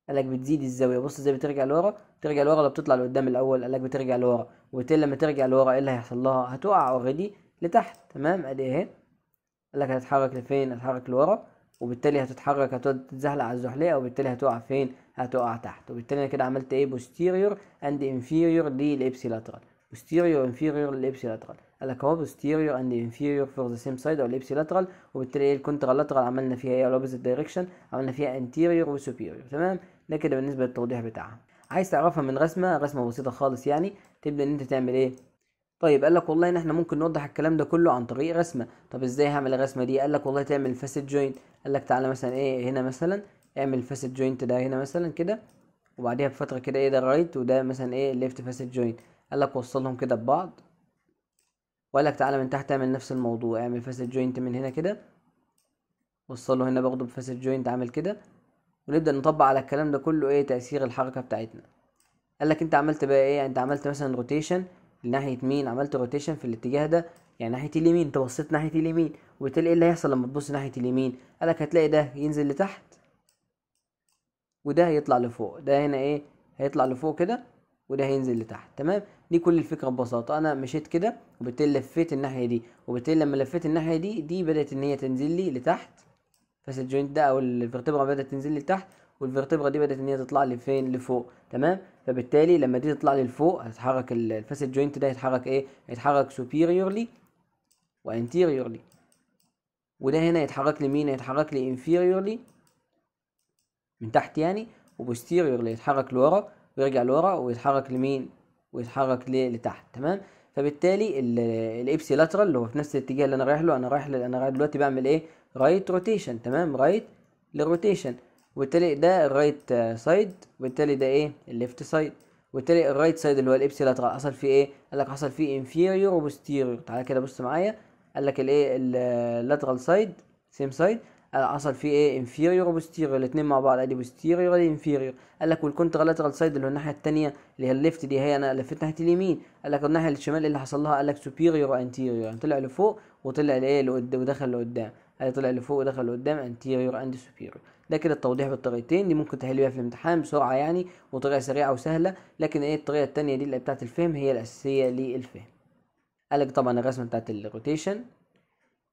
قالك بتزيد الزاوية بص ازاي بترجع لورا ترجع لورا لو بتطلع لقدام الأول قالك بترجع لورا وبالتالي لما ترجع لورا ايه اللي هيحصل لها هتقع اوريدي لتحت تمام ادي اهي قالك هتتحرك لفين هتتحرك لورا وبالتالي هتتحرك هتقعد تتزحلق على الزحليقة وبالتالي هتقع فين هتقع تحت وبالتالي انا كده عملت ايه بوستيريور اند انفيريور للابسي لاترال بوستيريور انفيريور للابسي لاترال الاكواب posterior and inferior for the same side أو لاترال وبالتالي إيه الكونترالاترال عملنا فيها إيه الأوبزيت دايركشن عملنا فيها anterior وسوبيريور تمام ده كده بالنسبة للتوضيح بتاعها عايز تعرفها من رسمة رسمة بسيطة خالص يعني تبدأ إن أنت تعمل إيه طيب قال لك والله ان احنا ممكن نوضح الكلام ده كله عن طريق رسمه طب ازاي هعمل الرسمه دي قال لك والله تعمل فاسد جوينت قال لك تعالى مثلا ايه هنا مثلا اعمل فاسد جوينت ده هنا مثلا كده وبعديها بفتره كده ايه ده رايت وده مثلا ايه ليفت فاسيت جوينت قال لك وصلهم كده ببعض وقال لك تعالى من تحت اعمل نفس الموضوع اعمل فاسد جوينت من هنا كده وصله هنا باخده بفاسد جوينت عامل كده ونبدا نطبق على الكلام ده كله ايه تاثير الحركه بتاعتنا قال لك انت عملت بقى ايه انت عملت مثلا روتيشن ناحيه مين عملت روتيشن في الاتجاه ده يعني ناحيه اليمين انت بصيت ناحيه اليمين وبالتالي ايه اللي هيحصل لما تبص ناحيه اليمين قال لك هتلاقي ده ينزل لتحت وده هيطلع لفوق ده هنا ايه هيطلع لفوق كده وده هينزل لتحت تمام دي كل الفكره ببساطه انا مشيت كده وبالتالي لفيت الناحيه دي وبالتالي لما لفيت الناحيه دي دي بدات ان هي تنزل لي لتحت فاس الجوينت ده او الفرتبرا بدات تنزل لي لتحت والفرتبرا دي بدات ان هي تطلع لي فين لفوق تمام فبالتالي لما دي تطلع لي لفوق هتحرك الفاس الجوينت ده هيتحرك ايه هيتحرك سوبيريورلي وانتيريورلي وده هنا يتحرك لي مين هيتحرك لي انفيريورلي من تحت يعني وبوستيريورلي يتحرك لورا ويرجع لورا ويتحرك لمين ويتحرك لتحت تمام فبالتالي الابسي لاترال اللي هو في نفس الاتجاه اللي انا رايح له انا رايح انا رايح دلوقتي بعمل ايه رايت روتيشن تمام رايت للروتيشن وبالتالي ده الرايت آه، سايد وبالتالي ده ايه الليفت سايد وبالتالي الرايت سايد اللي هو الابسي لاترال حصل فيه ايه قال لك حصل فيه انفيريور وبوستيريور تعالى كده بص معايا قال لك الايه اللاترال سايد سيم سايد حصل في ايه انفيريور وبوستيريور الاثنين مع بعض ادي بوستيريور ادي انفيريور قال لك والكونترالاترال سايد اللي هو الناحيه الثانيه اللي هي الليفت دي هي انا لفيت ناحيه اليمين قال لك الناحيه الشمال اللي حصل لها قال لك سوبيريور وانتيريور يعني طلع لفوق وطلع لايه ودخل لقدام هي طلع لفوق ودخل لقدام انتيريور اند سوبيريور ده كده التوضيح بالطريقتين دي ممكن تحل بيها في الامتحان بسرعه يعني وطريقه سريعه وسهله لكن ايه الطريقه الثانيه دي اللي بتاعه الفهم هي الاساسيه للفهم قال لك طبعا الرسمه بتاعه الروتيشن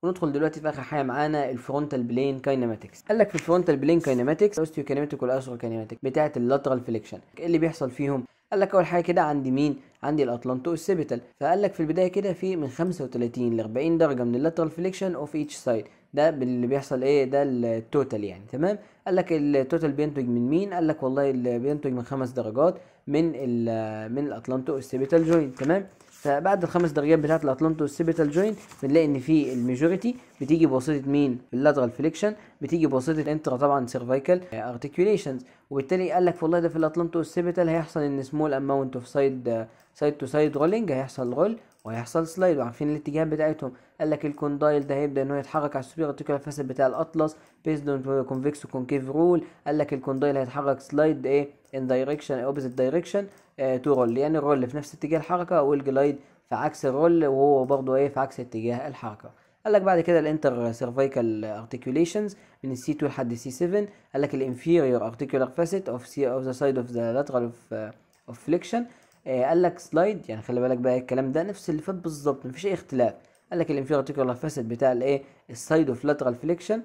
وندخل دلوقتي في اخر حاجه معانا الفرونتال بلين كاينماتكس قال لك في الفرونتال بلين كاينماتكس اوستيو كاينماتيك والاسترو كاينماتيك بتاعه اللاترال فليكشن ايه اللي بيحصل فيهم قال لك اول حاجه كده عندي مين عندي الاطلانتو السيبيتال فقال لك في البدايه كده في من 35 ل 40 درجه من اللاترال فليكشن اوف ايتش سايد ده اللي بيحصل ايه ده التوتال يعني تمام قال لك التوتال بينتج من مين قال لك والله اللي بينتج من خمس درجات من الـ من الاطلانتو السيبيتال جوينت تمام فبعد الخمس درجات بتاعه الاتلانتا سيبيتال جوين بنلاقي ان في الميجوريتي بتيجي بواسطه مين اللاترال فليكشن بتيجي بواسطه انترا طبعا سيرفايكال ارتكيوليشنز وبالتالي قال لك والله ده في الاتلانتا سيبيتال هيحصل ان سمول اماونت اوف سايد سايد تو سايد رولينج هيحصل رول وهيحصل سلايد وعارفين الاتجاه بتاعتهم قال لك الكوندايل ده هيبدا ان هو يتحرك على السوبر ارتيكولار فاسد بتاع الاطلس بيزد اون كونفكس وكونكيف رول قال لك الكوندايل هيتحرك سلايد ايه ان دايركشن اوبوزيت دايركشن تو رول يعني الرول في نفس اتجاه الحركه والجلايد في عكس الرول وهو برضه ايه في عكس اتجاه الحركه قال لك بعد كده الانتر سيرفيكال ارتكيوليشنز من السي 2 لحد السي 7 قال لك الانفيريور ارتكيولار فاسيت اوف سي اوف ذا سايد اوف ذا لاترال اوف فليكشن قال لك سلايد يعني خلي بالك بقى الكلام ده نفس اللي فات بالظبط مفيش اي اختلاف قال لك الانفيرتيكولار فاسد بتاع الايه السايدو فلاترال فليكشن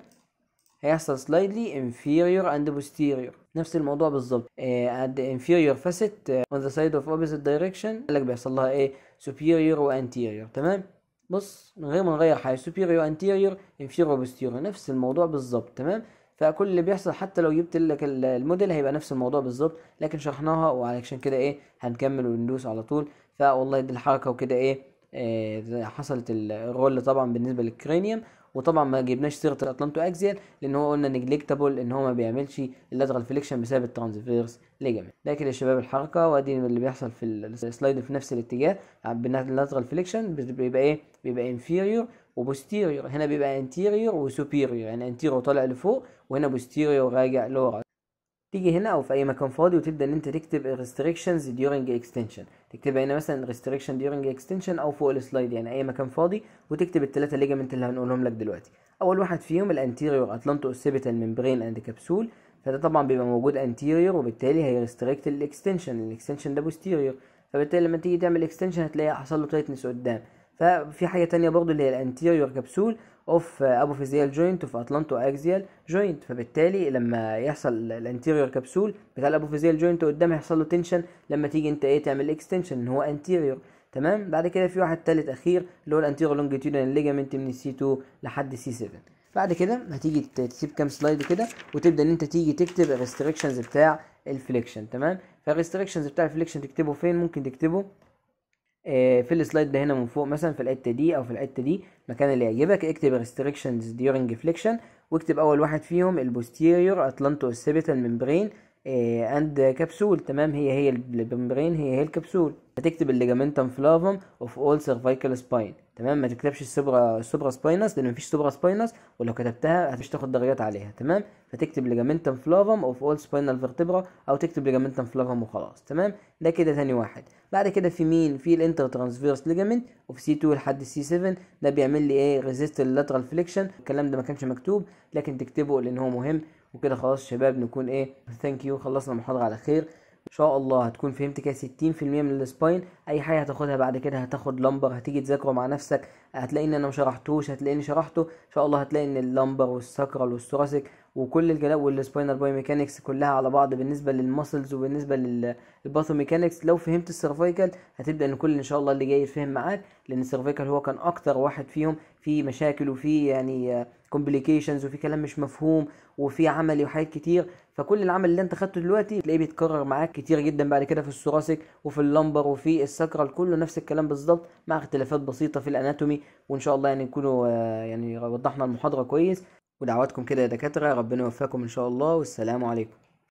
هيحصل سلايدلي انفيريور اند بوستيريور نفس الموضوع بالظبط اد انفيريور فاسيت اون ذا سايد اوف اوبوزيت دايركشن قال لك بيحصل لها ايه سوبيريور وانتيريور تمام بص من غير ما نغير حاجه سوبيريور انتيريور انفيريور بوستيريور نفس الموضوع بالظبط تمام فكل اللي بيحصل حتى لو جبت لك الموديل هيبقى نفس الموضوع بالظبط لكن شرحناها وعلشان كده ايه هنكمل وندوس على طول فوالله دي الحركه وكده ايه آه، حصلت الرول طبعا بالنسبه للكرينيوم وطبعا ما جبناش سيره الاتلانتو اكزيال لان هو قلنا نجليكتابل ان هو ما بيعملش اللاترال فليكشن بسبب الترانزفيرس ليجامنت لكن يا شباب الحركه وادي اللي بيحصل في السلايد في نفس الاتجاه آه، اللاترال فليكشن بيبقى ايه بيبقى انفيريور وبوستيريور هنا بيبقى انتيريور وسوبيريور يعني انتيريور طالع لفوق وهنا بوستيريور راجع لورا تيجي هنا او في اي مكان فاضي وتبدا ان انت تكتب restrictions during extension تكتبها هنا مثلا ريستريكشن ديورنج اكستنشن او فوق السلايد يعني اي مكان فاضي وتكتب الثلاثه ليجامنت اللي هنقولهم لك دلوقتي اول واحد فيهم الانتيريور اتلانتو اوسيبيتال ممبرين اند كبسول فده طبعا بيبقى موجود انتيريور وبالتالي ريستريكت الاكستنشن الاكستنشن ده بوستيريور فبالتالي لما تيجي تعمل اكستنشن هتلاقي حصل له تايتنس قدام ففي حاجه تانية برضو اللي هي الانتيريور كبسول اوف ابو فيزيال جوينت وفي اتلانتو اكزيال جوينت فبالتالي لما يحصل الانتيريور كبسول بتاع فيزيال جوينت قدام هيحصل له تنشن لما تيجي انت ايه تعمل اكستنشن ان هو انتيريور تمام بعد كده في واحد ثالث اخير اللي هو الانتيريور لونجيتيودنال ليجامنت من سي 2 لحد سي 7 بعد كده هتيجي تسيب كام سلايد كده وتبدا ان انت تيجي تكتب الريستريكشنز بتاع الفليكشن تمام فالريستريكشنز بتاع الفليكشن تكتبه فين ممكن تكتبه آه، في السلايد ده هنا من فوق مثلا في الحته دي او في الحته دي مكان اللي يعجبك اكتب ريستريكشنز ديورنج فليكشن واكتب اول واحد فيهم البوستيريور اتلانتو سيبيتال ممبرين اند آه، كبسول تمام هي هي البمبرين هي هي الكبسول هتكتب الليجامنتم فلافم اوف اول سيرفايكال سباين تمام ما تكتبش السوبرا السبرا سباينس لان مفيش سوبرا سباينس ولو كتبتها مش تاخد درجات عليها تمام فتكتب ليجامنتم فلافم اوف اول سباينال فيرتبرا او تكتب ليجامنتم فلافم وخلاص تمام ده كده تاني واحد بعد كده في مين في الانتر ترانسفيرس ليجامنت اوف سي 2 لحد سي 7 ده بيعمل لي ايه ريزيست اللاترال فليكشن الكلام ده ما كانش مكتوب لكن تكتبه لان هو مهم وكده خلاص شباب نكون ايه ثانك يو خلصنا المحاضره على خير ان شاء الله هتكون فهمت كده 60% من السباين اي حاجه هتاخدها بعد كده هتاخد لمبر هتيجي تذاكره مع نفسك هتلاقي ان انا ما شرحتوش هتلاقي اني شرحته ان شاء الله هتلاقي ان اللمبر والساكرال والثوراسيك وكل الجلاب والسباينال باي ميكانكس كلها على بعض بالنسبه للمسلز وبالنسبه للباثو ميكانكس لو فهمت السيرفايكال هتبدا ان كل ان شاء الله اللي جاي يتفهم معاك لان السيرفايكال هو كان اكتر واحد فيهم في مشاكل وفي يعني كومبليكيشنز وفي كلام مش مفهوم وفي عملي وحاجات كتير فكل العمل اللي انت خدته دلوقتي تلاقيه بيتكرر معاك كتير جدا بعد كده في الثوراسيك وفي اللمبر وفي السكرال كله نفس الكلام بالظبط مع اختلافات بسيطه في الاناتومي وان شاء الله يعني نكونوا آه، يعني وضحنا المحاضره كويس ودعواتكم كده يا دكاتره ربنا يوفقكم ان شاء الله والسلام عليكم